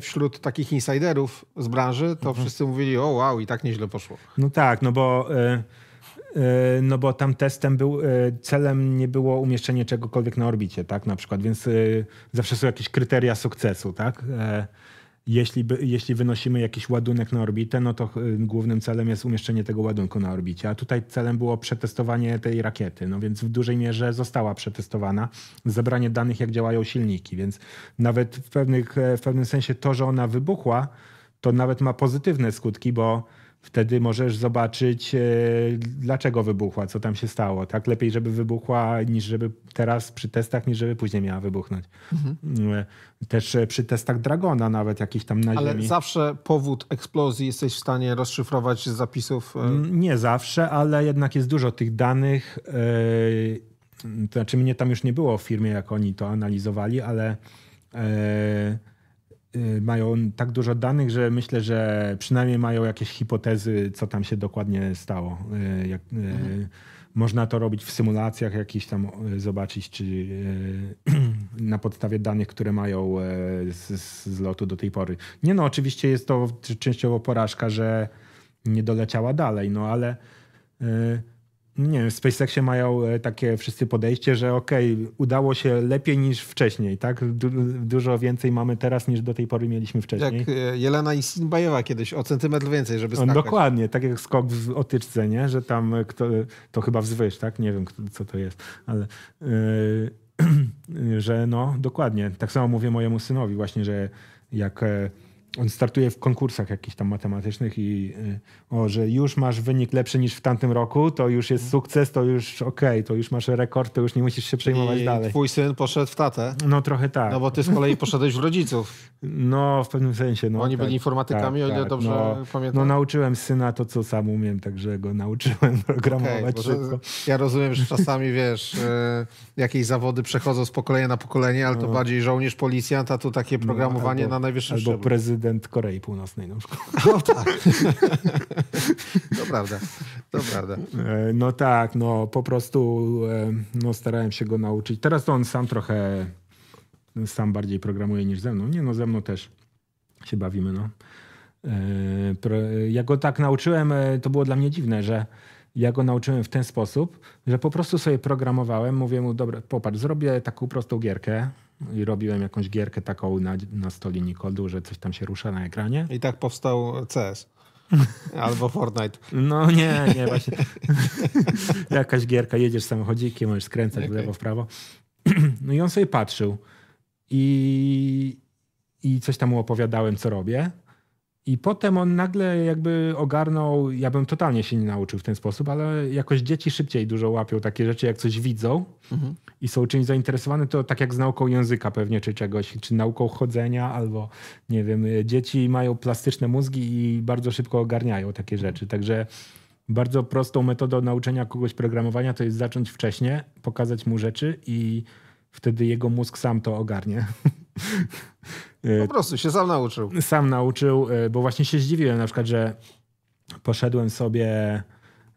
wśród takich insiderów z branży to mhm. wszyscy mówili, o wow, i tak nieźle poszło. No tak, no bo no bo tam testem był, celem nie było umieszczenie czegokolwiek na orbicie, tak, na przykład, więc zawsze są jakieś kryteria sukcesu, tak. Jeśli, by, jeśli wynosimy jakiś ładunek na orbitę, no to y, głównym celem jest umieszczenie tego ładunku na orbicie, a tutaj celem było przetestowanie tej rakiety, no więc w dużej mierze została przetestowana, zebranie danych, jak działają silniki, więc nawet w, pewnych, e, w pewnym sensie to, że ona wybuchła, to nawet ma pozytywne skutki, bo Wtedy możesz zobaczyć, e, dlaczego wybuchła, co tam się stało. Tak lepiej, żeby wybuchła, niż żeby teraz przy testach, niż żeby później miała wybuchnąć. Mhm. E, też e, przy testach Dragona, nawet jakiś tam na Ale ziemi. zawsze powód eksplozji jesteś w stanie rozszyfrować z zapisów? Nie zawsze, ale jednak jest dużo tych danych. To znaczy, mnie tam już nie było w firmie, jak oni to analizowali, ale. Y, mają tak dużo danych, że myślę, że przynajmniej mają jakieś hipotezy, co tam się dokładnie stało. Y, jak, y, mhm. Można to robić w symulacjach jakieś tam, zobaczyć, czy [CLEARS THROAT] na podstawie danych, które mają e, z, z lotu do tej pory. Nie no, oczywiście jest to częściowo porażka, że nie doleciała dalej, no ale nie, wiem, w SpaceXie mają e, takie wszyscy podejście, że okej, okay, udało się lepiej niż wcześniej, tak? Du dużo więcej mamy teraz niż do tej pory mieliśmy wcześniej. Jak e, Jelena Isinbajewa kiedyś, o centymetr więcej, żeby skakać. Dokładnie, tak jak skok w otyczce, nie? Że tam, e, kto, to chyba wzwyż, tak? Nie wiem, co to jest, ale... Yy, [CLEARS THROAT] że no, dokładnie. Tak samo mówię mojemu synowi właśnie, że jak on startuje w konkursach jakichś tam matematycznych i y, o, że już masz wynik lepszy niż w tamtym roku, to już jest sukces, to już okej, okay, to już masz rekord, to już nie musisz się przejmować I dalej. twój syn poszedł w tatę. No trochę tak. No bo ty z kolei poszedłeś w rodziców. [LAUGHS] No w pewnym sensie. No, Oni tak, byli informatykami, tak, o ile tak, dobrze no, pamiętam. No nauczyłem syna to, co sam umiem, także go nauczyłem [LAUGHS] programować okay, szybko. Ja rozumiem, że czasami wiesz, e, jakieś zawody przechodzą z pokolenia na pokolenie, ale to no. bardziej żołnierz, policjant, a tu takie no, programowanie no, albo, na najwyższym szczeblu prezydent Korei Północnej na przykład. No [LAUGHS] tak. to prawda, to prawda. E, no tak, no po prostu e, no, starałem się go nauczyć. Teraz to on sam trochę, sam bardziej programuje niż ze mną. Nie no, ze mną też się bawimy, no. E, ja go tak nauczyłem, to było dla mnie dziwne, że ja go nauczyłem w ten sposób, że po prostu sobie programowałem, mówię mu, dobra, popatrz, zrobię taką prostą gierkę, i robiłem jakąś gierkę taką na, na stoli Nikodu, że coś tam się rusza na ekranie. I tak powstał CS. [LAUGHS] Albo Fortnite. No nie, nie, właśnie. [LAUGHS] Jakaś gierka, jedziesz samochodzikiem, możesz skręcać okay. w lewo, w prawo. [CLEARS THROAT] No i on sobie patrzył i, i coś tam mu opowiadałem, co robię. I potem on nagle jakby ogarnął, ja bym totalnie się nie nauczył w ten sposób, ale jakoś dzieci szybciej dużo łapią takie rzeczy, jak coś widzą mhm. i są czymś zainteresowane, to tak jak z nauką języka pewnie, czy czegoś, czy nauką chodzenia, albo nie wiem, e, dzieci mają plastyczne mózgi i bardzo szybko ogarniają takie rzeczy. Także bardzo prostą metodą nauczenia kogoś programowania to jest zacząć wcześniej, pokazać mu rzeczy i wtedy jego mózg sam to ogarnie. [LAUGHS] Y, po prostu się sam nauczył. Sam nauczył, y, bo właśnie się zdziwiłem na przykład, że poszedłem sobie,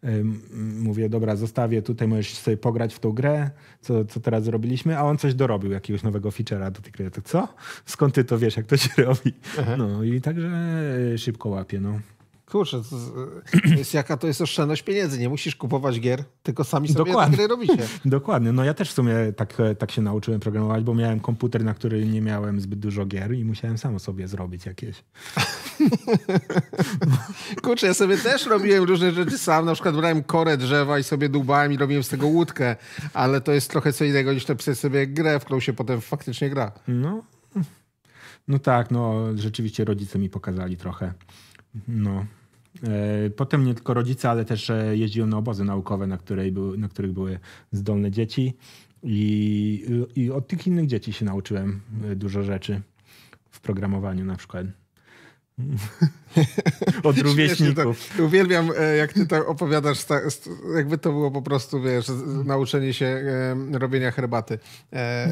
y, mówię, dobra, zostawię tutaj, możesz sobie pograć w tą grę, co, co teraz zrobiliśmy, a on coś dorobił, jakiegoś nowego feature'a do tej gry. To tak, co? Skąd ty to wiesz, jak to się [LAUGHS] robi? Aha. No i także szybko łapie, no. Kurczę, to jest, jaka to jest oszczędność pieniędzy. Nie musisz kupować gier, tylko sami sobie Dokładnie. gry robicie. [LAUGHS] Dokładnie. No ja też w sumie tak, e, tak się nauczyłem programować, bo miałem komputer, na który nie miałem zbyt dużo gier i musiałem sam sobie zrobić jakieś. [LAUGHS] Kurczę, ja sobie też robiłem różne rzeczy sam. Na przykład brałem korę drzewa i sobie dłubałem i robiłem z tego łódkę, ale to jest trochę co innego niż napisać sobie grę, w którą się potem faktycznie gra. No, no tak, no rzeczywiście rodzice mi pokazali trochę. No, E, potem nie tylko rodzice, ale też e, jeździłem na obozy naukowe, na, której na których były zdolne dzieci. I, I od tych innych dzieci się nauczyłem e, dużo rzeczy w programowaniu na przykład. Od rówieśników. To, uwielbiam, e, jak ty to opowiadasz, jakby to było po prostu, wiesz, nauczenie się e, robienia herbaty. E,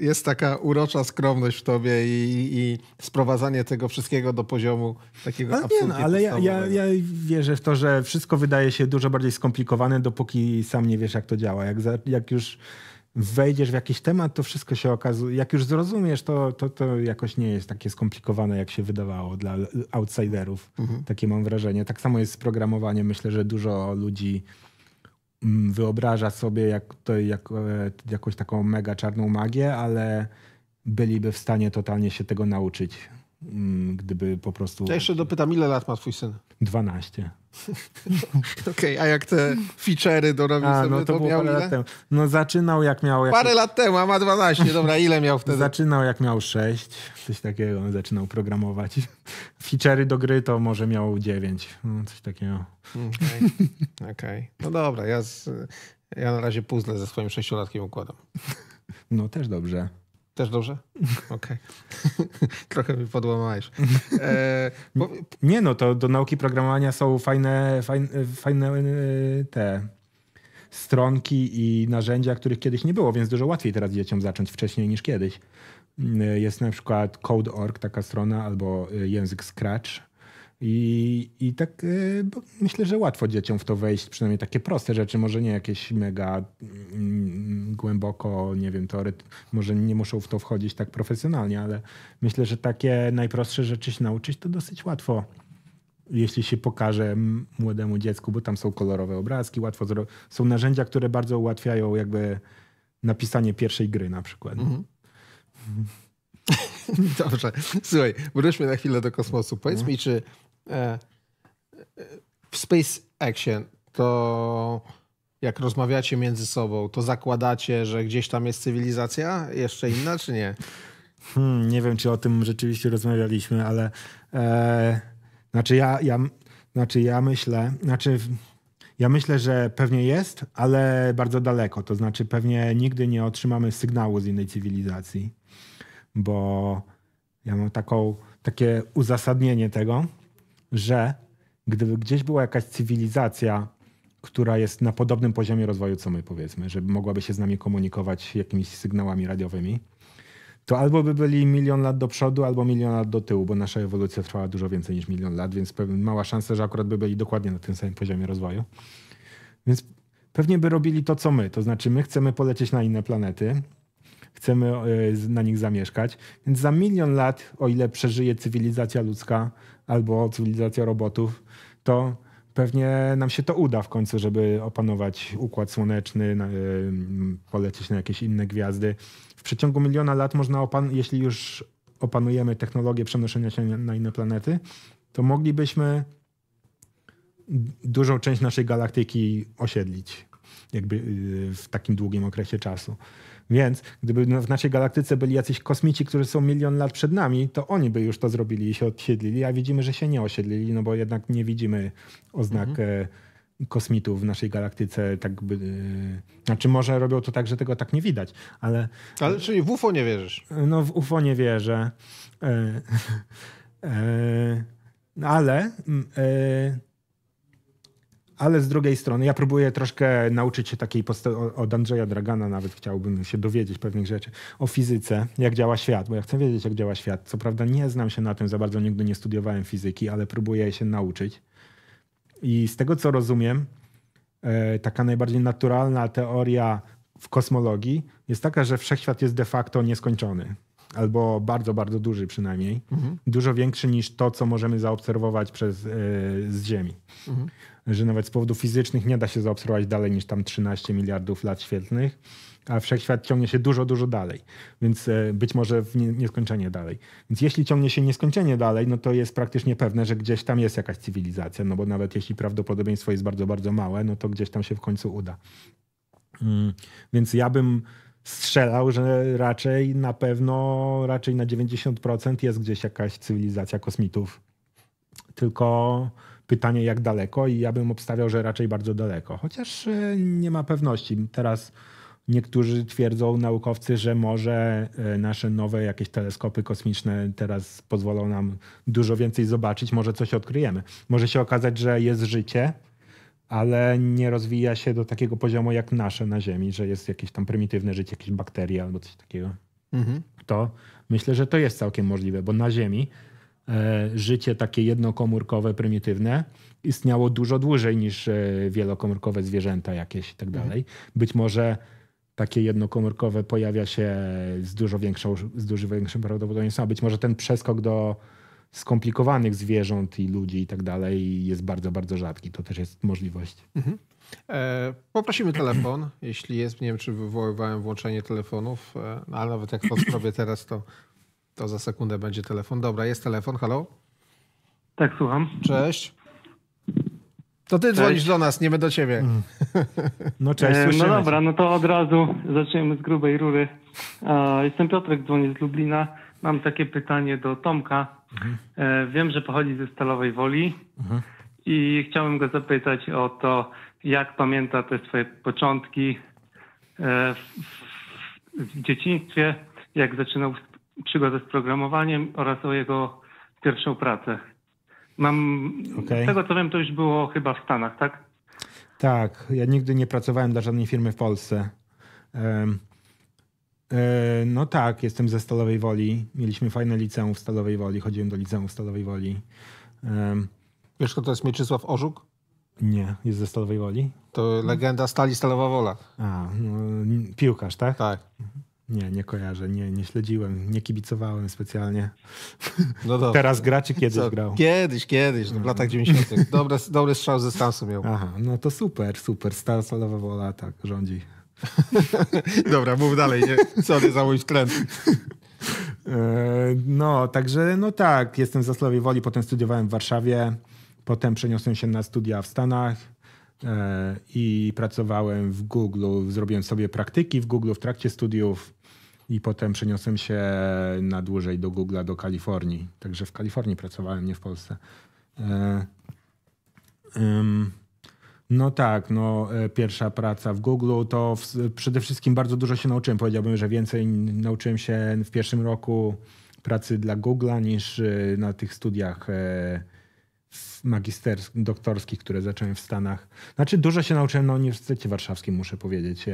jest taka urocza skromność w tobie i, i sprowadzanie tego wszystkiego do poziomu takiego ale no, absolutnie nie, Ale ja, ja, ja wierzę w to, że wszystko wydaje się dużo bardziej skomplikowane, dopóki sam nie wiesz, jak to działa. Jak, za, jak już wejdziesz w jakiś temat, to wszystko się okazuje, jak już zrozumiesz, to, to, to jakoś nie jest takie skomplikowane, jak się wydawało dla outsiderów. Mhm. Takie mam wrażenie. Tak samo jest z programowaniem. Myślę, że dużo ludzi mm, wyobraża sobie jak, to, jak, e, jakąś taką mega czarną magię, ale byliby w stanie totalnie się tego nauczyć Mm, gdyby po prostu... Ja jeszcze dopytam, ile lat ma twój syn? 12. [LAUGHS] Okej, okay, a jak te feature'y dorobił sobie, no to, to było parę ile? lat temu. No zaczynał jak miał... Jakieś... Parę lat temu, a ma 12, dobra, ile miał wtedy? Zaczynał jak miał 6, coś takiego, on zaczynał programować. [LAUGHS] Feature'y do gry to może miał 9, no, coś takiego. Okej, okay. okay. no dobra, ja, z, ja na razie puzzle ze swoim sześciolatkiem układam. No też dobrze. Też dobrze? [LAUGHS] Okej. Okay. [LAUGHS] Trochę mi podłamałeś. [LAUGHS] E, bo... Nie no, to do nauki programowania są fajne, fajne, fajne e, te stronki i narzędzia, których kiedyś nie było, więc dużo łatwiej teraz dzieciom zacząć wcześniej niż kiedyś. E, jest na przykład code.org, taka strona, albo e, język Scratch, i, i tak e, myślę, że łatwo dzieciom w to wejść, przynajmniej takie proste rzeczy, może nie jakieś mega mm, głęboko, nie wiem, teoret, może nie muszą w to wchodzić tak profesjonalnie, ale myślę, że takie najprostsze rzeczy się nauczyć to dosyć łatwo jeśli się pokaże młodemu dziecku, bo tam są kolorowe obrazki, łatwo zro... są narzędzia, które bardzo ułatwiają jakby napisanie pierwszej gry na przykład. Mm -hmm. [LAUGHS] Dobrze. Słuchaj, wróćmy na chwilę do kosmosu. Powiedz no. mi, czy E, e, w Space Action to jak rozmawiacie między sobą, to zakładacie, że gdzieś tam jest cywilizacja jeszcze inna, czy nie? Hmm, nie wiem, czy o tym rzeczywiście rozmawialiśmy, ale e, znaczy, ja, ja, znaczy ja myślę, znaczy ja myślę, że pewnie jest, ale bardzo daleko. To znaczy pewnie nigdy nie otrzymamy sygnału z innej cywilizacji, bo ja mam taką, takie uzasadnienie tego, że gdyby gdzieś była jakaś cywilizacja, która jest na podobnym poziomie rozwoju co my, powiedzmy, żeby mogłaby się z nami komunikować jakimiś sygnałami radiowymi, to albo by byli milion lat do przodu, albo milion lat do tyłu, bo nasza ewolucja trwała dużo więcej niż milion lat, więc mała szansa, że akurat by byli dokładnie na tym samym poziomie rozwoju. Więc pewnie by robili to, co my. To znaczy, my chcemy polecieć na inne planety, chcemy e, na nich zamieszkać, więc za milion lat, o ile przeżyje cywilizacja ludzka, albo cywilizacja robotów, to pewnie nam się to uda w końcu, żeby opanować układ słoneczny, e, polecieć na jakieś inne gwiazdy. W przeciągu miliona lat można, opan- jeśli już opanujemy technologię przenoszenia się na inne planety, to moglibyśmy dużą część naszej galaktyki osiedlić jakby e, w takim długim okresie czasu. Więc gdyby w naszej galaktyce byli jacyś kosmici, którzy są milion lat przed nami, to oni by już to zrobili i się odsiedlili, a widzimy, że się nie osiedlili, no bo jednak nie widzimy oznak mhm. E, kosmitów w naszej galaktyce. Tak by, e, znaczy może robią to tak, że tego tak nie widać, ale... Ale czyli w UFO nie wierzysz? E, no w UFO nie wierzę. E, [LAUGHS] e, no ale... Mm, e, ale z drugiej strony ja próbuję troszkę nauczyć się takiej posta- od Andrzeja Dragana nawet chciałbym się dowiedzieć pewnych rzeczy o fizyce, jak działa świat, bo ja chcę wiedzieć jak działa świat. Co prawda nie znam się na tym za bardzo, nigdy nie studiowałem fizyki, ale próbuję się nauczyć. I z tego co rozumiem, e, taka najbardziej naturalna teoria w kosmologii jest taka, że wszechświat jest de facto nieskończony. Albo bardzo, bardzo duży przynajmniej. Mhm. Dużo większy niż to, co możemy zaobserwować przez, e, z Ziemi. Mhm że nawet z powodów fizycznych nie da się zaobserwować dalej niż tam 13 miliardów lat świetlnych, a wszechświat ciągnie się dużo, dużo dalej, więc e, być może w nieskończenie dalej. Więc jeśli ciągnie się nieskończenie dalej, no to jest praktycznie pewne, że gdzieś tam jest jakaś cywilizacja, no bo nawet jeśli prawdopodobieństwo jest bardzo, bardzo małe, no to gdzieś tam się w końcu uda. Mm, więc ja bym strzelał, że raczej na pewno, raczej na 90% jest gdzieś jakaś cywilizacja kosmitów. Tylko Pytanie jak daleko i ja bym obstawiał, że raczej bardzo daleko. Chociaż e, nie ma pewności. Teraz niektórzy twierdzą, naukowcy, że może e, nasze nowe jakieś teleskopy kosmiczne teraz pozwolą nam dużo więcej zobaczyć. Może coś odkryjemy. Może się okazać, że jest życie, ale nie rozwija się do takiego poziomu jak nasze na Ziemi, że jest jakieś tam prymitywne życie, jakieś bakterie albo coś takiego. Mhm. To myślę, że to jest całkiem możliwe, bo na Ziemi E, życie takie jednokomórkowe, prymitywne istniało dużo dłużej niż e, wielokomórkowe zwierzęta jakieś i tak mhm. dalej. Być może takie jednokomórkowe pojawia się z dużo, większą, z dużo większym prawdopodobieństwem, a być może ten przeskok do skomplikowanych zwierząt i ludzi i tak dalej jest bardzo, bardzo rzadki. To też jest możliwość. Mhm. E, poprosimy telefon, [CLEARS THROAT] jeśli jest. Nie wiem, czy wywoływałem włączenie telefonów, ale nawet jak to zrobię teraz, to to za sekundę będzie telefon. Dobra, jest telefon, halo? Tak, słucham. Cześć. To ty cześć. dzwonisz do nas, nie my do ciebie. Mm. No cześć, e, No dobra, no to od razu zaczniemy z grubej rury. jestem Piotrek, dzwonię z Lublina. Mam takie pytanie do Tomka. Mhm. E, wiem, że pochodzi ze Stalowej Woli mhm. i chciałbym go zapytać o to, jak pamięta te swoje początki e, w, w, w dzieciństwie, jak zaczynał przygodę z programowaniem oraz o jego pierwszą pracę. Mam, okay. z tego co wiem, to już było chyba w Stanach, tak? Tak, ja nigdy nie pracowałem dla żadnej firmy w Polsce. Um, no tak, jestem ze Stalowej Woli. Mieliśmy fajne liceum w Stalowej Woli. Chodziłem do liceum w Stalowej Woli. Um, Wiesz, kto to jest Mieczysław Orzuk? Nie, jest ze Stalowej Woli. To legenda Stali Stalowa Wola. A, no, piłkarz, tak? Tak. Nie, nie kojarzę, nie, nie śledziłem, nie kibicowałem specjalnie. No dobra. Teraz gra czy kiedyś Co? grał? Kiedyś, kiedyś, no w latach 90. [LAUGHS] Dobre, dobry strzał ze stansu miał. Aha, no to super, super. Stalowa wola tak rządzi. [LAUGHS] dobra, mów dalej, nie? Sorry za mój e, No, także no tak, jestem ze Słowie Woli, potem studiowałem w Warszawie, potem przeniosłem się na studia w Stanach e, i pracowałem w Google, zrobiłem sobie praktyki w Google w trakcie studiów, i potem przeniosłem się na dłużej do Google'a, do Kalifornii. Także w Kalifornii pracowałem, nie w Polsce. E, no tak, no, e, pierwsza praca w Google to w, przede wszystkim bardzo dużo się nauczyłem. Powiedziałbym, że więcej nauczyłem się w pierwszym roku pracy dla Google'a niż e, na tych studiach magisterskich, doktorskich, które zacząłem w Stanach. Znaczy dużo się nauczyłem na Uniwersytecie Warszawskim, muszę powiedzieć.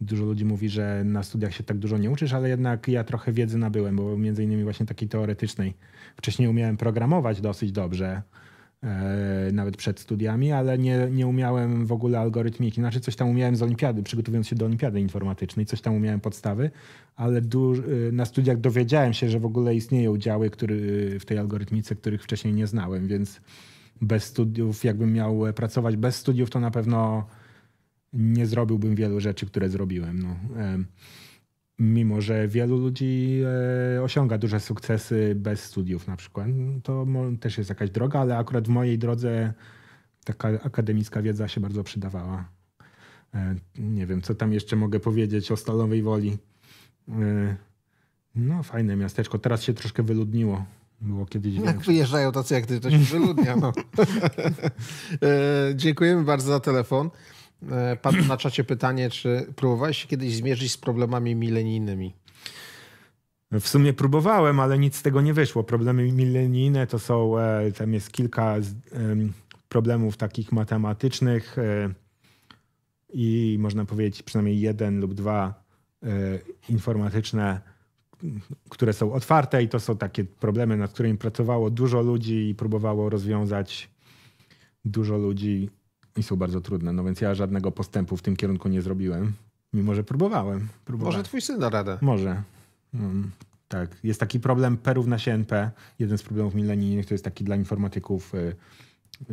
Dużo ludzi mówi, że na studiach się tak dużo nie uczysz, ale jednak ja trochę wiedzy nabyłem, bo między innymi właśnie takiej teoretycznej. Wcześniej umiałem programować dosyć dobrze, e, nawet przed studiami, ale nie, nie umiałem w ogóle algorytmiki. Znaczy coś tam umiałem z olimpiady, przygotowując się do olimpiady informatycznej, coś tam umiałem podstawy, ale duż, e, na studiach dowiedziałem się, że w ogóle istnieją działy który, w tej algorytmice, których wcześniej nie znałem, więc bez studiów, jakbym miał pracować bez studiów, to na pewno nie zrobiłbym wielu rzeczy, które zrobiłem. No. Mimo, że wielu ludzi e, osiąga duże sukcesy bez studiów na przykład, to też jest jakaś droga, ale akurat w mojej drodze taka akademicka wiedza się bardzo przydawała. E, nie wiem, co tam jeszcze mogę powiedzieć o Stalowej Woli. E, no, fajne miasteczko. Teraz się troszkę wyludniło. Było kiedyś. Jak większe. wyjeżdżają tacy jak ty, to się wyludnia. No. [LAUGHS] e, dziękujemy bardzo za telefon. E, Padło na czacie pytanie, czy próbowałeś się kiedyś zmierzyć z problemami milenijnymi? W sumie próbowałem, ale nic z tego nie wyszło. Problemy milenijne to są, e, tam jest kilka problemów takich matematycznych e, i można powiedzieć przynajmniej jeden lub dwa informatyczne, które są otwarte i to są takie problemy, nad którymi pracowało dużo ludzi i próbowało rozwiązać dużo ludzi i są bardzo trudne. No więc ja żadnego postępu w tym kierunku nie zrobiłem, mimo że próbowałem. próbowałem. Może twój syn da radę. Może. Um, tak. Jest taki problem P równa się NP. Jeden z problemów milenijnych to jest taki dla informatyków, y,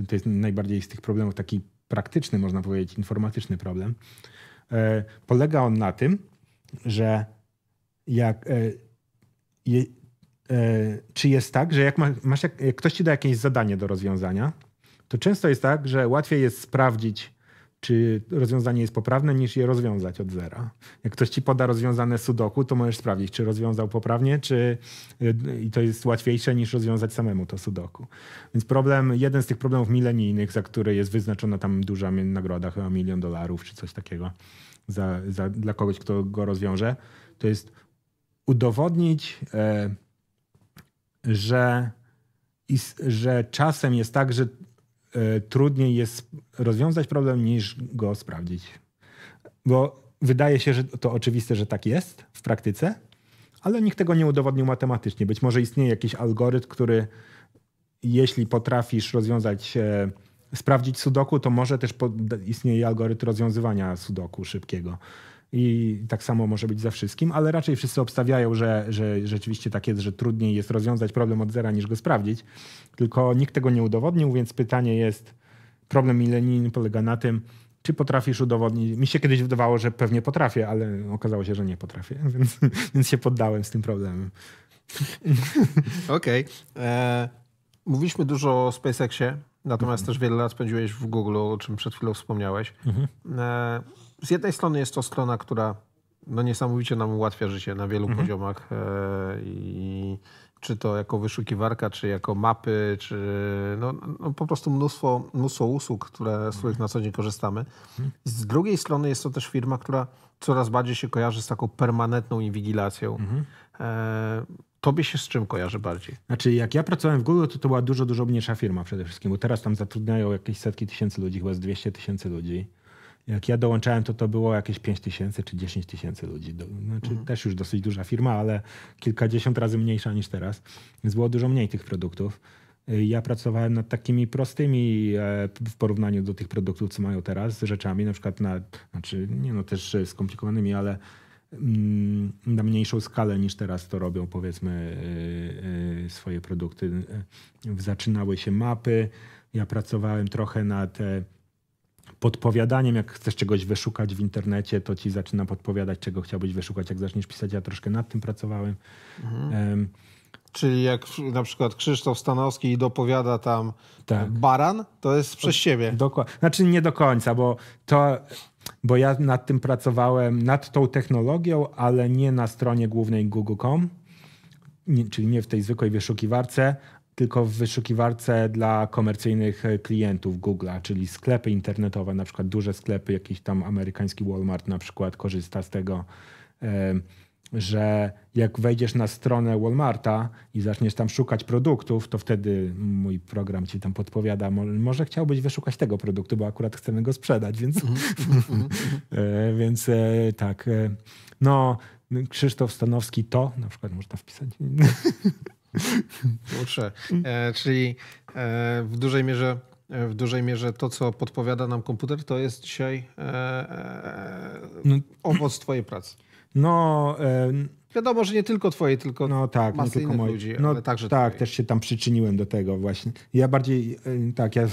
to jest najbardziej z tych problemów taki praktyczny, można powiedzieć, informatyczny problem. E, polega on na tym, że jak e, je, e, czy jest tak, że jak, ma, masz, jak, jak ktoś ci da jakieś zadanie do rozwiązania, to często jest tak, że łatwiej jest sprawdzić, czy rozwiązanie jest poprawne, niż je rozwiązać od zera. Jak ktoś ci poda rozwiązane sudoku, to możesz sprawdzić, czy rozwiązał poprawnie, czy y, i to jest łatwiejsze niż rozwiązać samemu to sudoku. Więc problem, jeden z tych problemów milenijnych, za który jest wyznaczona tam duża nagroda, chyba milion dolarów czy coś takiego za, za, dla kogoś, kto go rozwiąże, to jest udowodnić, e, że, że czasem jest tak, że Y, trudniej jest rozwiązać problem niż go sprawdzić. Bo wydaje się, że to oczywiste, że tak jest w praktyce, ale nikt tego nie udowodnił matematycznie. Być może istnieje jakiś algorytm, który jeśli potrafisz rozwiązać, sprawdzić sudoku, to może też istnieje algorytm rozwiązywania sudoku szybkiego i tak samo może być za wszystkim, ale raczej wszyscy obstawiają, że, że rzeczywiście tak jest, że trudniej jest rozwiązać problem od zera niż go sprawdzić. Tylko nikt tego nie udowodnił, więc pytanie jest, problem milenijny polega na tym, czy potrafisz udowodnić? Mi się kiedyś wydawało, że pewnie potrafię, ale okazało się, że nie potrafię, [LAUGHS] więc, więc się poddałem z tym problemem. Okej. Okay. E, mówiliśmy dużo o SpaceXie, natomiast mhm. też wiele lat spędziłeś w Google, o czym przed chwilą wspomniałeś. Mhm. E z jednej strony jest to strona, która no niesamowicie nam ułatwia życie na wielu mhm. poziomach e, i czy to jako wyszukiwarka, czy jako mapy, czy no, no po prostu mnóstwo, mnóstwo usług, które, z których na co dzień korzystamy. Mhm. Z drugiej strony jest to też firma, która coraz bardziej się kojarzy z taką permanentną inwigilacją. Mhm. E, tobie się z czym kojarzy bardziej? Znaczy, jak ja pracowałem w Google, to to była dużo, dużo mniejsza firma przede wszystkim, bo teraz tam zatrudniają jakieś setki tysięcy ludzi, chyba z 200 tysięcy ludzi. Jak ja dołączałem, to to było jakieś 5 tysięcy czy 10 tysięcy ludzi. Znaczy, mhm. Też już dosyć duża firma, ale kilkadziesiąt razy mniejsza niż teraz. Więc było dużo mniej tych produktów. Y, ja pracowałem nad takimi prostymi e, w porównaniu do tych produktów, co mają teraz, rzeczami, na przykład na, znaczy nie no też e, skomplikowanymi, ale mm, na mniejszą skalę niż teraz to robią powiedzmy e, swoje produkty. Zaczynały się mapy. Ja pracowałem trochę nad podpowiadaniem, jak chcesz czegoś wyszukać w internecie, to ci zaczyna podpowiadać, czego chciałbyś wyszukać, jak zaczniesz pisać. Ja troszkę nad tym pracowałem. Mhm. Um, Czyli jak na przykład Krzysztof Stanowski dopowiada tam tak. E, baran, to jest przez siebie. Dokładnie. Znaczy nie do końca, bo to bo ja nad tym pracowałem, nad tą technologią, ale nie na stronie głównej google.com, czyli nie w tej zwykłej wyszukiwarce, tylko w wyszukiwarce dla komercyjnych e, klientów Google'a, czyli sklepy internetowe, na przykład duże sklepy, jakiś tam amerykański Walmart na przykład korzysta z tego, że jak wejdziesz na stronę Walmarta i zaczniesz tam szukać produktów, to wtedy mój program ci tam podpowiada, może chciałbyś wyszukać tego produktu, bo akurat chcemy go sprzedać, więc, mhm. [LAUGHS] e, więc e, tak. No, Krzysztof Stanowski to, na przykład można wpisać. [LAUGHS] Muszę. E, czyli e, w dużej mierze e, w dużej mierze to, co podpowiada nam komputer, to jest dzisiaj e, e no. owoc twojej pracy. No... E, Wiadomo, że nie tylko twoje, tylko no tak, nie tylko moje. ludzi, no, także tak, twoje. też się tam przyczyniłem do tego właśnie. Ja bardziej, tak, ja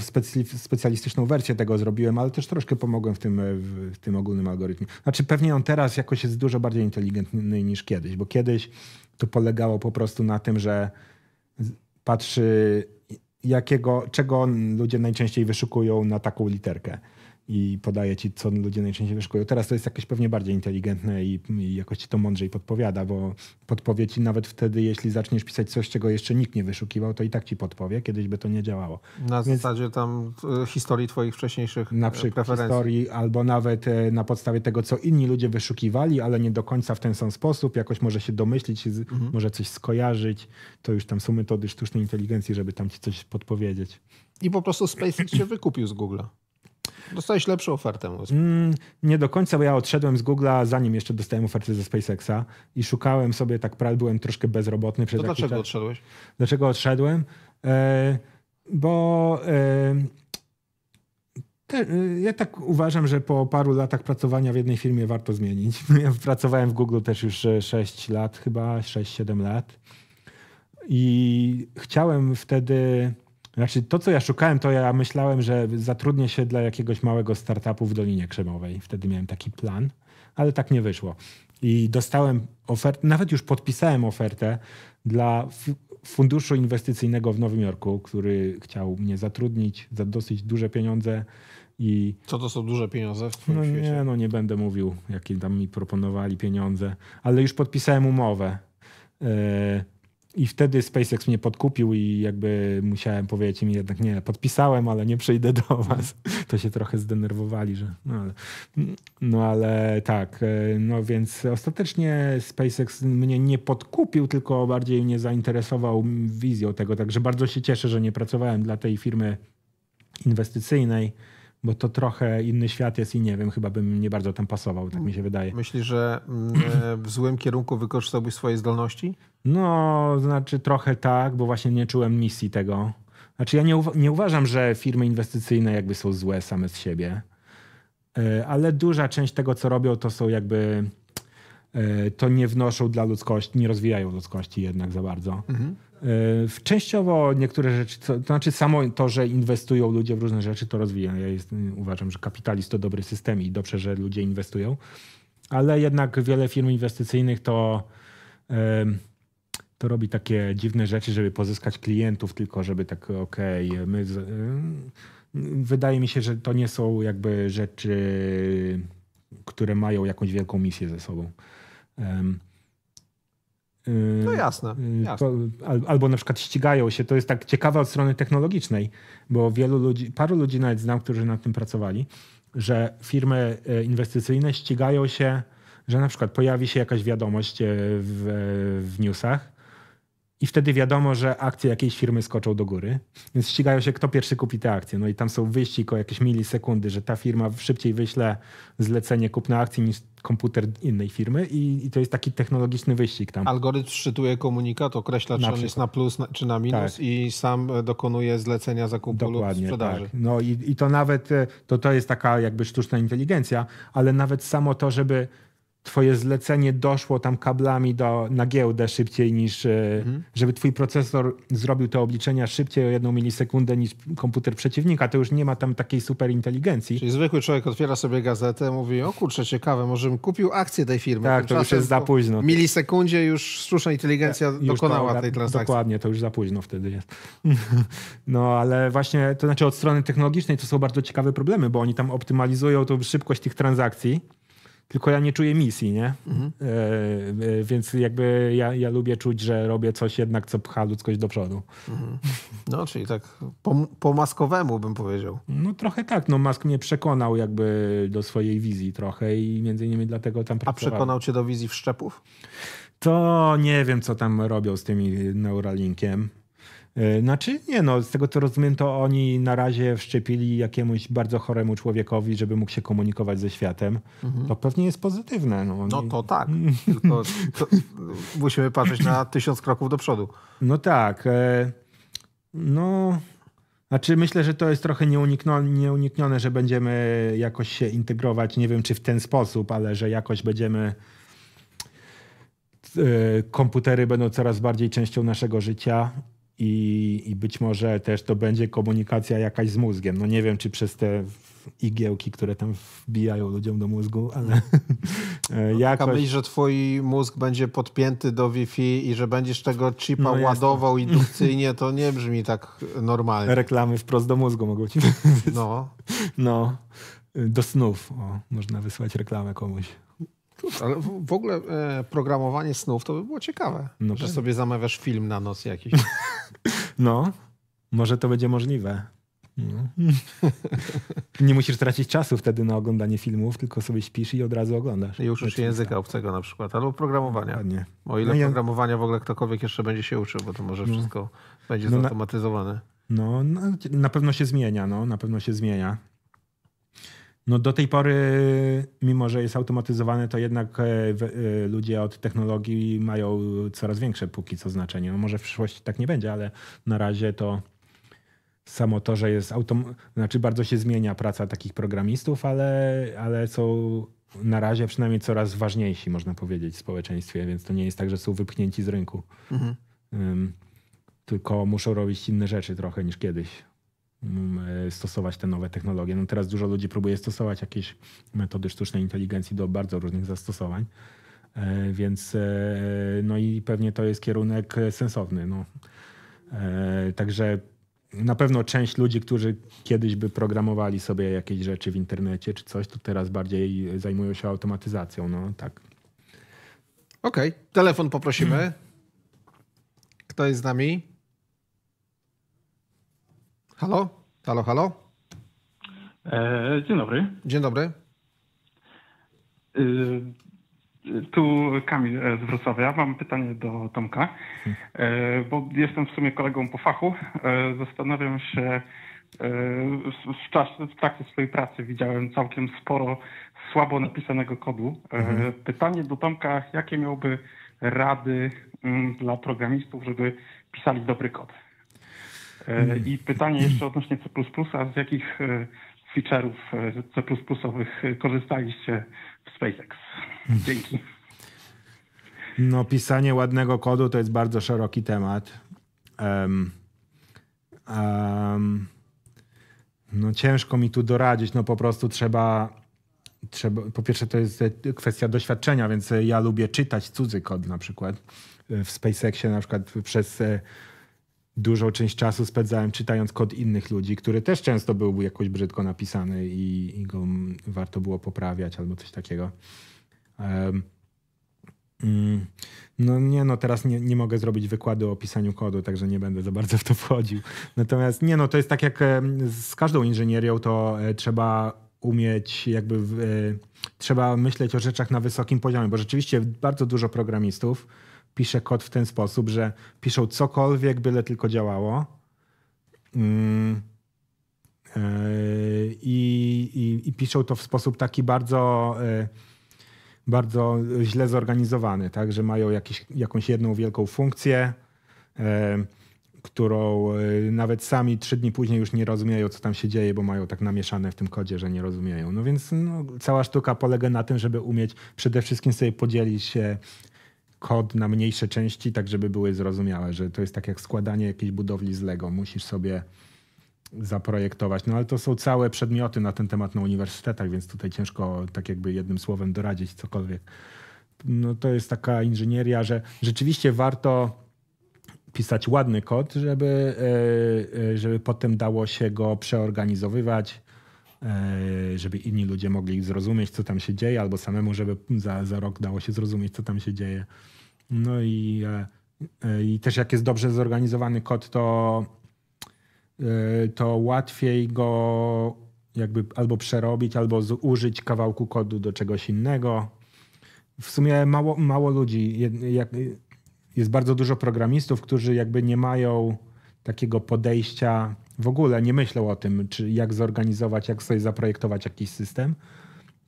specjalistyczną wersję tego zrobiłem, ale też troszkę pomogłem w tym, w tym ogólnym algorytmie. Znaczy pewnie on teraz jakoś jest dużo bardziej inteligentny niż kiedyś, bo kiedyś to polegało po prostu na tym, że patrzy jakiego, czego ludzie najczęściej wyszukują na taką literkę i podaje ci, co ludzie najczęściej wyszukują. Teraz to jest jakieś pewnie bardziej inteligentne i, i jakoś ci to mądrzej podpowiada, bo podpowie ci nawet wtedy, jeśli zaczniesz pisać coś, czego jeszcze nikt nie wyszukiwał, to i tak ci podpowie. Kiedyś by to nie działało. Na Więc zasadzie tam e, historii twoich wcześniejszych e, Na przykład historii, albo nawet e, na podstawie tego, co inni ludzie wyszukiwali, ale nie do końca w ten sam sposób. Jakoś może się domyślić, mhm. może coś skojarzyć. To już tam są metody sztucznej inteligencji, żeby tam ci coś podpowiedzieć. I po prostu SpaceX się wykupił z Google'a. Dostałeś lepszą ofertę. Mm, nie do końca, bo ja odszedłem z Google'a, zanim jeszcze dostałem ofertę ze SpaceXa i szukałem sobie, tak prawie byłem troszkę bezrobotny. Przez to dlaczego czas. odszedłeś? Dlaczego odszedłem? E, bo e, te, e, ja tak uważam, że po paru latach pracowania w jednej firmie warto zmienić. [LAUGHS] Ja pracowałem w Google też już 6 e, lat, chyba 6-7 lat. I chciałem wtedy znaczy, to, co ja szukałem, to ja myślałem, że zatrudnię się dla jakiegoś małego startupu w Dolinie Krzemowej. Wtedy miałem taki plan, ale tak nie wyszło. I dostałem ofertę, nawet już podpisałem ofertę dla funduszu inwestycyjnego w Nowym Jorku, który chciał mnie zatrudnić za dosyć duże pieniądze. I Co to są duże pieniądze w twoim no świecie? Nie, no nie będę mówił, jakie tam mi proponowali pieniądze, ale już podpisałem umowę. E, i wtedy SpaceX mnie podkupił i jakby musiałem powiedzieć im jednak nie, podpisałem, ale nie przyjdę do mhm. was. To się trochę zdenerwowali, że no ale, no ale tak, e, no więc ostatecznie SpaceX mnie nie podkupił, tylko bardziej mnie zainteresował wizją tego, także bardzo się cieszę, że nie pracowałem dla tej firmy inwestycyjnej, bo to trochę inny świat jest i nie wiem, chyba bym nie bardzo tam pasował, tak mi się wydaje. Myślisz, że mm, e, w złym kierunku wykorzystałbyś swoje zdolności? No, znaczy trochę tak, bo właśnie nie czułem misji tego. Znaczy ja nie, nie uważam, że firmy inwestycyjne jakby są złe same z siebie, e, ale duża część tego, co robią, to są jakby e, to nie wnoszą dla ludzkości, nie rozwijają ludzkości jednak za bardzo. Mhm. E, częściowo niektóre rzeczy, to, to znaczy samo to, że inwestują ludzie w różne rzeczy, to rozwija. Ja jest, uważam, że kapitalizm to dobry system i dobrze, że ludzie inwestują, ale jednak wiele firm inwestycyjnych to. Yy, to robi takie dziwne rzeczy, żeby pozyskać klientów, tylko żeby tak, okej, okay, my. Z, mm, wydaje mi się, że to nie są jakby rzeczy, które mają jakąś wielką misję ze sobą. Um, no y, jasne. Y, jasne. To, albo na przykład ścigają się. To jest tak ciekawe od strony technologicznej, bo wielu ludzi, paru ludzi nawet znam, którzy nad tym pracowali, że firmy e, inwestycyjne ścigają się, że na przykład pojawi się jakaś wiadomość e, w, e, w newsach i wtedy wiadomo, że akcje jakiejś firmy skoczą do góry, więc ścigają się, kto pierwszy kupi te akcje. No i tam są wyścig o jakieś milisekundy, że ta firma szybciej wyśle zlecenie kupna akcji niż komputer innej firmy i, i to jest taki technologiczny wyścig tam. Algorytm szczytuje komunikat, określa, czy na on przykład. jest na plus na, czy na minus tak. i sam e, dokonuje zlecenia zakupu Dokładnie, lub sprzedaży. Tak. No i, i to nawet, e, to, to jest taka jakby sztuczna inteligencja, ale nawet samo to, żeby twoje zlecenie doszło tam kablami do, na giełdę szybciej niż, e, mhm. żeby twój procesor zrobił te obliczenia szybciej o jedną milisekundę niż komputer przeciwnika, to już nie ma tam takiej super inteligencji. Czyli zwykły człowiek otwiera sobie gazetę, mówi, o kurczę, ciekawe, może bym kupił akcję tej firmy. Tak, to już jest za późno. W milisekundzie już sztuczna inteligencja tak, ja, dokonała to, tej transakcji. Dokładnie, to już za późno wtedy jest. [LAUGHS] no ale właśnie, to znaczy od strony technologicznej to są bardzo ciekawe problemy, bo oni tam optymalizują tą szybkość tych transakcji, tylko ja nie czuję misji, nie? Mhm. E, e, więc jakby ja, ja lubię czuć, że robię coś jednak, co pcha ludzkość do przodu. Mhm. No, czyli tak po, po, maskowemu bym powiedział. No trochę tak, no Mask mnie przekonał jakby do swojej wizji trochę i między innymi dlatego tam pracowałem. A przekonał cię do wizji wszczepów? To nie wiem, co tam robią z tymi Neuralinkiem. E, znaczy nie, no, z tego co rozumiem, to oni na razie wszczepili jakiemuś bardzo choremu człowiekowi, żeby mógł się komunikować ze światem. Mhm. To pewnie jest pozytywne. No, no to tak. [LAUGHS] Tylko to musimy patrzeć na tysiąc kroków do przodu. No tak. E, no. Znaczy myślę, że to jest trochę nieuniknione, że będziemy jakoś się integrować, nie wiem czy w ten sposób, ale że jakoś będziemy e, komputery będą coraz bardziej częścią naszego życia i, i być może też to będzie komunikacja jakaś z mózgiem. No nie wiem, czy przez te igiełki, które tam wbijają ludziom do mózgu, ale [LAUGHS] e, no, jakoś... Taka myśl, że twój mózg będzie podpięty do Wi-Fi i że będziesz tego chipa no ładował jest. indukcyjnie, to nie brzmi tak normalnie. Reklamy wprost do mózgu mogą ci... No. [LAUGHS] No. Do snów. O, można wysłać reklamę komuś. Ale w ogóle e, programowanie snów to by było ciekawe. No że pewnie. sobie zamawiasz film na noc jakiś. [LAUGHS] No, może to będzie możliwe. No. [LAUGHS] Nie musisz tracić czasu wtedy na oglądanie filmów, tylko sobie śpisz i od razu oglądasz. I uczysz się języka obcego na przykład, albo programowania. Dokładnie. O ile no ja... programowania w ogóle ktokolwiek jeszcze będzie się uczył, bo to może no. wszystko no. będzie zautomatyzowane. No, na, pewno się zmienia, no, na pewno się zmienia. No do tej pory, mimo że jest automatyzowane, to jednak e, e, ludzie od technologii mają coraz większe póki co znaczenie. No może w przyszłości tak nie będzie, ale na razie to samo to, że jest autom... znaczy bardzo się zmienia praca takich programistów, ale, ale są na razie przynajmniej coraz ważniejsi, można powiedzieć, w społeczeństwie, więc to nie jest tak, że są wypchnięci z rynku. Mhm. Um, tylko muszą robić inne rzeczy trochę niż kiedyś. E, stosować te nowe technologie. No teraz dużo ludzi próbuje stosować jakieś metody sztucznej inteligencji do bardzo różnych zastosowań, e, więc e, no i pewnie to jest kierunek sensowny. No. Także na pewno część ludzi, którzy kiedyś by programowali sobie jakieś rzeczy w internecie czy coś, to teraz bardziej zajmują się automatyzacją. No tak. Okej, okay. telefon poprosimy. Kto jest z nami? Halo? Halo, halo? E, dzień dobry. Dzień dobry. E, tu Kamil z Wrocławia. Mam pytanie do Tomka, e, bo jestem w sumie kolegą po fachu. Zastanawiam się, w, czasie, w trakcie swojej pracy widziałem całkiem sporo słabo napisanego kodu. Mhm. Pytanie do Tomka, jakie miałby rady mm, dla programistów, żeby pisali dobry kod? E, I pytanie jeszcze odnośnie C++, a z jakich e, feature'ów e, C++owych korzystaliście w SpaceX? Dzięki. No pisanie ładnego kodu to jest bardzo szeroki temat. Um, um, no ciężko mi tu doradzić, no po prostu trzeba, trzeba, po pierwsze to jest kwestia doświadczenia, więc ja lubię czytać cudzy kod na przykład. W SpaceXie na przykład przez dużą część czasu spędzałem czytając kod innych ludzi, który też często był jakoś brzydko napisany i, i go warto było poprawiać albo coś takiego. Um, no nie, no teraz nie, nie mogę zrobić wykładu o pisaniu kodu, także nie będę za bardzo w to wchodził. Natomiast nie, no to jest tak jak z każdą inżynierią, to e, trzeba umieć jakby w, e, trzeba myśleć o rzeczach na wysokim poziomie, bo rzeczywiście bardzo dużo programistów pisze kod w ten sposób, że piszą cokolwiek, byle tylko działało. Mm. E, I, i, i, piszą to w sposób taki bardzo, e, bardzo źle zorganizowany, tak? że mają jakiś, jakąś jedną wielką funkcję, e, którą nawet sami trzy dni później już nie rozumieją, co tam się dzieje, bo mają tak namieszane w tym kodzie, że nie rozumieją. No więc no, cała sztuka polega na tym, żeby umieć przede wszystkim sobie podzielić kod na mniejsze części, tak żeby były zrozumiałe, że to jest tak jak składanie jakiejś budowli z Lego. Musisz sobie zaprojektować. No ale to są całe przedmioty na ten temat na uniwersytetach, więc tutaj ciężko tak jakby jednym słowem doradzić cokolwiek. No to jest taka inżynieria, że rzeczywiście warto pisać ładny kod, żeby, e, e, żeby potem dało się go przeorganizowywać, e, żeby inni ludzie mogli zrozumieć, co tam się dzieje, albo samemu, żeby za, za rok dało się zrozumieć, co tam się dzieje. No i, e, e, i też jak jest dobrze zorganizowany kod, to, e, to łatwiej go jakby albo przerobić, albo użyć kawałku kodu do czegoś innego. W sumie mało, mało ludzi, jest bardzo dużo programistów, którzy jakby nie mają takiego podejścia w ogóle, nie myślą o tym, czy jak zorganizować, jak sobie zaprojektować jakiś system,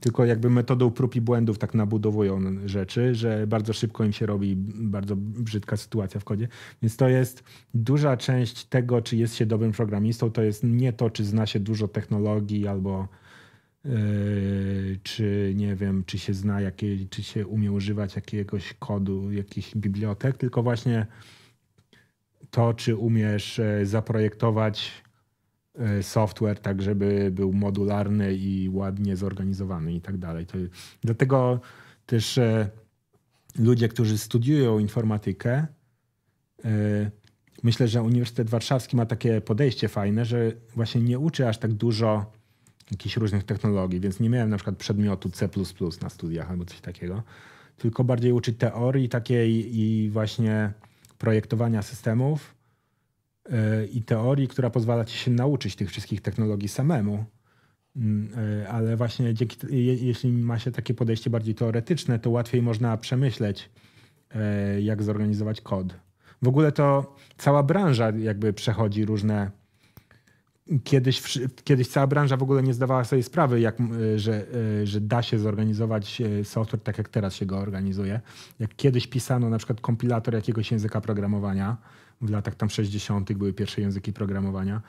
tylko jakby metodą prób i błędów tak nabudowują rzeczy, że bardzo szybko im się robi bardzo brzydka sytuacja w kodzie. Więc to jest duża część tego, czy jest się dobrym programistą, to jest nie to, czy zna się dużo technologii albo yy, czy nie wiem, czy się zna, jakie, czy się umie używać jakiegoś kodu, jakichś bibliotek, tylko właśnie to, czy umiesz e, zaprojektować Y, software, tak żeby był modularny i ładnie zorganizowany i tak dalej. To, dlatego też y, ludzie, którzy studiują informatykę, y, myślę, że Uniwersytet Warszawski ma takie podejście fajne, że właśnie nie uczy aż tak dużo jakichś różnych technologii, więc nie miałem na przykład przedmiotu C na studiach albo coś takiego, tylko bardziej uczy teorii takiej i właśnie projektowania systemów E, i teorii, która pozwala ci się nauczyć tych wszystkich technologii samemu. Mm, e, ale właśnie dzięki, jeśli ma się takie podejście bardziej teoretyczne, to łatwiej można przemyśleć, e, jak zorganizować kod. W ogóle to cała branża jakby przechodzi różne. Kiedyś, kiedyś cała branża w ogóle nie zdawała sobie sprawy, jak, że, że da się zorganizować software tak, jak teraz się go organizuje. Jak kiedyś pisano na przykład kompilator jakiegoś języka programowania, w latach tam 60. były pierwsze języki programowania.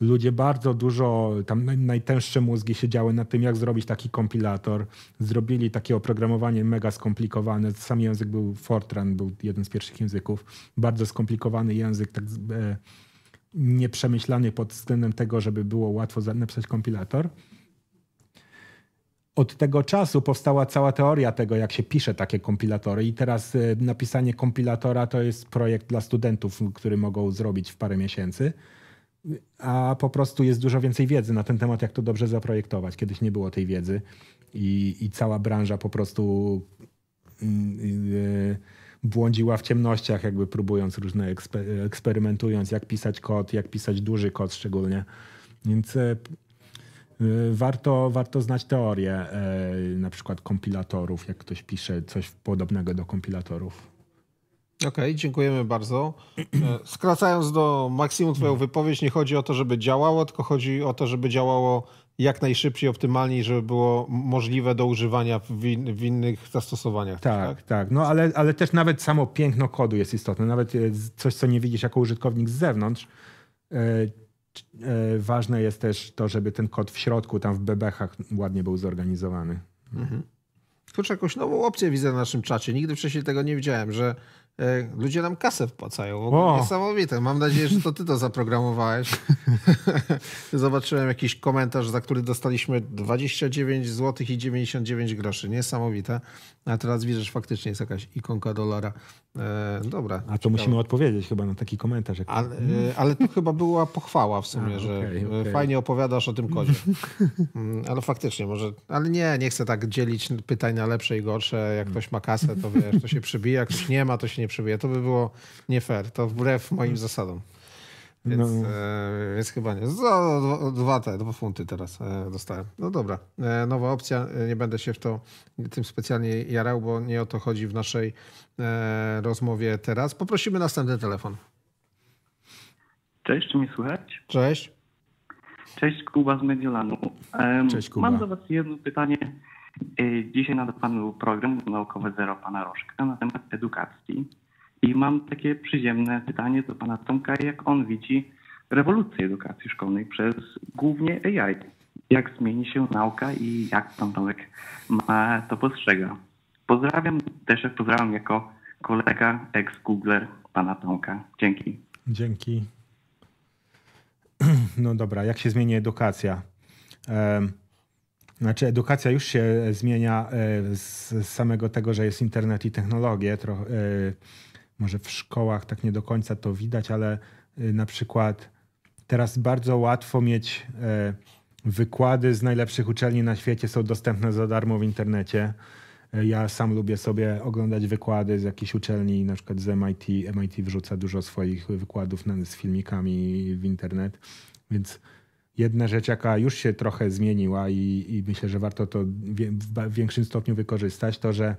Ludzie bardzo dużo, tam najtęższe mózgi siedziały na tym, jak zrobić taki kompilator. Zrobili takie oprogramowanie mega skomplikowane. Sam język był Fortran, był jeden z pierwszych języków. Bardzo skomplikowany język, tak e, nieprzemyślany pod względem tego, żeby było łatwo napisać kompilator od tego czasu powstała cała teoria tego, jak się pisze takie kompilatory, i teraz y, napisanie kompilatora to jest projekt dla studentów, który mogą zrobić w parę miesięcy. A po prostu jest dużo więcej wiedzy na ten temat, jak to dobrze zaprojektować. Kiedyś nie było tej wiedzy i, i cała branża po prostu mm, y, y, błądziła w ciemnościach, jakby próbując różne, eksperymentując, jak pisać kod, jak pisać duży kod szczególnie. Więc Y, warto, warto znać teorię y, na przykład kompilatorów, jak ktoś pisze coś podobnego do kompilatorów. Okej, okay, dziękujemy bardzo. E, skracając do maksimum Twoją no. wypowiedź, nie chodzi o to, żeby działało, tylko chodzi o to, żeby działało jak najszybciej, optymalniej, żeby było możliwe do używania w, in, w innych zastosowaniach. Tak, tak, tak. No ale, ale też nawet samo piękno kodu jest istotne. Nawet e, coś, co nie widzisz jako użytkownik z zewnątrz, e, E, ważne jest też to, żeby ten kod w środku, tam w bebechach ładnie był zorganizowany. Mhm. Kurczę, jakąś nową opcję widzę na naszym czacie. Nigdy wcześniej tego nie widziałem, że E, ludzie nam kasę wpłacają. o. niesamowite. Mam nadzieję, że to ty to zaprogramowałeś. [LAUGHS] Zobaczyłem jakiś komentarz, za który dostaliśmy 29 zł i 99 groszy. Niesamowite. A teraz widzę, że faktycznie jest jakaś ikonka dolara. E, dobra. A to musimy odpowiedzieć chyba na taki komentarz. Jak... Ale, e, ale to chyba była pochwała w sumie, A, że okay, e, okay. fajnie opowiadasz o tym kodzie. Mm, ale faktycznie może... Ale nie, nie chcę tak dzielić pytań na lepsze i gorsze. Jak mm. ktoś ma kasę, to wiesz, to się przybija. Jak ktoś nie ma, to się nie nie przebije. To by było nie fair. To wbrew moim zasadom. Więc, no. e, więc chyba nie. Za dwa, te, dwa funty teraz e, dostałem. No dobra, e, nowa opcja. E, nie będę się w to tym specjalnie jarał, bo nie o to chodzi w naszej e, rozmowie teraz. Poprosimy następny telefon. Cześć, czy mnie słychać? Cześć. Cześć, Kuba z Mediolanu. Cześć, Kuba. Mam do Was jedno pytanie. Y, dzisiaj panu program naukowy Zero Pana Rożka na temat edukacji. I mam takie przyziemne pytanie do Pana Tomka, jak on widzi rewolucję edukacji szkolnej przez głównie AI. Jak zmieni się nauka i jak Pan Tomek ma, to postrzega. Pozdrawiam, też pozdrawiam jako kolega, ex-googler Pana Tomka. Dzięki. Dzięki. [CLEARS THROAT] No dobra, jak się zmieni edukacja? Um znaczy edukacja już się e, zmienia e, z samego tego, że jest internet i technologie. Trochę, e, może w szkołach tak nie do końca to widać, ale na przykład teraz bardzo łatwo mieć wykłady z najlepszych uczelni na świecie są dostępne za darmo w internecie. Ja sam lubię sobie oglądać wykłady z jakichś uczelni, na przykład z MIT. MIT wrzuca dużo swoich wykładów z filmikami w internet, więc jedna rzecz, jaka już się trochę zmieniła i, i myślę, że warto to w większym stopniu wykorzystać, to że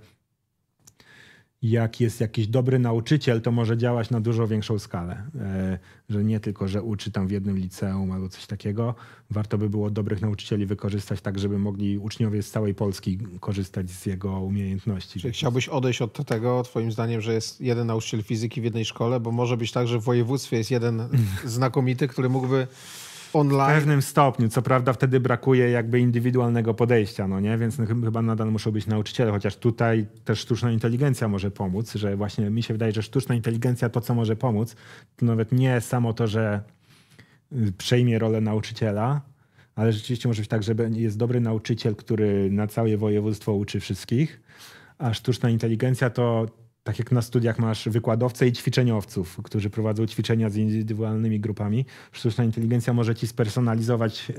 jak jest jakiś dobry nauczyciel, to może działać na dużo większą skalę. E, że nie tylko, że uczy tam w jednym liceum albo coś takiego. Warto by było dobrych nauczycieli wykorzystać tak, żeby mogli uczniowie z całej Polski korzystać z jego umiejętności. Czy chciałbyś odejść od tego, twoim zdaniem, że jest jeden nauczyciel fizyki w jednej szkole, bo może być tak, że w województwie jest jeden [LAUGHS] znakomity, który mógłby online. W pewnym stopniu, co prawda wtedy brakuje jakby indywidualnego podejścia, no nie? Więc no, chyba nadal muszą być nauczyciele, chociaż tutaj też sztuczna inteligencja może pomóc, że właśnie mi się wydaje, że sztuczna inteligencja to, co może pomóc, to nawet nie samo to, że y, przejmie rolę nauczyciela, ale rzeczywiście może być tak, że jest dobry nauczyciel, który na całe województwo uczy wszystkich, a sztuczna inteligencja to tak jak na studiach masz wykładowcę i ćwiczeniowców, którzy prowadzą ćwiczenia z indywidualnymi grupami, sztuczna inteligencja może ci spersonalizować e,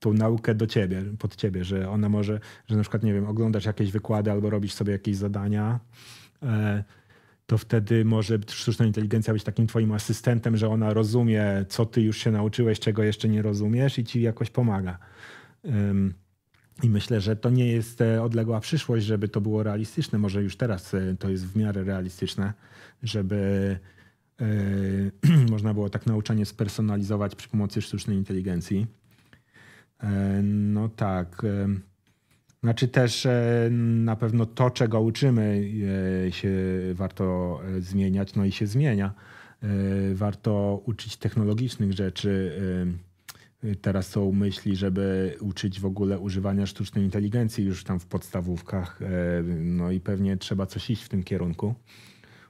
tą naukę do ciebie, pod ciebie, że ona może, że na przykład, nie wiem, oglądasz jakieś wykłady albo robisz sobie jakieś zadania, e, to wtedy może sztuczna inteligencja być takim twoim asystentem, że ona rozumie, co ty już się nauczyłeś, czego jeszcze nie rozumiesz i ci jakoś pomaga. I myślę, że to nie jest e, odległa przyszłość, żeby to było realistyczne. Może już teraz e, to jest w miarę realistyczne, żeby e, [CLEARS THROAT] można było tak nauczanie spersonalizować przy pomocy sztucznej inteligencji. no tak. Znaczy też na pewno to, czego uczymy, się warto zmieniać, no i się zmienia. Warto uczyć technologicznych rzeczy Y, teraz są myśli, żeby uczyć w ogóle używania sztucznej inteligencji już tam w podstawówkach, e, no i pewnie trzeba coś iść w tym kierunku.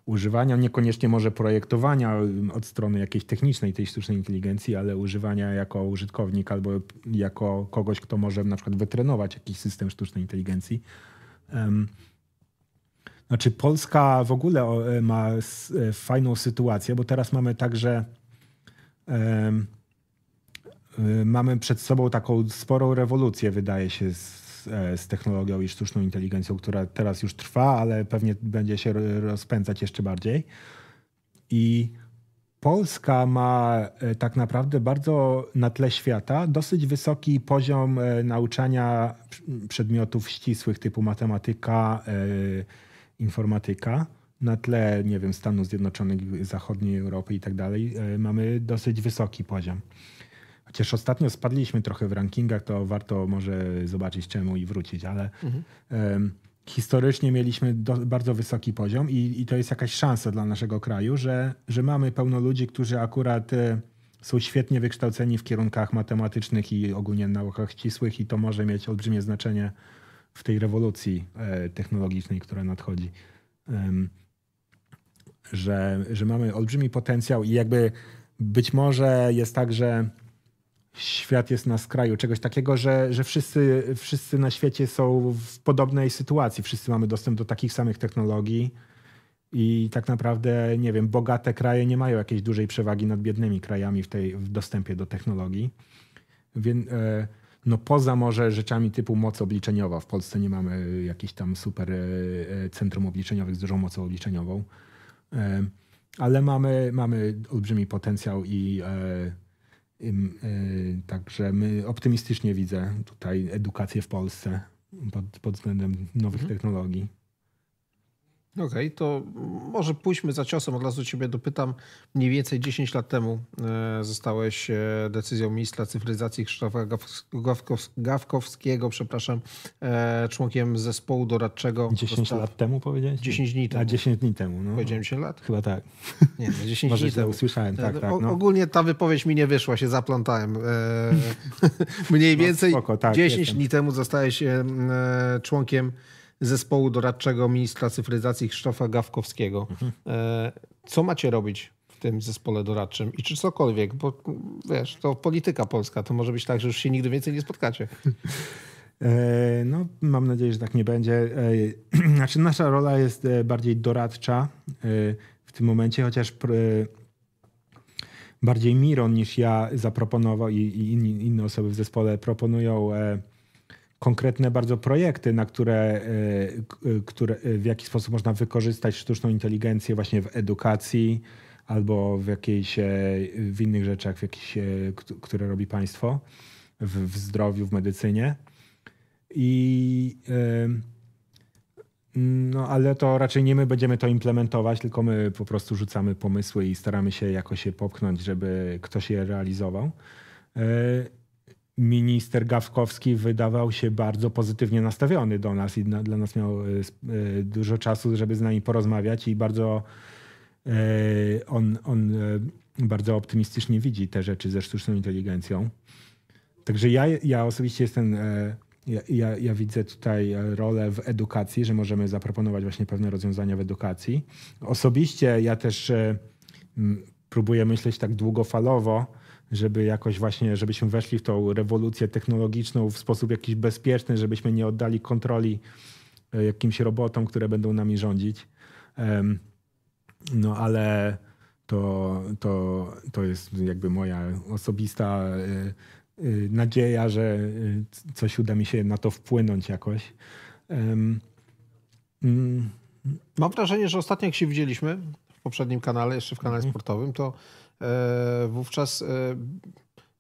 Używania niekoniecznie może projektowania od strony jakiejś technicznej tej sztucznej inteligencji, ale używania jako użytkownik albo jako kogoś, kto może na przykład wytrenować jakiś system sztucznej inteligencji. Znaczy, Polska w ogóle e, ma e, fajną sytuację, bo teraz mamy także. Y, mamy przed sobą taką sporą rewolucję, wydaje się, z, e, z technologią i sztuczną inteligencją, która teraz już trwa, ale pewnie będzie się rozpędzać jeszcze bardziej. I Polska ma e, tak naprawdę bardzo na tle świata dosyć wysoki poziom e, nauczania przedmiotów ścisłych typu matematyka, informatyka. Na tle, nie wiem, Stanów Zjednoczonych, Zachodniej Europy i tak dalej, mamy dosyć wysoki poziom. Chociaż ostatnio spadliśmy trochę w rankingach, to warto może zobaczyć czemu i wrócić, ale mhm. historycznie mieliśmy do, bardzo wysoki poziom i, i, to jest jakaś szansa dla naszego kraju, że, że mamy pełno ludzi, którzy akurat e, są świetnie wykształceni w kierunkach matematycznych i ogólnie naukach ścisłych i to może mieć olbrzymie znaczenie w tej rewolucji e, technologicznej, która nadchodzi. Że, że mamy olbrzymi potencjał i jakby być może jest tak, że świat jest na skraju czegoś takiego, że, że wszyscy, wszyscy na świecie są w podobnej sytuacji. Wszyscy mamy dostęp do takich samych technologii. I tak naprawdę, nie wiem, bogate kraje nie mają jakiejś dużej przewagi nad biednymi krajami w, tej, w dostępie do technologii. Więc, e, no poza może rzeczami typu moc obliczeniowa. W Polsce nie mamy jakichś tam super e, e, centrum obliczeniowych z dużą mocą obliczeniową. Ale mamy, mamy olbrzymi potencjał i Y, także my optymistycznie widzę tutaj edukację w Polsce pod, pod względem nowych mhm. technologii. Okej, okay, to może pójdźmy za ciosem. Od razu Ciebie dopytam. Mniej więcej 10 lat temu e, zostałeś e, decyzją ministra cyfryzacji Krzysztofa Gawkowskiego, przepraszam, e, członkiem zespołu doradczego. 10 lat temu powiedziałeś? 10 dni temu. A 10 dni temu, no. Powiedziałem 10 lat? Chyba tak. Nie, 10 no, [LAUGHS] może dni temu. usłyszałem, tak, tak. No. Ogólnie ta wypowiedź mi nie wyszła, się zaplątałem. [LAUGHS] [LAUGHS] Mniej no, więcej no spoko, tak, 10 jestem. dni temu zostałeś członkiem zespołu doradczego ministra cyfryzacji Krzysztofa Gawkowskiego. E, co macie robić w tym zespole doradczym i czy cokolwiek? Bo wiesz, to polityka polska, to może być tak, że już się nigdy więcej nie spotkacie. E, no, mam nadzieję, że tak nie będzie. E, [CLEARS THROAT] znaczy, nasza rola jest bardziej doradcza w tym momencie, chociaż bardziej Miron niż ja zaproponował i, inne osoby w zespole proponują konkretne bardzo projekty, na które, e, e, które e, w jaki sposób można wykorzystać sztuczną inteligencję właśnie w edukacji albo w jakiejś w innych rzeczach, w jakiejś które robi państwo, w, w zdrowiu, w medycynie. I no, ale to raczej nie my będziemy to implementować, tylko my po prostu rzucamy pomysły i staramy się jakoś je popchnąć, żeby ktoś je realizował minister Gawkowski wydawał się bardzo pozytywnie nastawiony do nas i dla nas miał e, e, dużo czasu, żeby z nami porozmawiać i bardzo e, on, on bardzo optymistycznie widzi te rzeczy ze sztuczną inteligencją. Także ja, ja osobiście jestem, ja, ja, ja widzę tutaj rolę w edukacji, że możemy zaproponować właśnie pewne rozwiązania w edukacji. Osobiście ja też próbuję myśleć tak długofalowo, żeby jakoś właśnie, żebyśmy weszli w tą rewolucję technologiczną w sposób jakiś bezpieczny, żebyśmy nie oddali kontroli e, jakimś robotom, które będą nami rządzić. No ale to, to, to jest jakby moja osobista e, e, nadzieja, że coś uda mi się na to wpłynąć jakoś. Mm, Mam wrażenie, że ostatnio jak się widzieliśmy w poprzednim kanale, jeszcze w kanale mhm. sportowym, to E, wówczas e,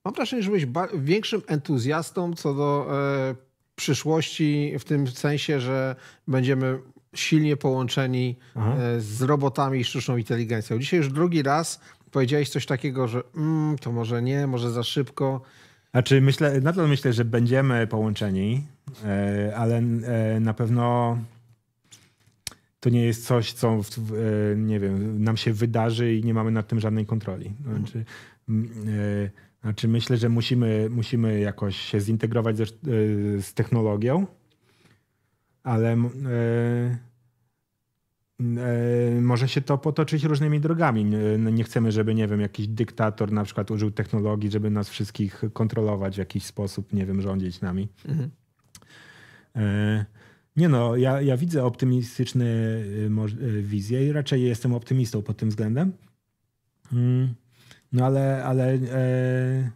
mam wrażenie, że byłeś większym entuzjastą co do e, przyszłości w tym sensie, że będziemy silnie połączeni Aha. z robotami i sztuczną inteligencją. Dzisiaj już drugi raz powiedziałeś coś takiego, że mm, to może nie, może za szybko. Znaczy, myślę, nadal myślę, że będziemy połączeni, ale na pewno to nie jest coś, co e, nie wiem, nam się wydarzy i nie mamy nad tym żadnej kontroli. Znaczy, e, znaczy myślę, że musimy, musimy jakoś się zintegrować z, e, z technologią, ale może się to potoczyć różnymi drogami. No, nie chcemy, żeby, nie wiem, jakiś dyktator na przykład użył technologii, żeby nas wszystkich kontrolować w jakiś sposób, nie wiem, rządzić nami. Mhm. Nie no, ja, ja widzę optymistyczne y, y, wizję i raczej jestem optymistą pod tym względem. Mm, no ale, ale e,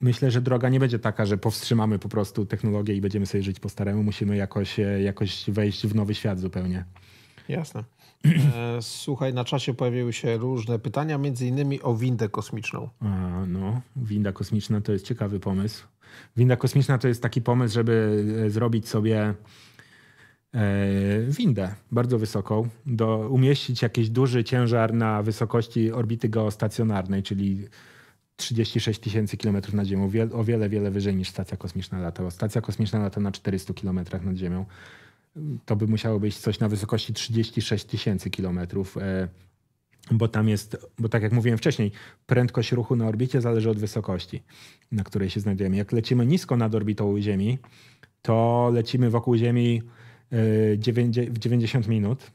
myślę, że droga nie będzie taka, że powstrzymamy po prostu technologię i będziemy sobie żyć po staremu. Musimy jakoś, e, jakoś wejść w nowy świat zupełnie. Jasne. E, słuchaj, na czasie pojawiły się różne pytania, między innymi o windę kosmiczną. A, no, winda kosmiczna to jest ciekawy pomysł. Winda kosmiczna to jest taki pomysł, żeby e, zrobić sobie E, windę bardzo wysoką, do, umieścić jakiś duży ciężar na wysokości orbity geostacjonarnej, czyli 36 tysięcy kilometrów nad Ziemią, o wiele, wiele wyżej niż stacja kosmiczna lata. Bo stacja kosmiczna lata na 400 kilometrach nad Ziemią. To by musiało być coś na wysokości 36 tysięcy kilometrów, e, bo tam jest, bo tak jak mówiłem wcześniej, prędkość ruchu na orbicie zależy od wysokości, na której się znajdujemy. Jak lecimy nisko nad orbitą Ziemi, to lecimy wokół Ziemi E, w 90 minut.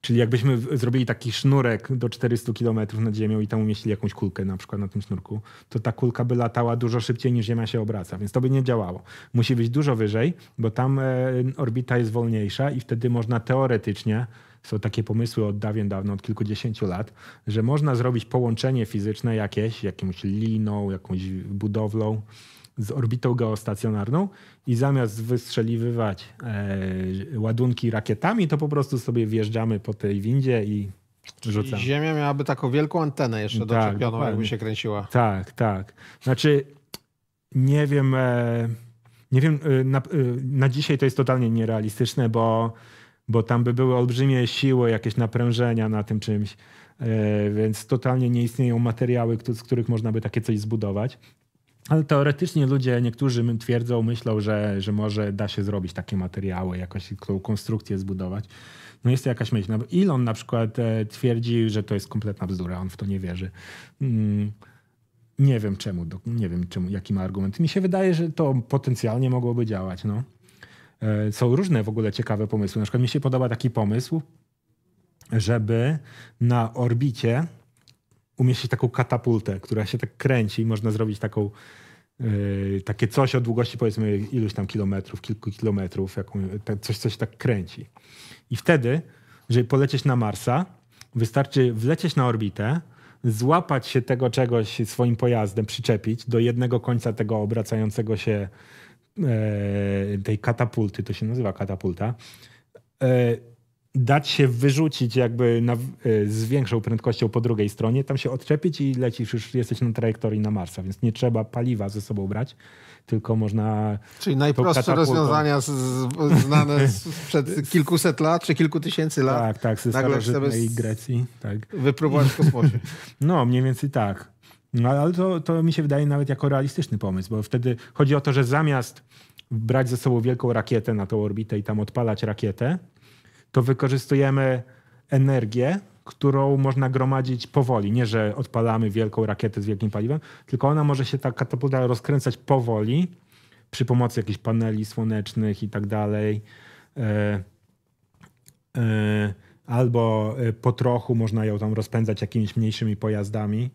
Czyli jakbyśmy zrobili taki sznurek do 400 km nad Ziemią i tam umieścili jakąś kulkę na przykład na tym sznurku, to ta kulka by latała dużo szybciej niż Ziemia się obraca, więc to by nie działało. Musi być dużo wyżej, bo tam e, orbita jest wolniejsza i wtedy można teoretycznie, są takie pomysły od dawien dawno, od kilkudziesięciu lat, że można zrobić połączenie fizyczne jakieś, jakąś liną, jakąś budowlą, z orbitą geostacjonarną i zamiast wystrzeliwywać e, ładunki rakietami, to po prostu sobie wjeżdżamy po tej windzie i rzucamy. Ziemia miałaby taką wielką antenę jeszcze tak, doczepioną, dokładnie. jakby się kręciła. Tak, tak. Znaczy, nie wiem, e, nie wiem e, na, na dzisiaj to jest totalnie nierealistyczne, bo, bo tam by były olbrzymie siły, jakieś naprężenia na tym czymś więc totalnie nie istnieją materiały, z których można by takie coś zbudować. Ale teoretycznie ludzie, niektórzy twierdzą, myślą, że, że może da się zrobić takie materiały, jakoś tą konstrukcję zbudować. No jest to jakaś myśl. No Elon na przykład e, twierdzi, że to jest kompletna bzdura, on w to nie wierzy. Mm, nie wiem czemu, nie wiem czemu, jaki ma argument. Mi się wydaje, że to potencjalnie mogłoby działać. No. E, są różne w ogóle ciekawe pomysły. Na przykład mi się podoba taki pomysł, żeby na orbicie umieścić taką katapultę, która się tak kręci i można zrobić taką, yy, takie coś o długości powiedzmy iluś tam kilometrów, kilku kilometrów, jaką, tak, coś, tak kręci. I wtedy, żeby polecieć na Marsa, wystarczy wlecieć na orbitę, złapać się tego czegoś swoim pojazdem, przyczepić do jednego końca tego obracającego się e, tej katapulty, to się nazywa katapulta, e, dać się wyrzucić jakby na, e, z większą prędkością po drugiej stronie, tam się odczepić i lecisz, już jesteś na trajektorii na Marsa, więc nie trzeba paliwa ze sobą brać, tylko można... Czyli najprostsze katapultą... rozwiązania z, znane sprzed [LAUGHS] kilkuset lat czy kilku tysięcy lat. Tak, tak, ze starożytnej Grecji. Tak. Wypróbować w [LAUGHS] kosmosie. No, mniej więcej tak. No, ale to, to mi się wydaje nawet jako realistyczny pomysł, bo wtedy chodzi o to, że zamiast brać ze sobą wielką rakietę na tą orbitę i tam odpalać rakietę, to wykorzystujemy energię, którą można gromadzić powoli. Nie, że odpalamy wielką rakietę z wielkim paliwem, tylko ona może się ta katapulta rozkręcać powoli przy pomocy jakichś paneli słonecznych i tak dalej. E, e, albo e, po trochu można ją tam rozpędzać jakimiś mniejszymi pojazdami.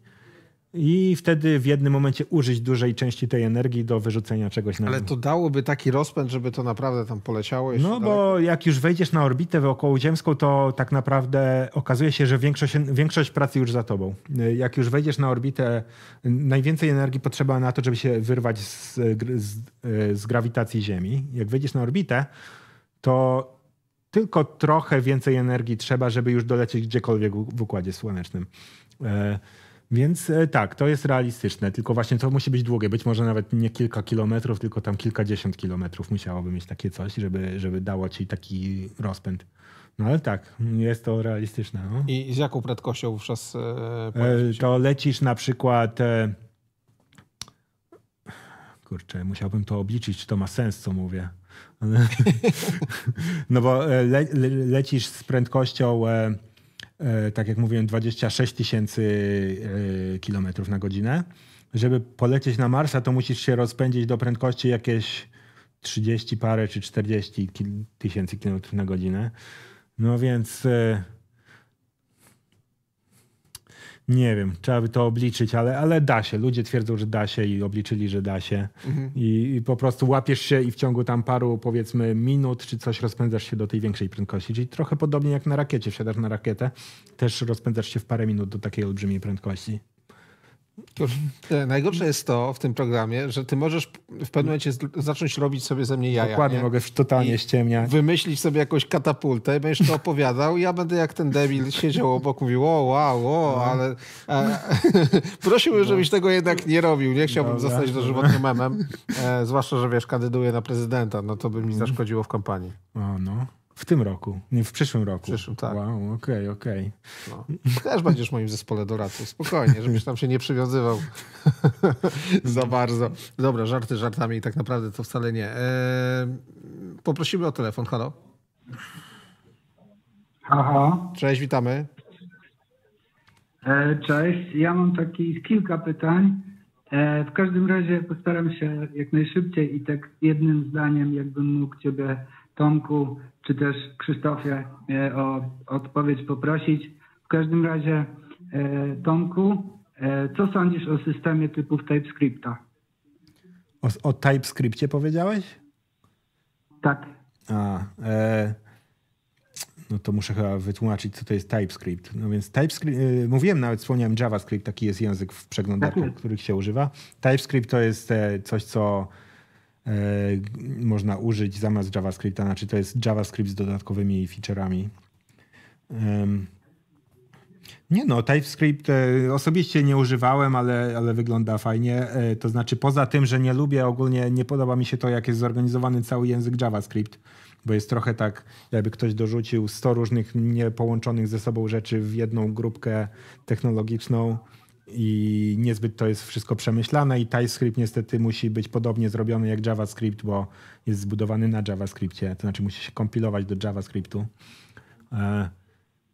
I wtedy w jednym momencie użyć dużej części tej energii do wyrzucenia czegoś na Ale to dałoby taki rozpęd, żeby to naprawdę tam poleciało. No bo daleko. jak już wejdziesz na orbitę okołoziemską, to tak naprawdę okazuje się, że większość, większość pracy już za tobą. Jak już wejdziesz na orbitę, najwięcej energii potrzeba na to, żeby się wyrwać z, z, z grawitacji Ziemi. Jak wejdziesz na orbitę, to tylko trochę więcej energii trzeba, żeby już dolecieć gdziekolwiek w Układzie Słonecznym. E, więc e, tak, to jest realistyczne, tylko właśnie to musi być długie, być może nawet nie kilka kilometrów, tylko tam kilkadziesiąt kilometrów musiałoby mieć takie coś, żeby, żeby dało ci taki rozpęd. No ale tak, jest to realistyczne. No. I z jaką prędkością wówczas e, e To lecisz na przykład... E, kurczę, musiałbym to obliczyć, czy to ma sens, co mówię. [LAUGHS] [LAUGHS] no bo e, le, le, lecisz z prędkością... E, E, tak jak mówiłem, 26 tysięcy e, kilometrów na godzinę. Żeby polecieć na Marsa, to musisz się rozpędzić do prędkości jakieś 30 parę czy 40 tysięcy kilometrów na godzinę. No więc e, nie wiem, trzeba by to obliczyć, ale, ale da się. Ludzie twierdzą, że da się i obliczyli, że da się. Mhm. I, I, po prostu łapiesz się i w ciągu tam paru powiedzmy minut czy coś rozpędzasz się do tej większej prędkości. Czyli trochę podobnie jak na rakiecie. Wsiadasz na rakietę, też rozpędzasz się w parę minut do takiej olbrzymiej prędkości. Najgorsze jest to w tym programie, że ty możesz w pewnym momencie zacząć robić sobie ze mnie jaja. Dokładnie, nie? mogę totalnie ściemniać. Wymyślić sobie jakąś katapultę i będziesz to opowiadał ja będę jak ten debil siedział obok, mówił o, wow, o, no. ale... E, [LAUGHS] prosiłbym, żebyś no. tego jednak nie robił. Nie chciałbym Dobra. zostać dożywotnym memem, e, zwłaszcza, że wiesz, kandyduję na prezydenta, no to by mi mm. zaszkodziło w kampanii. O, no. W tym roku, nie w przyszłym roku. W przyszłym, tak. Wow, okej, okay, okej. Okay. No. Też będziesz w moim zespole doradców, spokojnie, żebyś tam się nie przywiązywał [LAUGHS] za bardzo. Dobra, żarty żartami i tak naprawdę to wcale nie. Eee, poprosimy o telefon, halo. Aha. Cześć, witamy. E, cześć, ja mam takich kilka pytań. E, w każdym razie postaram się jak najszybciej i tak jednym zdaniem, jakbym mógł Ciebie, Tomku, czy też Krzysztofie e, o odpowiedź poprosić. W każdym razie, e, Tomku, e, co sądzisz o systemie typów TypeScripta? O, o TypeScriptie powiedziałeś? Tak. A, e, no to muszę chyba wytłumaczyć, co to jest TypeScript. No więc TypeScript, e, mówiłem nawet, wspomniałem JavaScript, taki jest język w przeglądarkach, tak których się używa. TypeScript to jest e, coś, co E, można użyć zamiast JavaScripta, znaczy to jest JavaScript z dodatkowymi featureami. Nie no, TypeScript e, osobiście nie używałem, ale, ale wygląda fajnie. E, to znaczy poza tym, że nie lubię ogólnie, nie podoba mi się to, jak jest zorganizowany cały język JavaScript, bo jest trochę tak, jakby ktoś dorzucił 100 różnych niepołączonych ze sobą rzeczy w jedną grupkę technologiczną i niezbyt to jest wszystko przemyślane i TypeScript niestety musi być podobnie zrobiony jak JavaScript, bo jest zbudowany na JavaScriptie, to znaczy musi się kompilować do JavaScriptu. E,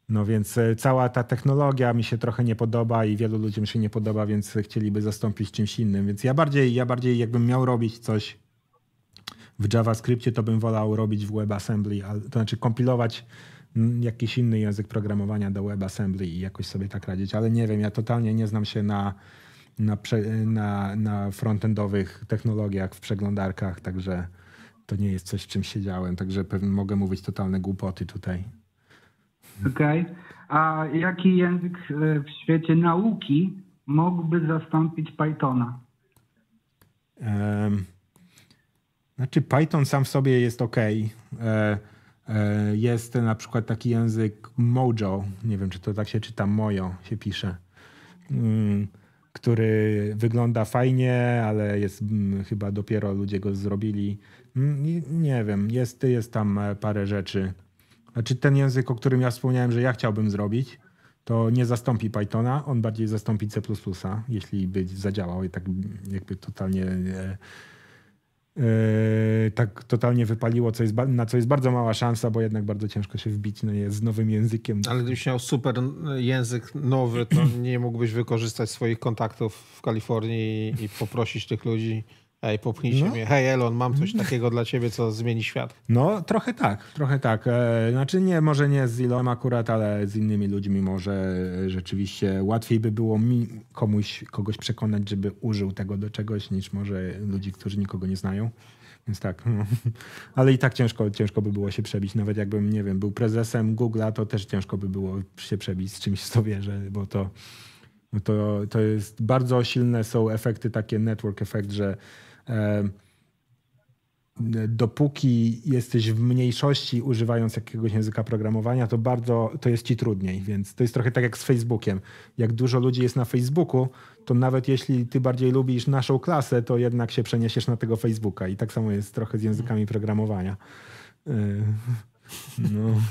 no więc e, cała ta technologia mi się trochę nie podoba i wielu ludziom się nie podoba, więc chcieliby zastąpić czymś innym. Więc ja bardziej, ja bardziej jakbym miał robić coś w JavaScriptie, to bym wolał robić w WebAssembly, to znaczy kompilować jakiś inny język programowania do WebAssembly i jakoś sobie tak radzić, ale nie wiem, ja totalnie nie znam się na, na, na, na frontendowych technologiach w przeglądarkach, także to nie jest coś, czym siedziałem, także pewnie mogę mówić totalne głupoty tutaj. Okej. Okay. A jaki język e, w świecie nauki mógłby zastąpić Pythona? Um, znaczy, Python sam w sobie jest ok. E, jest na przykład taki język Mojo, nie wiem czy to tak się czyta, Mojo się pisze, mm, który wygląda fajnie, ale jest mm, chyba dopiero ludzie go zrobili. Mm, nie wiem, jest, jest tam e, parę rzeczy. Znaczy ten język, o którym ja wspomniałem, że ja chciałbym zrobić, to nie zastąpi Pythona, on bardziej zastąpi C++, jeśli by zadziałał i tak jakby totalnie e, Yy, tak totalnie wypaliło, co jest, na co jest bardzo mała szansa, bo jednak bardzo ciężko się wbić no z nowym językiem. Ale gdybyś miał super język nowy, to nie mógłbyś wykorzystać swoich kontaktów w Kalifornii i poprosić tych ludzi Ej, popchnijcie no. mnie. Hej, Elon, mam coś no. takiego dla ciebie, co zmieni świat. No, trochę tak, trochę tak. E, znaczy nie, może nie z Elonem akurat, ale z innymi ludźmi może e, rzeczywiście łatwiej by było mi komuś, kogoś przekonać, żeby użył tego do czegoś, niż może ludzi, którzy nikogo nie znają. Więc tak, no. [LAUGHS] ale i tak ciężko, ciężko by było się przebić. Nawet jakbym, nie wiem, był prezesem Google'a, to też ciężko by było się przebić z czymś, co wierzę, bo to to, to jest bardzo silne są efekty takie network effect, że e, dopóki jesteś w mniejszości używając jakiegoś języka programowania, to bardzo to jest ci trudniej, więc to jest trochę tak jak z Facebookiem. Jak dużo ludzi jest na Facebooku, to nawet jeśli ty bardziej lubisz naszą klasę, to jednak się przeniesiesz na tego Facebooka i tak samo jest trochę z językami mhm. programowania. E, [LAUGHS] no,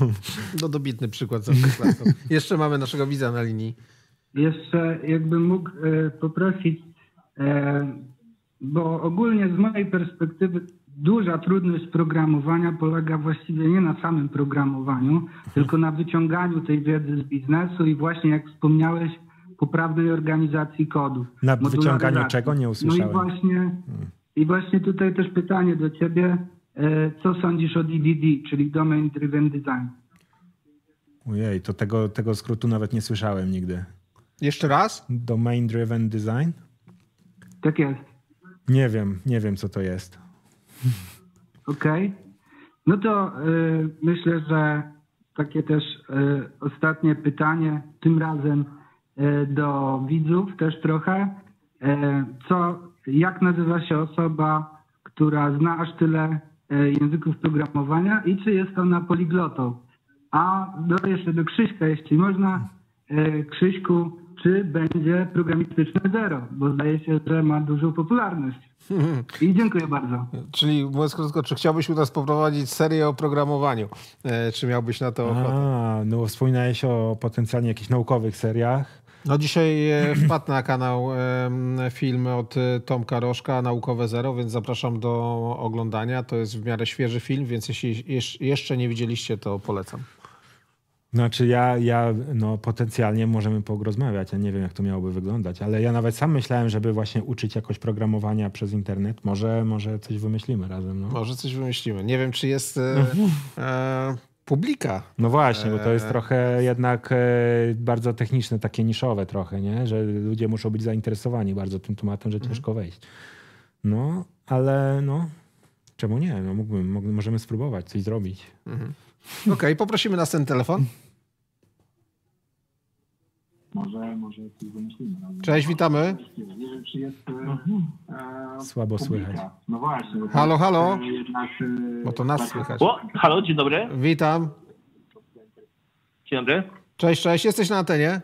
no dobitny przykład z klasą. Jeszcze mamy naszego widza na linii jeszcze jakbym mógł e, poprosić, e, bo ogólnie z mojej perspektywy duża trudność programowania polega właściwie nie na samym programowaniu, mhm. tylko na wyciąganiu tej wiedzy z biznesu i właśnie jak wspomniałeś, poprawnej organizacji kodów. Na wyciąganiu czego nie usłyszałem. No i właśnie, hmm. i właśnie tutaj też pytanie do ciebie, e, co sądzisz o DDD, czyli Domain Driven Design? Ojej, to tego, tego skrótu nawet nie słyszałem nigdy. Jeszcze raz? Domain Driven Design? Tak jest. Nie wiem, nie wiem co to jest. [LAUGHS] Okej. Okay. No to y, myślę, że takie też y, ostatnie pytanie, tym razem y, do widzów też trochę. Y, co, jak nazywa się osoba, która zna aż tyle y, języków programowania i czy jest ona poliglotą? A do, no jeszcze do Krzyśka, jeśli można. Y, Krzyśku, czy będzie programistyczny zero, bo zdaje się, że ma dużą popularność. I dziękuję bardzo. Czyli mówiąc krótko, czy chciałbyś u nas poprowadzić serię o programowaniu? E, czy miałbyś na to ochotę? A, no wspominałeś o potencjalnie jakichś naukowych seriach. No dzisiaj e, wpadł na kanał film od e, Tomka Rożka, Naukowe Zero, więc zapraszam do oglądania. To jest w miarę świeży film, więc jeśli jeszcze nie widzieliście, to polecam. Znaczy ja, ja no, potencjalnie możemy porozmawiać, ja nie wiem jak to miałoby wyglądać, ale ja nawet sam myślałem, żeby właśnie uczyć jakoś programowania przez internet, może, może coś wymyślimy razem. No. Może coś wymyślimy. Nie wiem czy jest e, no e publika. No właśnie, bo to jest e, trochę jednak e, bardzo techniczne, takie niszowe trochę, nie? że ludzie muszą być zainteresowani bardzo tym tematem, że mhm. ciężko wejść. No, ale no, czemu nie? No, mógłbym, możemy spróbować coś zrobić. Mhm. Okej, okay, poprosimy nas ten telefon. Może, może coś wymyślimy. No, cześć, witamy. Nie wiem, czy jest e, Słabo publika. słychać. No właśnie. halo, halo. Jednak, e, bo to nas tak... słychać. O, halo, dzień dobry. Witam. Dzień dobry. Cześć, cześć. Jesteś na antenie?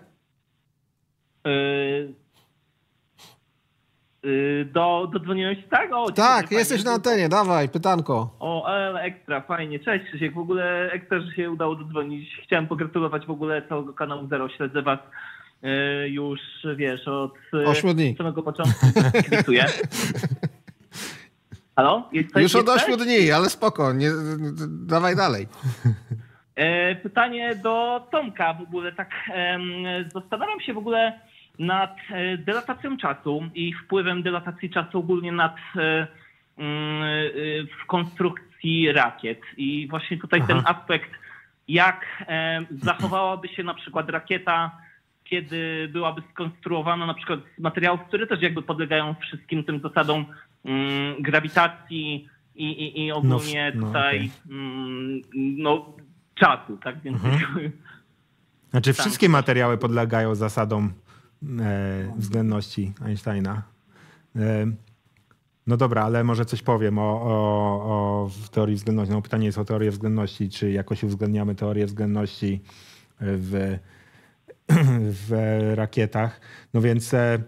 Yy, yy, do, dodzwoniłeś się, tak? O, tak, jesteś fajnie. na antenie, dawaj, pytanko. O, e, ekstra, fajnie. Cześć Krzysiek, w ogóle ekstra, że się udało dodzwonić. Chciałem pogratulować w ogóle całego kanału Zero, śledzę was E, już, wiesz, od e, Ośmiu dni. samego początku kibicuję. Halo? Już od 8 dni, ale spoko, nie, dawaj dalej. E, pytanie do Tomka w ogóle. Tak zastanawiam się w ogóle nad dylatacją czasu i wpływem dylatacji czasu ogólnie nad mm, w konstrukcji rakiet. I właśnie tutaj Aha. ten aspekt, jak zachowałaby się na przykład rakieta kiedy byłaby skonstruowana na przykład z materiałów, które też jakby podlegają wszystkim tym zasadom mm, grawitacji i, i, i no ogólnie no, no, okay. mm, no, czasu, tak? Więc mhm. Znaczy wszystkie materiały podlegają zasadom e, względności Einsteina. E, no dobra, ale może coś powiem o, o, o teorii względności. No pytanie jest o teorię względności, czy jakoś uwzględniamy teorię względności w w rakietach. No więc e,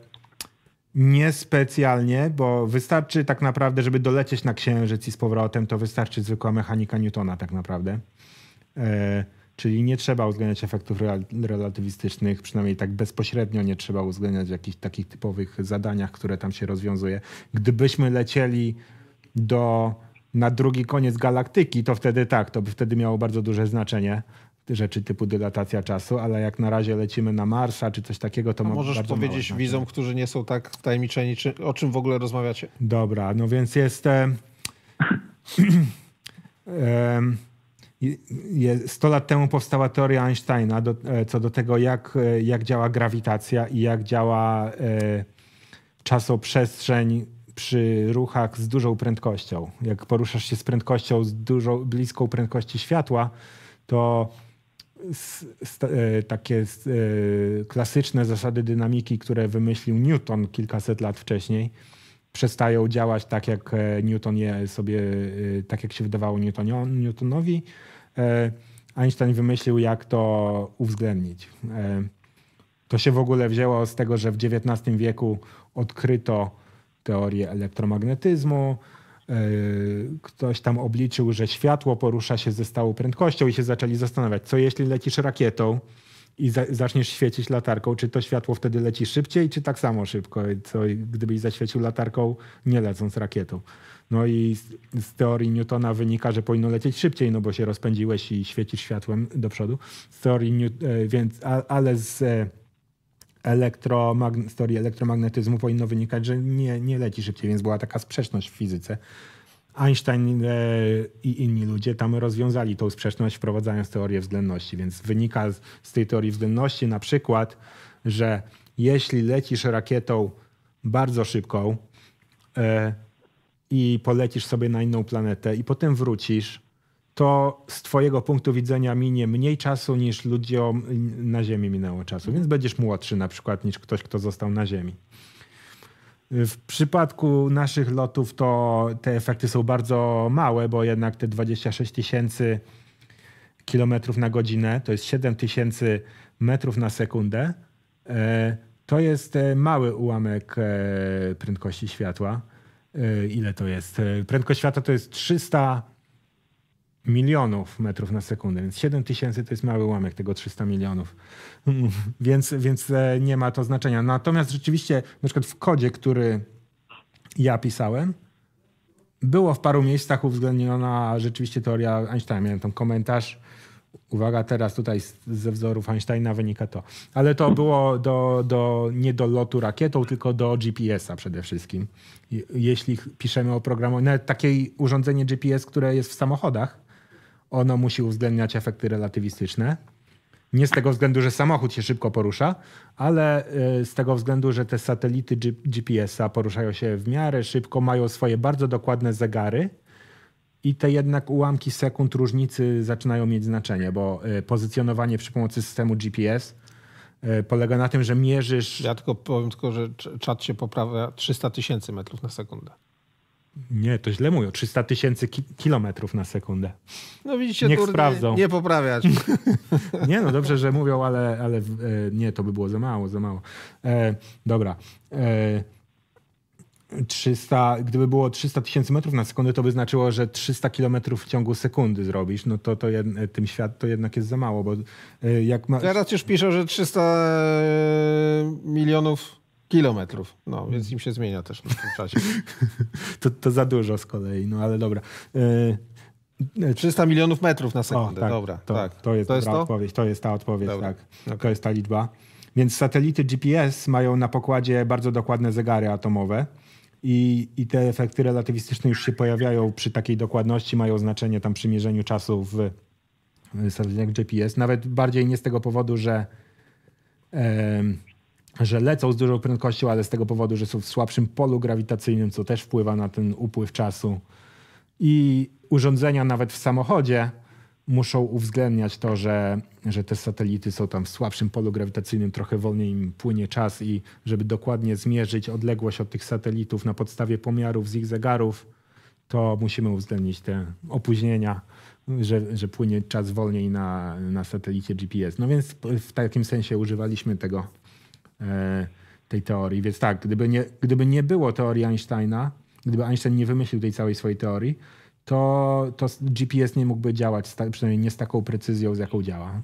niespecjalnie, bo wystarczy tak naprawdę, żeby dolecieć na Księżyc i z powrotem, to wystarczy zwykła mechanika Newtona tak naprawdę. E, czyli nie trzeba uwzględniać efektów relatywistycznych, przynajmniej tak bezpośrednio nie trzeba uwzględniać w jakichś takich typowych zadaniach, które tam się rozwiązuje. Gdybyśmy lecieli do, na drugi koniec galaktyki, to wtedy tak, to by wtedy miało bardzo duże znaczenie rzeczy typu dylatacja czasu, ale jak na razie lecimy na Marsa czy coś takiego, to A Możesz powiedzieć widzom, którzy nie są tak wtajemniczeni, czy, o czym w ogóle rozmawiacie? Dobra, no więc jest... E, e, 100 lat temu powstała teoria Einsteina do, e, co do tego, jak, e, jak działa grawitacja i jak działa e, czasoprzestrzeń przy ruchach z dużą prędkością. Jak poruszasz się z prędkością z dużą, bliską prędkości światła, to E, takie e, klasyczne zasady dynamiki, które wymyślił Newton kilkaset lat wcześniej, przestają działać tak, jak e, Newton je sobie, tak jak się wydawało Newtonowi. Einstein wymyślił, jak to uwzględnić. To się w ogóle wzięło z tego, że w XIX wieku odkryto teorię elektromagnetyzmu, E, ktoś tam obliczył, że światło porusza się ze stałą prędkością i się zaczęli zastanawiać, co jeśli lecisz rakietą i za, zaczniesz świecić latarką, czy to światło wtedy leci szybciej, czy tak samo szybko, co gdybyś zaświecił latarką, nie lecąc rakietą. No i z, z, teorii Newtona wynika, że powinno lecieć szybciej, no bo się rozpędziłeś i świecisz światłem do przodu. Z teorii, e, więc, a, ale z e, elektromagn- z teorii elektromagnetyzmu powinno wynikać, że nie, nie leci szybciej, więc była taka sprzeczność w fizyce. Einstein e, i inni ludzie tam rozwiązali tą sprzeczność, wprowadzając teorię względności. Więc wynika z, z tej teorii względności na przykład, że jeśli lecisz rakietą bardzo szybką e, i polecisz sobie na inną planetę i potem wrócisz, to z Twojego punktu widzenia minie mniej czasu niż ludziom na Ziemi minęło czasu, więc będziesz młodszy na przykład niż ktoś, kto został na Ziemi. W przypadku naszych lotów to te efekty są bardzo małe, bo jednak te 26 tysięcy kilometrów na godzinę to jest 7 tysięcy metrów na sekundę. E, to jest e, mały ułamek e, prędkości światła. Ile to jest? Prędkość światła to jest 300 milionów metrów na sekundę, więc 7 tysięcy to jest mały ułamek tego 300 milionów, [LAUGHS] więc, więc e, nie ma to znaczenia. Natomiast rzeczywiście na przykład w kodzie, który ja pisałem, było w paru miejscach uwzględniona rzeczywiście teoria Einsteina. Miałem tam komentarz, uwaga, teraz tutaj ze wzorów Einsteina wynika to. Ale to było do, do, nie do lotu rakietą, tylko do GPS-a przede wszystkim. Jeśli piszemy o programie, nawet takie urządzenie GPS, które jest w samochodach, ono musi uwzględniać efekty relatywistyczne. Nie z tego względu, że samochód się szybko porusza, ale y, z tego względu, że te satelity GPS-a poruszają się w miarę szybko, mają swoje bardzo dokładne zegary i te jednak ułamki sekund różnicy zaczynają mieć znaczenie, bo y, pozycjonowanie przy pomocy systemu GPS y, polega na tym, że mierzysz. Ja tylko powiem tylko, że czat się poprawia 300 tysięcy metrów na sekundę. Nie, to źle mówią. 300 tysięcy ki kilometrów na sekundę. No widzicie, Niech sprawdzą. nie poprawiać. [LAUGHS] nie, no dobrze, że mówią, ale, ale e, nie, to by było za mało, za mało. E, dobra. E, 300, gdyby było 300 tysięcy metrów na sekundę, to by znaczyło, że 300 kilometrów w ciągu sekundy zrobisz. No to, to jed, e, tym świat to jednak jest za mało, bo e, jak ma... Teraz już piszą, że 300 e, milionów Kilometrów, no więc mhm. im się zmienia też w tym czasie. [LAUGHS] to, to za dużo z kolei, no ale dobra. 300 e, e, milionów metrów na sekundę, o, tak, dobra. To, tak. to jest, to jest odpowiedź, to jest ta odpowiedź, dobra. tak. Okay. To jest ta liczba. Więc satelity GPS mają na pokładzie bardzo dokładne zegary atomowe i, i te efekty relatywistyczne już się pojawiają przy takiej dokładności, mają znaczenie tam przy mierzeniu czasu w satelitach GPS. Nawet bardziej nie z tego powodu, że... Yy że lecą z dużą prędkością, ale z tego powodu, że są w słabszym polu grawitacyjnym, co też wpływa na ten upływ czasu. I urządzenia nawet w samochodzie muszą uwzględniać to, że, że te satelity są tam w słabszym polu grawitacyjnym, trochę wolniej im płynie czas i żeby dokładnie zmierzyć odległość od tych satelitów na podstawie pomiarów z ich zegarów, to musimy uwzględnić te opóźnienia, że, że płynie czas wolniej na, na satelicie GPS. No więc w takim sensie używaliśmy tego E, tej teorii. Więc tak, gdyby nie, gdyby nie było teorii Einsteina, gdyby Einstein nie wymyślił tej całej swojej teorii, to, to GPS nie mógłby działać, przynajmniej nie z taką precyzją, z jaką działa.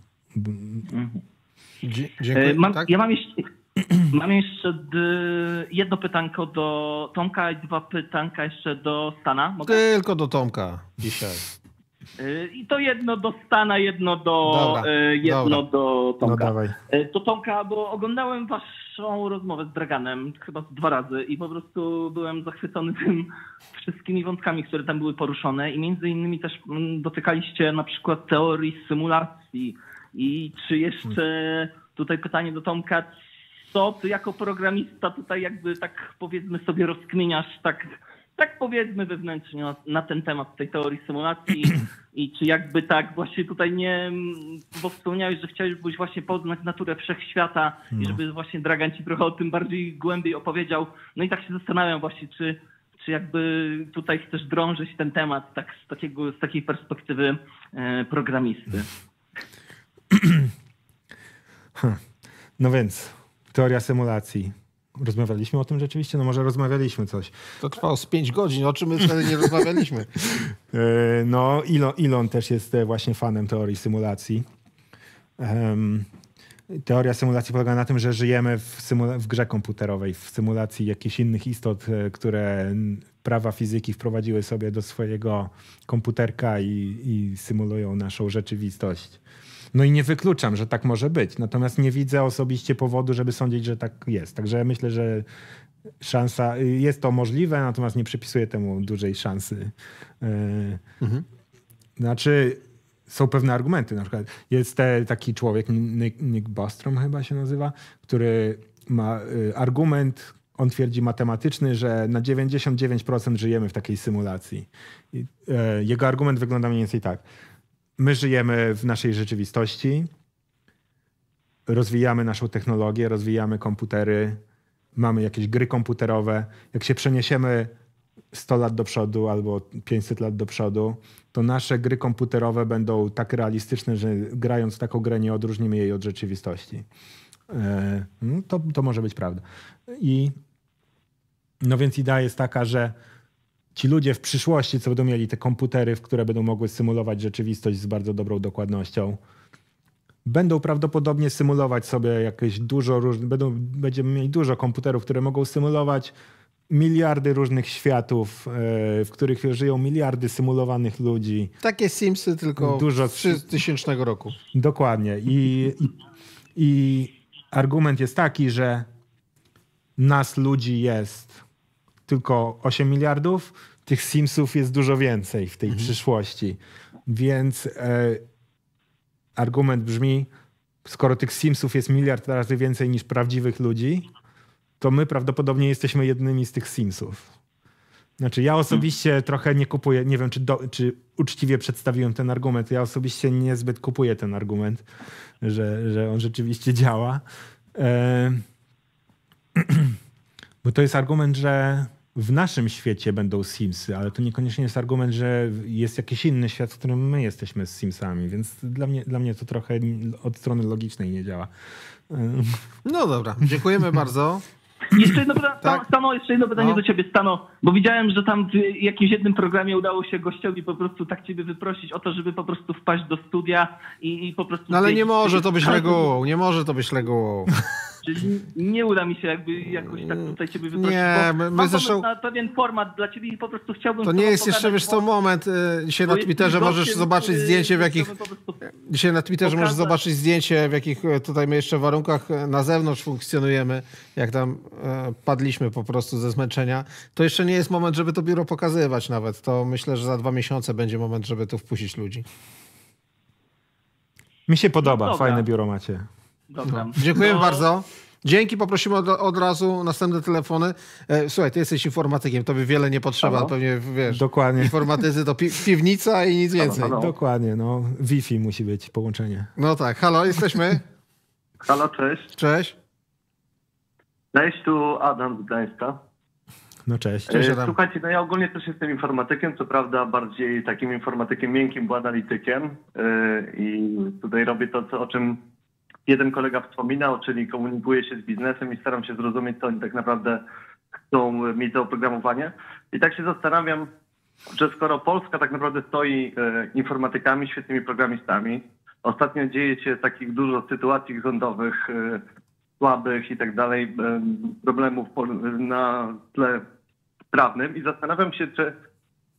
Dzie e, dziękuję. Mam, tak? Ja mam jeszcze, [CLEARS THROAT] mam jeszcze jedno pytanko do Tomka i dwa pytanka jeszcze do Stana. Mogę? Tylko do Tomka dzisiaj. Y, I to jedno do Stana, jedno do dobra, y, jedno dobra. do no Tomka. No to Tomka, bo oglądałem waszą rozmowę z Draganem chyba dwa razy i po prostu byłem zachwycony tym [LAUGHS] wszystkimi wątkami, które tam były poruszone i między innymi też mm, dotykaliście na przykład teorii symulacji i czy jeszcze tutaj pytanie do Tomka, co ty jako programista tutaj jakby tak powiedzmy sobie rozkminiasz tak tak powiedzmy wewnętrznie na, na ten temat tej teorii symulacji [CLEARS THROAT] i czy jakby tak właśnie tutaj nie, bo wspomniałeś, że chciałbyś właśnie poznać naturę wszechświata no. i żeby właśnie Dragan ci trochę o tym bardziej głębiej opowiedział. No i tak się zastanawiam właśnie, czy, czy jakby tutaj chcesz drążyć ten temat tak z, takiego, z takiej perspektywy e, programisty. [CLEARS THROAT] No więc, teoria symulacji. Rozmawialiśmy o tym rzeczywiście? No może rozmawialiśmy coś. To trwało z 5 godzin, o czym my wtedy nie rozmawialiśmy. [LAUGHS] E, no, Elon, Elon też jest e, właśnie fanem teorii symulacji. Um, teoria symulacji polega na tym, że żyjemy w, w, grze komputerowej, w symulacji jakichś innych istot, e, które prawa fizyki wprowadziły sobie do swojego komputerka i, i symulują naszą rzeczywistość. No i nie wykluczam, że tak może być. Natomiast nie widzę osobiście powodu, żeby sądzić, że tak jest. Także myślę, że szansa y, jest to możliwe, natomiast nie przypisuję temu dużej szansy. Y, mhm. Znaczy, są pewne argumenty. Na przykład jest te, taki człowiek, Nick, Nick Bostrom chyba się nazywa, który ma y, argument, on twierdzi matematyczny, że na 99% żyjemy w takiej symulacji. Jego argument wygląda mniej więcej tak my żyjemy w naszej rzeczywistości, rozwijamy naszą technologię, rozwijamy komputery, mamy jakieś gry komputerowe. Jak się przeniesiemy 100 lat do przodu albo 500 lat do przodu, to nasze gry komputerowe będą tak realistyczne, że grając taką grę nie odróżnimy jej od rzeczywistości. E, no to, to może być prawda. I no więc idea jest taka, że ci ludzie w przyszłości, co będą mieli te komputery, w które będą mogły symulować rzeczywistość z bardzo dobrą dokładnością, będą prawdopodobnie symulować sobie jakieś dużo różnych, będą, będziemy mieli dużo komputerów, które mogą symulować miliardy różnych światów, e, w których żyją miliardy symulowanych ludzi. Takie Simsy tylko dużo... z 3000 roku. Dokładnie. I, I argument jest taki, że nas ludzi jest tylko 8 miliardów tych Simsów jest dużo więcej w tej mhm. przyszłości. Więc e, argument brzmi, skoro tych Simsów jest miliard razy więcej niż prawdziwych ludzi, to my prawdopodobnie jesteśmy jednymi z tych Simsów. Znaczy, ja osobiście hmm. trochę nie kupuję, nie wiem, czy, do, czy uczciwie przedstawiłem ten argument. Ja osobiście niezbyt kupuję ten argument, że, że on rzeczywiście działa. E, [CLEARS THROAT] bo to jest argument, że w naszym świecie będą Simsy, ale to niekoniecznie jest argument, że jest jakiś inny świat, w którym my jesteśmy z Simsami, więc dla mnie, dla mnie to trochę od strony logicznej nie działa. No dobra, dziękujemy bardzo. Jeszcze jedno, pytanie, tak? Stano, jeszcze jedno pytanie no. do ciebie, Stano, bo widziałem, że tam w jakimś jednym programie udało się gościowi po prostu tak ciebie wyprosić o to, żeby po prostu wpaść do studia i, i po prostu... No ale nie może to być regułą, nie może to być regułą. [LAUGHS] Czyli nie uda mi się jakby jakoś tak tutaj ciebie wyprosić. Nie, my, my zresztą... na pewien format dla ciebie i po prostu chciałbym... To nie jest jeszcze, wiesz co, moment. Y, dzisiaj na Twitterze możesz zobaczyć zdjęcie, w jakich... Dzisiaj na Twitterze pokazać. możesz zobaczyć zdjęcie, w jakich tutaj my jeszcze warunkach e, na zewnątrz funkcjonujemy. Jak tam E, padliśmy po prostu ze zmęczenia. To jeszcze nie jest moment, żeby to biuro pokazywać nawet. To myślę, że za dwa miesiące będzie moment, żeby tu wpuścić ludzi. Mi się podoba, fajne biuro macie. Dobra. No. Dziękuję no. bardzo. Dzięki, poprosimy od, od, razu następne telefony. E, słuchaj, ty jesteś informatykiem, to by wiele nie potrzeba, halo? pewnie wiesz. Dokładnie. Informatycy to pi piwnica i nic więcej. Halo. Dokładnie, no Wi-Fi musi być połączenie. No tak, halo, jesteśmy. halo, cześć. Cześć. Cześć, tu Adam z Gdańska. No cześć. cześć e, Adam. Słuchajcie, no ja ogólnie też jestem informatykiem, co prawda bardziej takim informatykiem miękkim, bo analitykiem. E, I tutaj robię to, co, o czym jeden kolega wspominał, czyli komunikuję się z biznesem i staram się zrozumieć, co oni tak naprawdę chcą mieć za oprogramowanie. I tak się zastanawiam, że skoro Polska tak naprawdę stoi e, informatykami, świetnymi programistami, ostatnio dzieje się takich dużo sytuacji rządowych, słabych i tak dalej, problemów na tle prawnym i zastanawiam się, czy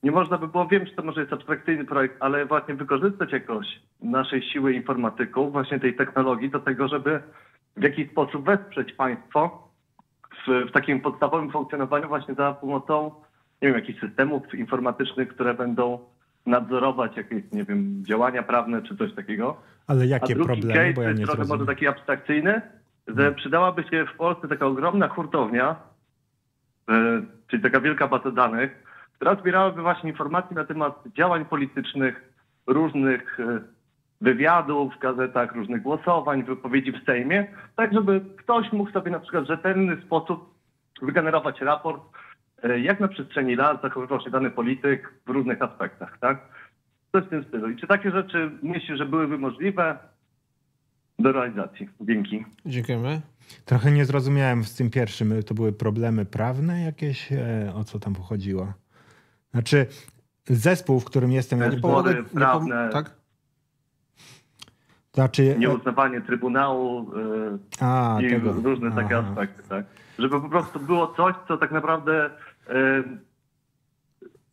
nie można by było, wiem, że to może jest abstrakcyjny projekt, ale właśnie wykorzystać jakoś naszej siły informatyków, właśnie tej technologii do tego, żeby w jakiś sposób wesprzeć państwo w, w takim podstawowym funkcjonowaniu właśnie za pomocą, nie wiem, jakichś systemów informatycznych, które będą nadzorować jakieś, nie wiem, działania prawne czy coś takiego. Ale jakie A drugi problemy? Case, bo ja nie jest trochę może taki abstrakcyjny, że przydałaby się w Polsce taka ogromna hurtownia, e, czyli taka wielka baza danych, która zbierałaby właśnie informacje na temat działań politycznych, różnych e, wywiadów w gazetach, różnych głosowań, wypowiedzi w Sejmie, tak żeby ktoś mógł sobie na przykład w rzetelny sposób wygenerować raport, e, jak na przestrzeni lat zachowywał się dany polityk w różnych aspektach, tak? Coś w tym stylu. I czy takie rzeczy myślisz, że byłyby możliwe? do realizacji. Dzięki. Dziękujemy. Trochę nie zrozumiałem z tym pierwszym. To były problemy prawne jakieś? E, o co tam pochodziło? Znaczy, zespół, w którym jestem... Ja nie pomogę, nie prawne. tak? Znaczy, e, Nieuznawanie Trybunału yy, A, i tego. różne Aha. takie aspekty, tak? Żeby po prostu było coś, co tak naprawdę yy,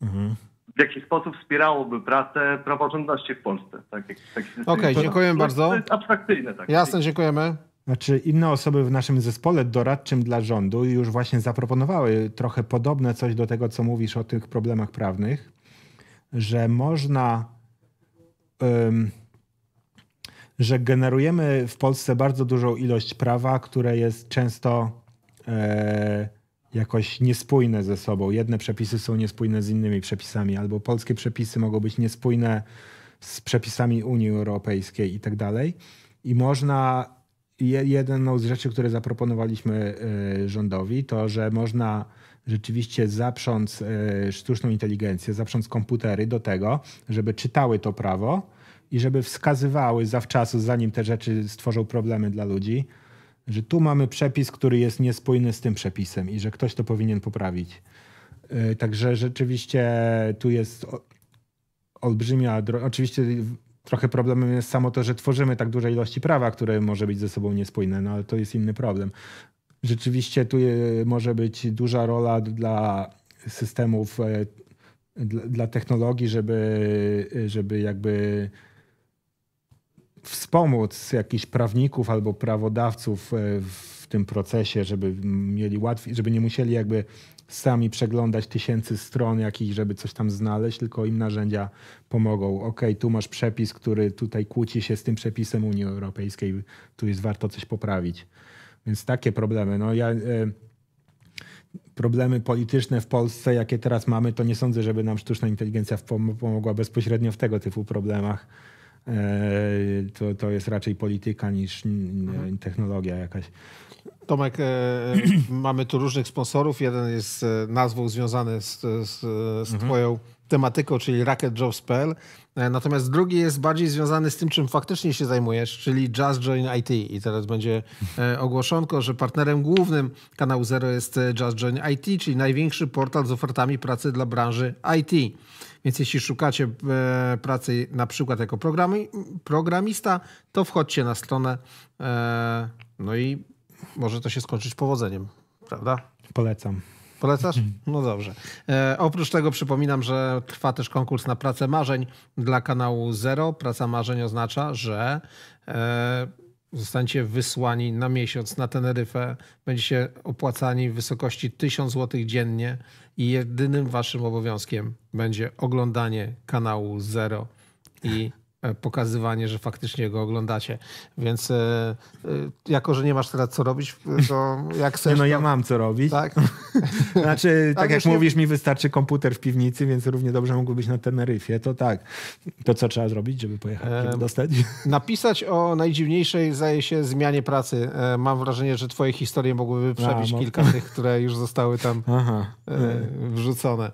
mhm w jaki sposób wspierałoby pracę praworządności w Polsce. Tak, tak Okej, okay, dziękuję bardzo. To jest abstrakcyjne. Tak. Jasne, dziękujemy. Znaczy inne osoby w naszym zespole doradczym dla rządu już właśnie zaproponowały trochę podobne coś do tego, co mówisz o tych problemach prawnych, że można, um, że generujemy w Polsce bardzo dużą ilość prawa, które jest często e, jakoś niespójne ze sobą. Jedne przepisy są niespójne z innymi przepisami, albo polskie przepisy mogą być niespójne z przepisami Unii Europejskiej i tak dalej. I można, jedną z rzeczy, które zaproponowaliśmy e, rządowi, to że można rzeczywiście zaprząc e, sztuczną inteligencję, zaprząc komputery do tego, żeby czytały to prawo i żeby wskazywały zawczasu, zanim te rzeczy stworzą problemy dla ludzi, że tu mamy przepis, który jest niespójny z tym przepisem i że ktoś to powinien poprawić. Y, także rzeczywiście tu jest olbrzymia, oczywiście trochę problemem jest samo to, że tworzymy tak duże ilości prawa, które może być ze sobą niespójne, no ale to jest inny problem. Rzeczywiście tu y, może być duża rola dla systemów, y, dla technologii, żeby, żeby jakby wspomóc jakichś prawników albo prawodawców e, w tym procesie, żeby mieli łatwiej, żeby nie musieli jakby sami przeglądać tysięcy stron jakich żeby coś tam znaleźć, tylko im narzędzia pomogą. Ok, tu masz przepis, który tutaj kłóci się z tym przepisem Unii Europejskiej, tu jest warto coś poprawić. Więc takie problemy. No ja, e, problemy polityczne w Polsce, jakie teraz mamy, to nie sądzę, żeby nam sztuczna inteligencja pomogła bezpośrednio w tego typu problemach. E, to, to jest raczej polityka niż mhm. technologia jakaś. Tomek, e, [CLEARS THROAT] mamy tu różnych sponsorów. Jeden jest e, nazwą związany z, z, z mhm. twoją tematyką, czyli racketjobs.pl. Natomiast drugi jest bardziej związany z tym, czym faktycznie się zajmujesz, czyli Just Join IT. I teraz będzie ogłoszonko, że partnerem głównym kanału Zero jest Just Join IT, czyli największy portal z ofertami pracy dla branży IT. Więc jeśli szukacie e, pracy na przykład jako programy, programista, to wchodźcie na stronę. E, no i może to się skończyć powodzeniem, prawda? Polecam. Polecasz? Mhm. No dobrze. E, oprócz tego przypominam, że trwa też konkurs na pracę marzeń dla kanału Zero. Praca marzeń oznacza, że e, zostaniecie wysłani na miesiąc na Teneryfę. Będziecie opłacani w wysokości 1000 zł dziennie i jedynym waszym obowiązkiem będzie oglądanie kanału Zero i E, pokazywanie, że faktycznie go oglądacie. Więc e, e, jako, że nie masz teraz co robić, to jak no, chcesz... No, no ja to... mam co robić. Tak? [LAUGHS] znaczy, tak, tak jak mówisz, mi wystarczy komputer w piwnicy, więc równie dobrze mógłby być na Teneryfie. To tak. To co trzeba zrobić, żeby pojechać, e, dostać? [LAUGHS] Napisać o najdziwniejszej, zdaje się, zmianie pracy. E, mam wrażenie, że twoje historie mogłyby przebić A, kilka tych, które już zostały tam [LAUGHS] e, wrzucone.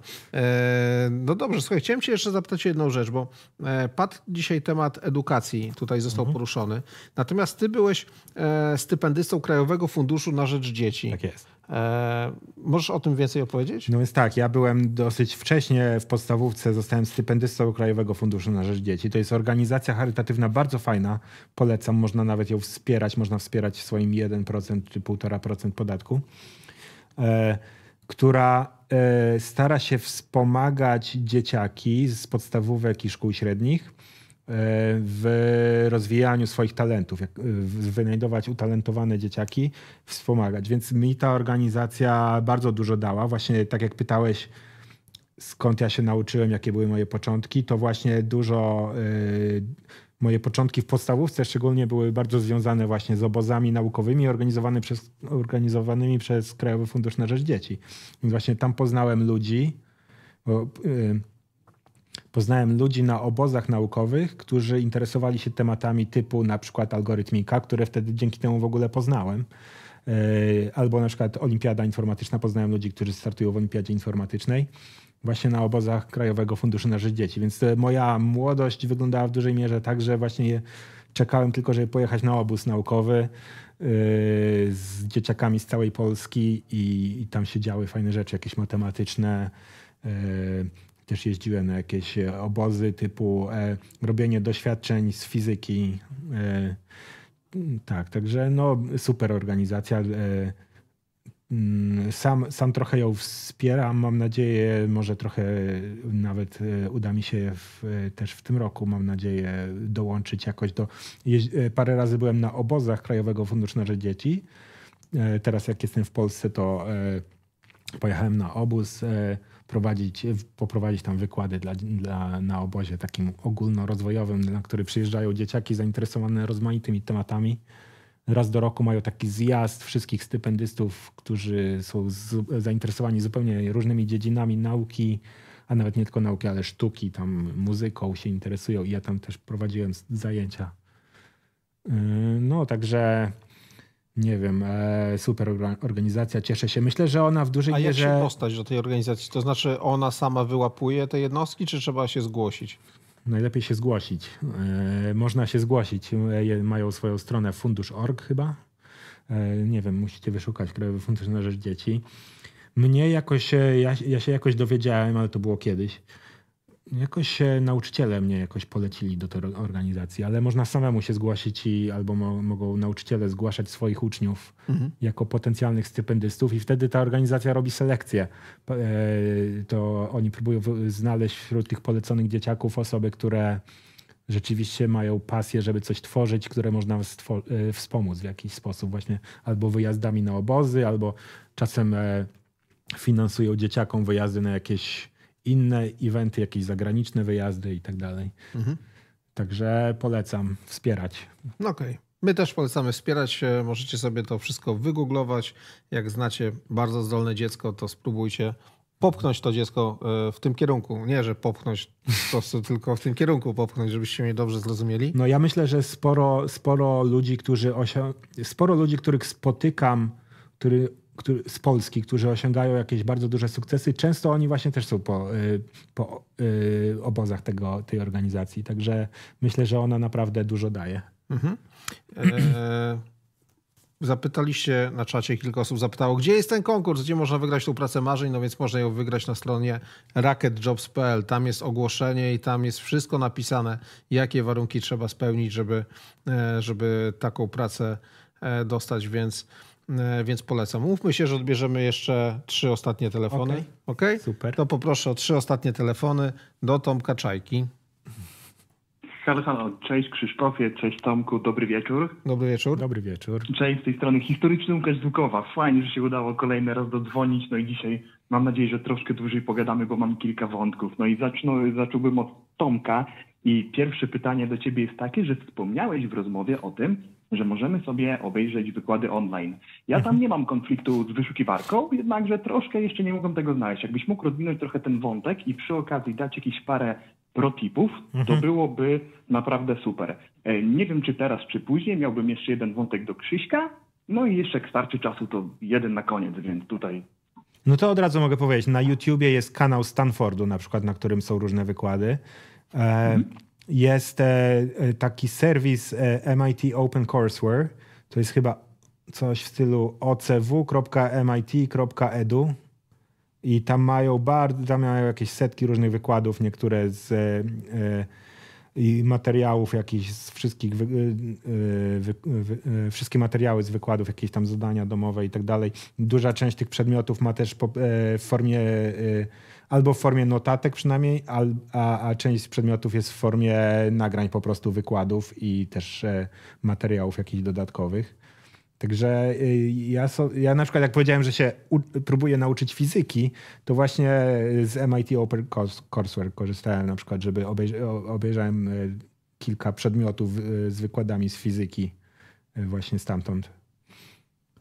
no dobrze, słuchaj, chciałem cię jeszcze zapytać o jedną rzecz, bo e, padł dzisiaj dzisiaj temat edukacji tutaj został mhm. poruszony. Natomiast ty byłeś e, stypendystą Krajowego Funduszu na Rzecz Dzieci. Tak jest. E, możesz o tym więcej opowiedzieć? No więc tak, ja byłem dosyć wcześnie w podstawówce, zostałem stypendystą Krajowego Funduszu na Rzecz Dzieci. To jest organizacja charytatywna bardzo fajna, polecam, można nawet ją wspierać, można wspierać swoim 1% czy 1,5% podatku, e, która e, stara się wspomagać dzieciaki z podstawówek i szkół średnich E, w rozwijaniu swoich talentów, jak e, wynajdować utalentowane dzieciaki, wspomagać. Więc mi ta organizacja bardzo dużo dała. Właśnie tak jak pytałeś, skąd ja się nauczyłem, jakie były moje początki, to właśnie dużo. E, moje początki w podstawówce szczególnie były bardzo związane właśnie z obozami naukowymi organizowanymi przez, organizowanymi przez Krajowy Fundusz na Rzecz Dzieci. Więc właśnie tam poznałem ludzi. Bo, yy, Poznałem ludzi na obozach naukowych, którzy interesowali się tematami typu na przykład algorytmika, które wtedy dzięki temu w ogóle poznałem. E, albo na przykład Olimpiada Informatyczna, poznałem ludzi, którzy startują w Olimpiadzie Informatycznej właśnie na obozach Krajowego Funduszu na Rzecz Dzieci. Więc e, moja młodość wyglądała w dużej mierze tak, że właśnie czekałem tylko, żeby pojechać na obóz naukowy e, z dzieciakami z całej Polski i, i tam się działy fajne rzeczy, jakieś matematyczne, też jeździłem na jakieś e, obozy typu e, robienie doświadczeń z fizyki. E, tak, także no, super organizacja. E, sam, sam trochę ją wspieram, mam nadzieję, może trochę nawet e, uda mi się w, e, też w tym roku, mam nadzieję, dołączyć jakoś do. Parę razy byłem na obozach Krajowego Funduszu na Rzecz Dzieci. Teraz, jak jestem w Polsce, to pojechałem na obóz prowadzić, poprowadzić tam wykłady dla, dla, na obozie takim ogólnorozwojowym, na który przyjeżdżają dzieciaki zainteresowane rozmaitymi tematami. Raz do roku mają taki zjazd wszystkich stypendystów, którzy są z, zainteresowani zupełnie różnymi dziedzinami nauki, a nawet nie tylko nauki, ale sztuki, tam muzyką się interesują i ja tam też prowadziłem zajęcia. Yy, no, także nie wiem, e, super organizacja, cieszę się. Myślę, że ona w dużej mierze... A jak się dostać do tej organizacji? To znaczy ona sama wyłapuje te jednostki, czy trzeba się zgłosić? Najlepiej się zgłosić. E, można się zgłosić. E, mają swoją stronę fundusz.org chyba. E, nie wiem, musicie wyszukać Krajowy Fundusz na Rzecz Dzieci. Mnie jakoś, e, ja, ja się jakoś dowiedziałem, ale to było kiedyś, Jakoś e, nauczyciele mnie jakoś polecili do tej organizacji, ale można samemu się zgłosić i albo mo mogą nauczyciele zgłaszać swoich uczniów mhm. jako potencjalnych stypendystów i wtedy ta organizacja robi selekcję. E, to oni próbują znaleźć wśród tych poleconych dzieciaków osoby, które rzeczywiście mają pasję, żeby coś tworzyć, które można e, wspomóc w jakiś sposób właśnie albo wyjazdami na obozy, albo czasem finansują dzieciakom wyjazdy na jakieś inne eventy, jakieś zagraniczne wyjazdy i tak dalej. Mhm. Także polecam wspierać. No okej. Okay. My też polecamy wspierać. E, możecie sobie to wszystko wygooglować. Jak znacie bardzo zdolne dziecko, to spróbujcie popchnąć to dziecko e, w tym kierunku. Nie, że popchnąć po prostu, [LAUGHS] tylko w tym kierunku popchnąć, żebyście mnie dobrze zrozumieli. No ja myślę, że sporo, sporo ludzi, którzy osią... sporo ludzi, których spotykam, który który, z Polski, którzy osiągają jakieś bardzo duże sukcesy, często oni właśnie też są po, y, po y, obozach tego, tej organizacji. Także myślę, że ona naprawdę dużo daje. Mhm. E, [CLEARS THROAT] zapytaliście na czacie, kilka osób zapytało, gdzie jest ten konkurs, gdzie można wygrać tą pracę marzeń, no więc można ją wygrać na stronie racketjobs.pl. Tam jest ogłoszenie i tam jest wszystko napisane, jakie warunki trzeba spełnić, żeby, e, żeby taką pracę e, dostać, więc E, więc polecam. Mówmy się, że odbierzemy jeszcze trzy ostatnie telefony. Ok, okay? super. To poproszę o trzy ostatnie telefony do Tomka Czajki. Halo, halo. Cześć Krzysztofie, cześć Tomku, dobry wieczór. Dobry wieczór. Dobry wieczór. Cześć z tej strony historyczny Łukasz Dukowa. Fajnie, że się udało kolejny raz dodzwonić. No i dzisiaj mam nadzieję, że troszkę dłużej pogadamy, bo mam kilka wątków. No i zacznę, zacząłbym od Tomka. I pierwsze pytanie do ciebie jest takie, że wspomniałeś w rozmowie o tym, że możemy sobie obejrzeć wykłady online. Ja tam mhm. nie mam konfliktu z wyszukiwarką, jednakże troszkę jeszcze nie mogłem tego znaleźć. Jakbyś mógł rozwinąć trochę ten wątek i przy okazji dać jakieś parę protipów, to mhm. byłoby naprawdę super. E, nie wiem, czy teraz, czy później miałbym jeszcze jeden wątek do Krzyśka, no i jeszcze jak starczy czasu, to jeden na koniec, więc tutaj no to od razu mogę powiedzieć, na YouTubie jest kanał Stanfordu na przykład, na którym są różne wykłady. E, mhm jest e, e, taki serwis e, MIT OpenCourseWare. To jest chyba coś w stylu ocw.mit.edu i tam mają bardzo, tam mają jakieś setki różnych wykładów, niektóre z i materiałów jakichś z wszystkich, wy, wy, wy, wszystkie materiały z wykładów, jakieś tam zadania domowe i tak dalej. Duża część tych przedmiotów ma też po, w formie albo w formie notatek przynajmniej, a, a część z przedmiotów jest w formie nagrań po prostu wykładów i też e, materiałów jakichś dodatkowych. Także e, ja, so, ja na przykład jak powiedziałem, że się u, próbuję nauczyć fizyki, to właśnie e, z MIT Open Courseware korzystałem na przykład, żeby obejrzeć, obejrzałem kilka przedmiotów z wykładami z fizyki właśnie stamtąd.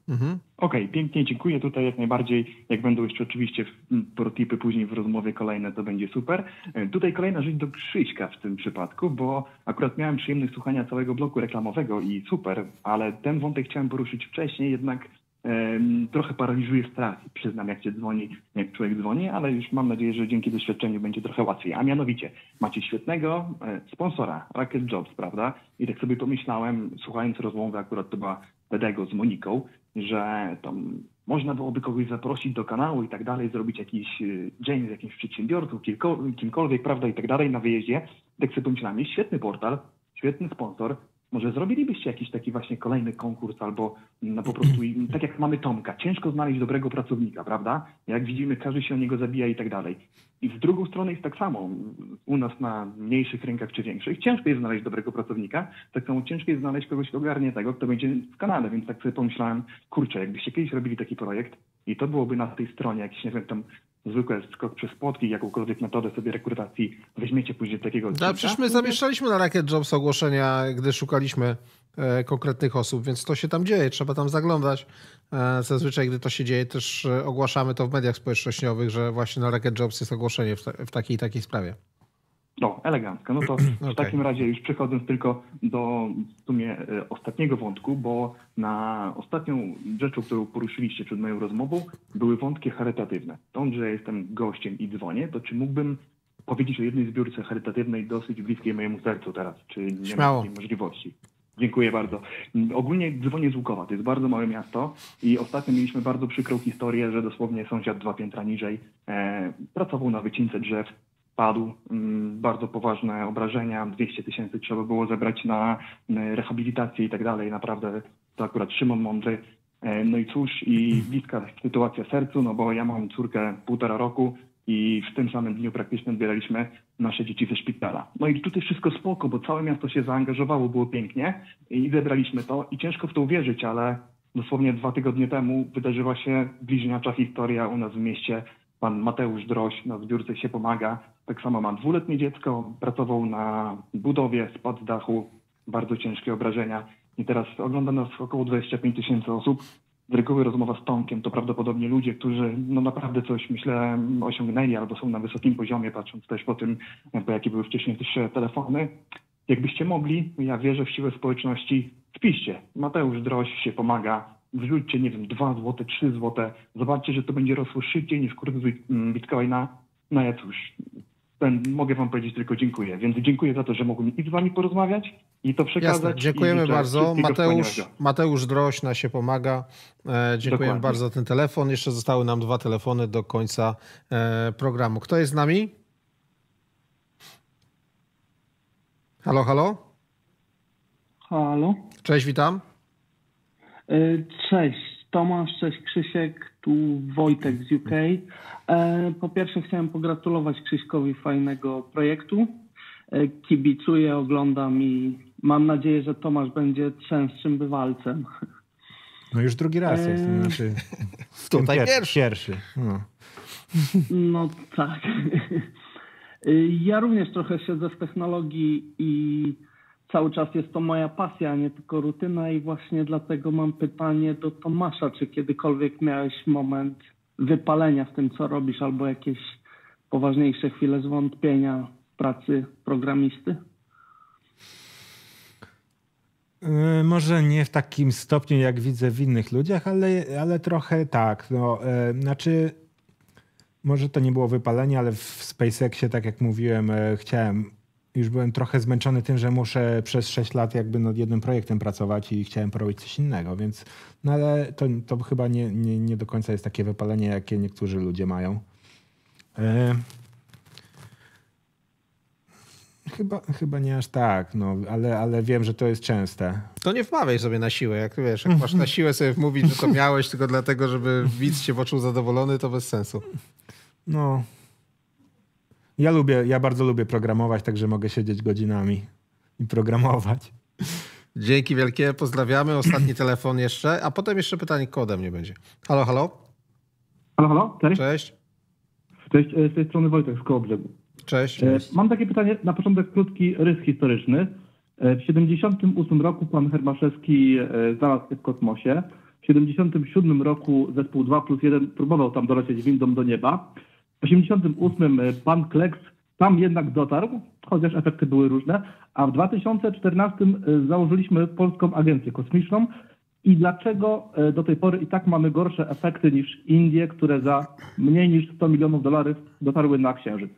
Mhm. Okej, okay, pięknie, dziękuję. Tutaj jak najbardziej, jak będą jeszcze oczywiście protipy później w rozmowie kolejne, to będzie super. E, tutaj kolejna rzecz do Krzyśka w tym przypadku, bo akurat miałem przyjemność słuchania całego bloku reklamowego i super, ale ten wątek chciałem poruszyć wcześniej, jednak trochę paraliżuje strach. Przyznam, jak się dzwoni, jak człowiek dzwoni, ale już mam nadzieję, że dzięki doświadczeniu będzie trochę łatwiej. A mianowicie, macie świetnego e, sponsora, Racket Jobs, prawda? I tak sobie pomyślałem, słuchając rozmowy, akurat to była Pedego z Moniką, że tam można byłoby kogoś zaprosić do kanału i tak dalej, zrobić jakiś y, dzień z jakimś przedsiębiorcą, kimkolwiek, prawda, i tak dalej na wyjeździe. Tak sobie pomyślałem, świetny portal, świetny sponsor, może zrobilibyście jakiś taki właśnie kolejny konkurs albo no, po prostu tak jak mamy Tomka, ciężko znaleźć dobrego pracownika, prawda? Jak widzimy, każdy się o niego zabija i tak dalej. I z drugą strony jest tak samo. U nas na mniejszych rynkach czy większych ciężko jest znaleźć dobrego pracownika, tak samo ciężko jest znaleźć kogoś, kto ogarnie tego, kto będzie w Kanale. Więc tak sobie pomyślałem, kurczę, jakbyście kiedyś robili taki projekt i to byłoby na tej stronie jakiś, nie wiem, tam zwykle skok przez płotki, jakąkolwiek metodę sobie rekrutacji weźmiecie później takiego... No, odcinka. przecież my zamieszczaliśmy na Racket Jobs ogłoszenia, gdy szukaliśmy e, konkretnych osób, więc to się tam dzieje, trzeba tam zaglądać. E, zazwyczaj, gdy to się dzieje, też e, ogłaszamy to w mediach społecznościowych, że właśnie na Racket Jobs jest ogłoszenie w, ta, w takiej i takiej sprawie. No, elegancko. No to [CLEARS THROAT] w okay. takim razie już przechodząc tylko do w sumie e, ostatniego wątku, bo na ostatnią rzeczą, którą poruszyliście przed moją rozmową, były wątki charytatywne. Tą, że jestem gościem i dzwonię, to czy mógłbym powiedzieć o jednej zbiórce charytatywnej dosyć bliskiej mojemu sercu teraz? Czy nie Śmało. ma takiej możliwości? Dziękuję bardzo. Mm, ogólnie dzwonię z Łukowa, to jest bardzo małe miasto i ostatnio mieliśmy bardzo przykrą historię, że dosłownie sąsiad dwa piętra niżej e, pracował na wycince drzew padł, mm, bardzo poważne obrażenia, 200 tysięcy trzeba było zebrać na mm, rehabilitację i tak dalej. Naprawdę to akurat Szymon Mądry. E, no i cóż, i mhm. bliska sytuacja sercu, no bo ja mam córkę półtora roku i w tym samym dniu praktycznie odbieraliśmy nasze dzieci ze szpitala. No i tutaj wszystko spoko, bo całe miasto się zaangażowało, było pięknie i zebraliśmy to i ciężko w to uwierzyć, ale dosłownie dwa tygodnie temu wydarzyła się bliźniacza historia u nas w mieście pan Mateusz Droś na no, zbiórce się pomaga. Tak samo ma dwuletnie dziecko, pracował na budowie, spadł z dachu, bardzo ciężkie obrażenia. I teraz ogląda nas około 25 tysięcy osób. Z reguły rozmowa z Tomkiem to prawdopodobnie ludzie, którzy no naprawdę coś, myślę, osiągnęli albo są na wysokim poziomie, patrząc też po tym, po jakie były wcześniej też telefony. Jakbyście mogli, ja wierzę w siłę społeczności, wpiszcie. Mateusz Droś się pomaga, wrzućcie, nie wiem, 2 złote, 3 złote, zobaczcie, że to będzie rosło szybciej niż kurs mm, bitcoina. No ja cóż, ten, mogę wam powiedzieć tylko dziękuję. Więc dziękuję za to, że mogłem i z wami porozmawiać i to przekazać. Jasne, dziękujemy bardzo. Mateusz, Mateusz Drośna się pomaga. E, dziękuję bardzo za ten telefon. Jeszcze zostały nam dwa telefony do końca e, programu. Kto jest z nami? Halo, halo? Halo. Cześć, witam. E, cześć, Tomasz, cześć Krzysiek, tu Wojtek z UK. E, po pierwsze chciałem pogratulować Krzyśkowi fajnego projektu. E, kibicuję, oglądam i mam nadzieję, że Tomasz będzie częstszym bywalcem. No już drugi raz jest, znaczy [LAUGHS] tutaj pierwszy. pierwszy. No. no tak. [LAUGHS] Ja również trochę siedzę w technologii i cały czas jest to moja pasja, a nie tylko rutyna i właśnie dlatego mam pytanie do Tomasza, czy kiedykolwiek miałeś moment wypalenia w tym, co robisz, albo jakieś poważniejsze chwile zwątpienia w pracy programisty? E, może nie w takim stopniu, jak widzę w innych ludziach, ale, ale trochę tak. No, e, znaczy, może to nie było wypalenie, ale w SpaceXie, tak jak mówiłem, e, chciałem już byłem trochę zmęczony tym, że muszę przez 6 lat jakby nad jednym projektem pracować i chciałem porobić coś innego, więc no ale to, to chyba nie, nie, nie do końca jest takie wypalenie, jakie niektórzy ludzie mają. E... Chyba, chyba nie aż tak, no, ale, ale wiem, że to jest częste. To nie wmawiaj sobie na siłę, jak wiesz, jak masz na mhm. siłę sobie wmówić, że to [LAUGHS] miałeś tylko dlatego, żeby widz się poczuł zadowolony, to bez sensu. No, ja lubię, ja bardzo lubię programować, także mogę siedzieć godzinami i programować. Dzięki wielkie, pozdrawiamy. Ostatni [CLEARS THROAT] telefon jeszcze, a potem jeszcze pytanie kodem nie będzie. Halo, halo. Halo, halo. Cześć. Cześć. Cześć, z tej strony Wojtek z Kołobrzegu. Cześć. E, mam takie pytanie, na początek krótki rys historyczny. E, w 78 roku pan Hermaszewski e, znalazł się w kosmosie. W 77 roku zespół 2 plus 1 próbował tam dolecieć windą do nieba. W 88 e, pan Kleks tam jednak dotarł, chociaż efekty były różne, a w 2014 e, założyliśmy Polską Agencję Kosmiczną. I dlaczego e, do tej pory i tak mamy gorsze efekty niż Indie, które za mniej niż 100 milionów dolarów dotarły na Księżyc?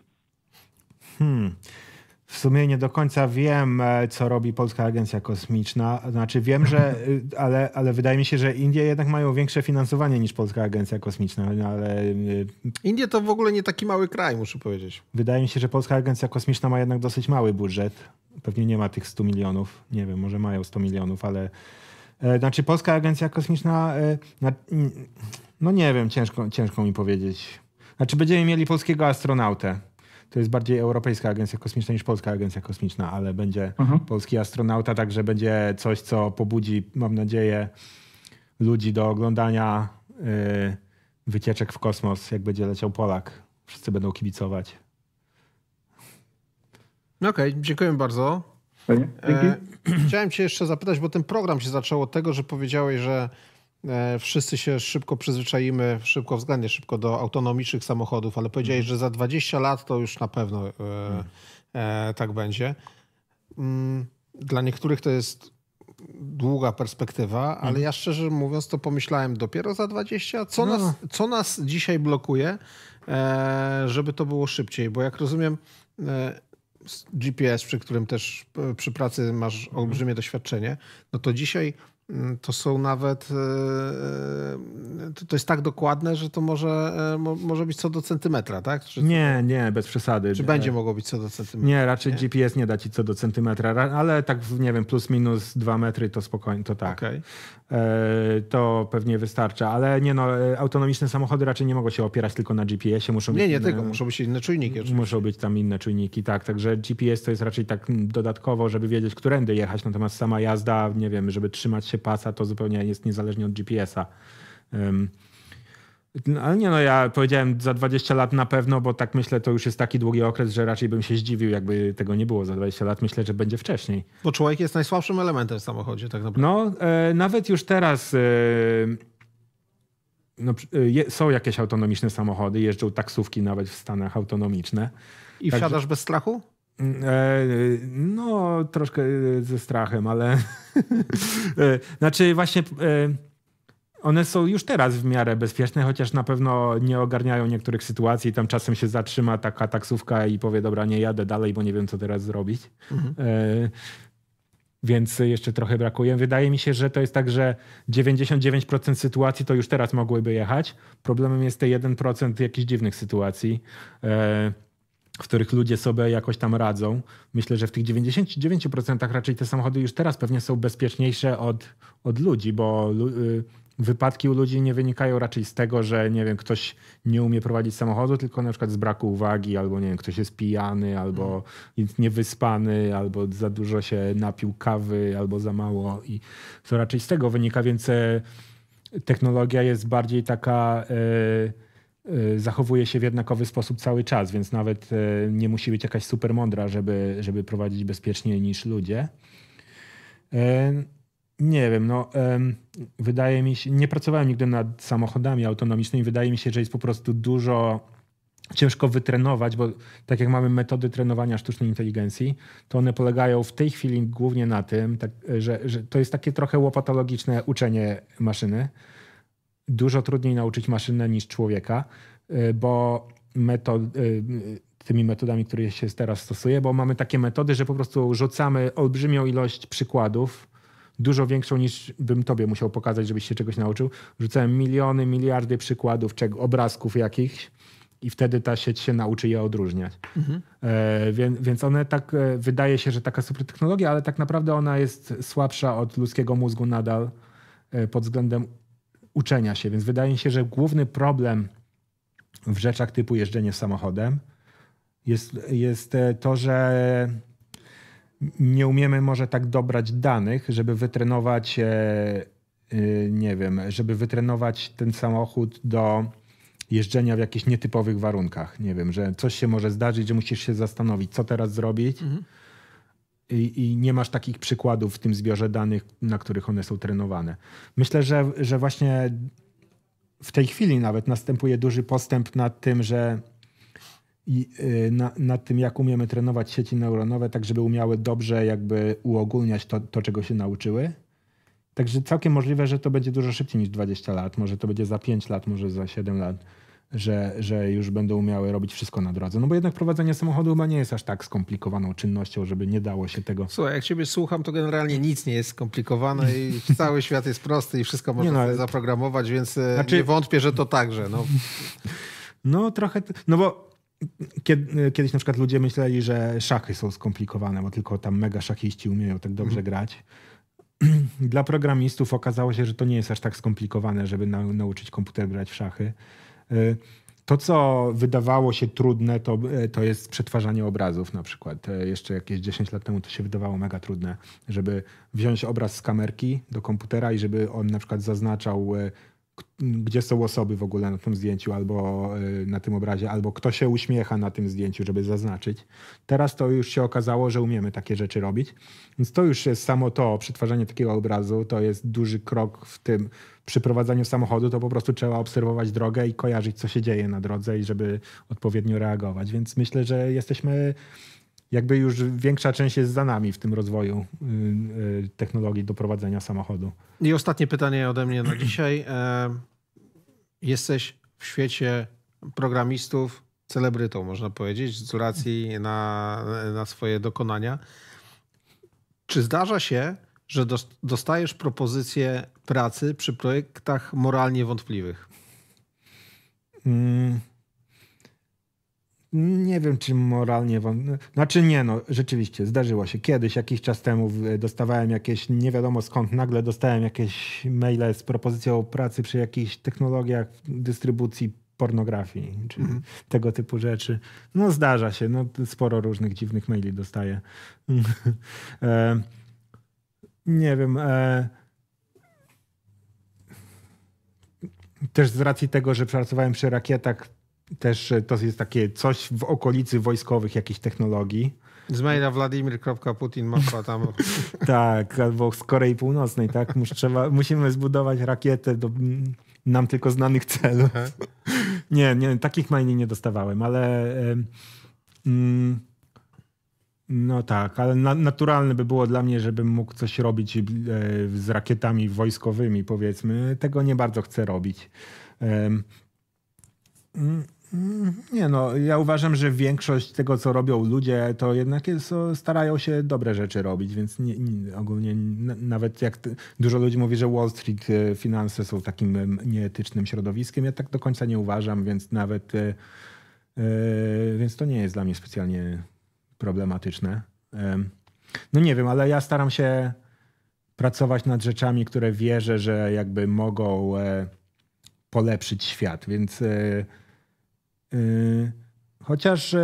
Hmm. W sumie nie do końca wiem, e, co robi Polska Agencja Kosmiczna. Znaczy wiem, że, [LAUGHS] e, ale, ale wydaje mi się, że Indie jednak mają większe finansowanie niż Polska Agencja Kosmiczna, no, ale... E, Indie to w ogóle nie taki mały kraj, muszę powiedzieć. Wydaje mi się, że Polska Agencja Kosmiczna ma jednak dosyć mały budżet. Pewnie nie ma tych 100 milionów. Nie wiem, może mają 100 milionów, ale... Znaczy Polska Agencja Kosmiczna... No nie wiem, ciężko, ciężko mi powiedzieć. Znaczy będziemy mieli polskiego astronautę to jest bardziej Europejska Agencja Kosmiczna niż Polska Agencja Kosmiczna, ale będzie mhm. polski astronauta, także będzie coś, co pobudzi, mam nadzieję, ludzi do oglądania y, wycieczek w kosmos, jak będzie leciał Polak. Wszyscy będą kibicować. No okej, okay, dziękuję bardzo. E, [CLEARS THROAT] chciałem cię jeszcze zapytać, bo ten program się zaczął od tego, że powiedziałeś, że E, wszyscy się szybko przyzwyczajimy, szybko, względnie szybko do autonomicznych samochodów, ale powiedziałeś, mhm. że za 20 lat to już na pewno e, mhm. e, tak będzie. Mm, dla niektórych to jest długa perspektywa, ale mhm. ja szczerze mówiąc to pomyślałem dopiero za 20. Co, no. nas, co nas dzisiaj blokuje, żeby to było szybciej? Bo jak rozumiem, GPS, przy którym też przy pracy masz olbrzymie doświadczenie, no to dzisiaj Mm, to są nawet, e, e, to jest tak dokładne, że to może, e, może być co do centymetra, tak? Czy nie, nie, bez przesady. Czy będzie mogło być co do centymetra? Nie, raczej nie? GPS nie da ci co do centymetra, ale tak, nie wiem, plus minus dwa metry to spokojnie, to tak. Okay. To pewnie wystarcza, ale nie no, autonomiczne samochody raczej nie mogą się opierać tylko na GPS-ie. Muszą nie, nie inne, tylko, muszą być inne czujniki. Oczywiście. Muszą być tam inne czujniki, tak. Także GPS to jest raczej tak mm, dodatkowo, żeby wiedzieć, którędy jechać, natomiast sama jazda, nie wiem, żeby trzymać się się pasa, to zupełnie jest niezależnie od GPS-a. Um, no, ale nie, no ja powiedziałem za 20 lat na pewno, bo tak myślę, to już jest taki długi okres, że raczej bym się zdziwił, jakby tego nie było za 20 lat. Myślę, że będzie wcześniej. Bo człowiek jest najsłabszym elementem w samochodzie, tak naprawdę. No, e, nawet już teraz. E, no, e, są jakieś autonomiczne samochody, jeżdżą taksówki nawet w Stanach autonomiczne. I Także... wsiadasz bez strachu? Mm, e, no, troszkę e, ze strachem, ale. [LAUGHS] E, znaczy, właśnie one są już teraz w miarę bezpieczne, chociaż na pewno nie ogarniają niektórych sytuacji. Tam czasem się zatrzyma taka taksówka i powie: Dobra, nie jadę dalej, bo nie wiem, co teraz zrobić. Mhm. Więc jeszcze trochę brakuje. Wydaje mi się, że to jest tak, że 99% sytuacji to już teraz mogłyby jechać. Problemem jest te 1% jakichś dziwnych sytuacji w których ludzie sobie jakoś tam radzą. Myślę, że w tych 99% raczej te samochody już teraz pewnie są bezpieczniejsze od, od ludzi, bo y, wypadki u ludzi nie wynikają raczej z tego, że nie wiem, ktoś nie umie prowadzić samochodu, tylko na przykład z braku uwagi, albo nie wiem, ktoś jest pijany, albo mm. jest niewyspany, albo za dużo się napił kawy, albo za mało i to raczej z tego wynika, więc e, technologia jest bardziej taka... Yy, Y, zachowuje się w jednakowy sposób cały czas, więc nawet y, nie musi być jakaś super mądra, żeby, żeby prowadzić bezpieczniej niż ludzie. Y, nie wiem, no wydaje mi się, nie pracowałem nigdy nad samochodami autonomicznymi, wydaje mi się, że jest po prostu dużo ciężko wytrenować, bo tak jak mamy metody trenowania sztucznej inteligencji, to one polegają w tej chwili głównie na tym, tak, że, że to jest takie trochę łopatologiczne uczenie maszyny, dużo trudniej nauczyć maszynę niż człowieka, y, bo metod, y, y, tymi metodami, które się teraz stosuje, bo mamy takie metody, że po prostu rzucamy olbrzymią ilość przykładów, dużo większą niż bym tobie musiał pokazać, żebyś się czegoś nauczył. Rzucałem miliony, miliardy przykładów, czego, obrazków jakichś i wtedy ta sieć się nauczy je odróżniać. Mhm. E, więc, więc one tak, e, wydaje się, że taka super technologia, ale tak naprawdę ona jest słabsza od ludzkiego mózgu nadal e, pod względem uczenia się. Więc wydaje mi się, że główny problem w rzeczach typu jeżdżenie samochodem jest, jest e, to, że nie umiemy może tak dobrać danych, żeby wytrenować, e, e, nie wiem, żeby wytrenować ten samochód do jeżdżenia w jakichś nietypowych warunkach. Nie wiem, że coś się może zdarzyć, że musisz się zastanowić, co teraz zrobić. Mhm i, i, nie masz takich przykładów w tym zbiorze danych, na których one są trenowane. Myślę, że, że właśnie w tej chwili nawet następuje duży postęp nad tym, że i, y, na, nad tym, jak umiemy trenować sieci neuronowe, tak żeby umiały dobrze jakby uogólniać to, to, czego się nauczyły. Także całkiem możliwe, że to będzie dużo szybciej niż 20 lat. Może to będzie za 5 lat, może za 7 lat że, że już będą umiały robić wszystko na drodze. No bo jednak prowadzenie samochodu chyba nie jest aż tak skomplikowaną czynnością, żeby nie dało się tego. Słuchaj, jak ciebie słucham, to generalnie nic nie jest skomplikowane i [LAUGHS] cały świat jest prosty i wszystko można no, ale... zaprogramować, więc e, znaczy... nie wątpię, że to także. No, [LAUGHS] no trochę. No bo kiedyś na przykład ludzie myśleli, że szachy są skomplikowane, bo tylko tam mega szachiści umieją tak dobrze mm. grać [CLEARS THROAT] dla programistów okazało się, że to nie jest aż tak skomplikowane, żeby na, nauczyć komputer grać w szachy. Y, to, co wydawało się trudne, to, y, to jest przetwarzanie obrazów na przykład. Y, jeszcze jakieś 10 lat temu to się wydawało mega trudne, żeby wziąć obraz z kamerki do komputera i żeby on na przykład zaznaczał, gdzie są osoby w ogóle na tym zdjęciu albo na tym obrazie, albo kto się uśmiecha na tym zdjęciu, żeby zaznaczyć. Teraz to już się okazało, że umiemy takie rzeczy robić. Więc to już jest samo to, przetwarzanie takiego obrazu, to jest duży krok w tym, przy prowadzeniu samochodu to po prostu trzeba obserwować drogę i kojarzyć, co się dzieje na drodze i żeby odpowiednio reagować. Więc myślę, że jesteśmy jakby już większa część jest za nami w tym rozwoju y, y, technologii do prowadzenia samochodu. I ostatnie pytanie ode mnie na [CLEARS THROAT] dzisiaj. E, jesteś w świecie programistów celebrytą, można powiedzieć, z racji na, na swoje dokonania. Czy zdarza się, że dostajesz propozycję pracy przy projektach moralnie wątpliwych? Mm. Nie wiem, czy moralnie wam. Znaczy nie, no rzeczywiście, zdarzyło się. Kiedyś, jakiś czas temu dostawałem jakieś, nie wiadomo skąd, nagle dostałem jakieś maile z propozycją pracy przy jakichś technologiach dystrybucji pornografii, czy mm. tego typu rzeczy. No zdarza się, no sporo różnych dziwnych maili dostaję. [LAUGHS] E, nie wiem. E, też z racji tego, że pracowałem przy rakietach, też e, to jest takie coś w okolicy wojskowych jakichś technologii. Z maila Władimir.Putin mapa tam. [LAUGHS] tak, albo z Korei Północnej, tak? Mus, trzeba, musimy zbudować rakietę do nam tylko znanych celów. nie, nie, takich maili nie dostawałem, ale. Mm, no tak, ale na, naturalne by było dla mnie, żebym mógł coś robić e, z rakietami wojskowymi, powiedzmy. Tego nie bardzo chcę robić. Mm, nie no, ja uważam, że większość tego, co robią ludzie, to jednak jest, starają się dobre rzeczy robić, więc nie, nie, ogólnie nawet jak dużo ludzi mówi, że Wall Street e, finanse są takim nieetycznym środowiskiem, ja tak do końca nie uważam, więc nawet, e, więc to nie jest dla mnie specjalnie problematyczne. No nie wiem, ale ja staram się pracować nad rzeczami, które wierzę, że jakby mogą e, polepszyć świat, więc e, e, chociaż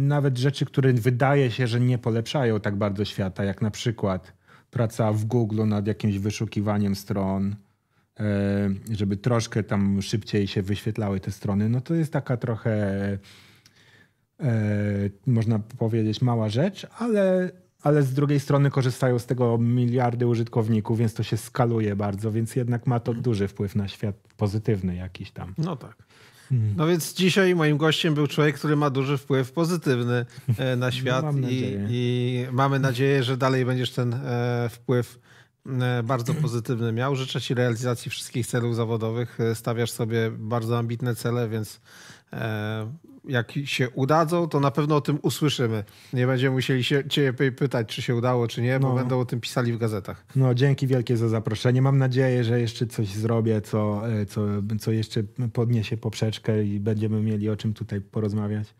nawet rzeczy, które wydaje się, że nie polepszają tak bardzo świata, jak na przykład praca w Google nad jakimś wyszukiwaniem stron, żeby troszkę tam szybciej się wyświetlały te strony, no to jest taka trochę E, można powiedzieć, mała rzecz, ale, ale z drugiej strony korzystają z tego miliardy użytkowników, więc to się skaluje bardzo, więc jednak ma to duży wpływ na świat pozytywny jakiś tam. No tak. Hmm. No więc dzisiaj moim gościem był człowiek, który ma duży wpływ pozytywny e, na [LAUGHS] no, świat no i, i, mamy nadzieję, że dalej będziesz ten e, wpływ bardzo pozytywny miał. Życzę Ci realizacji wszystkich celów zawodowych. Stawiasz sobie bardzo ambitne cele, więc E, jak się udadzą, to na pewno o tym usłyszymy. Nie będziemy musieli się ciebie pytać, czy się udało, czy nie, bo no. będą o tym pisali w gazetach. No, dzięki wielkie za zaproszenie. Mam nadzieję, że jeszcze coś zrobię, co, e, co, co jeszcze podniesie poprzeczkę i będziemy mieli o czym tutaj porozmawiać.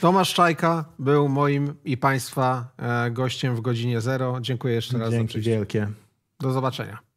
Tomasz Czajka był moim i Państwa e, gościem w godzinie zero. Dziękuję jeszcze raz dzięki za wielkie. Do zobaczenia.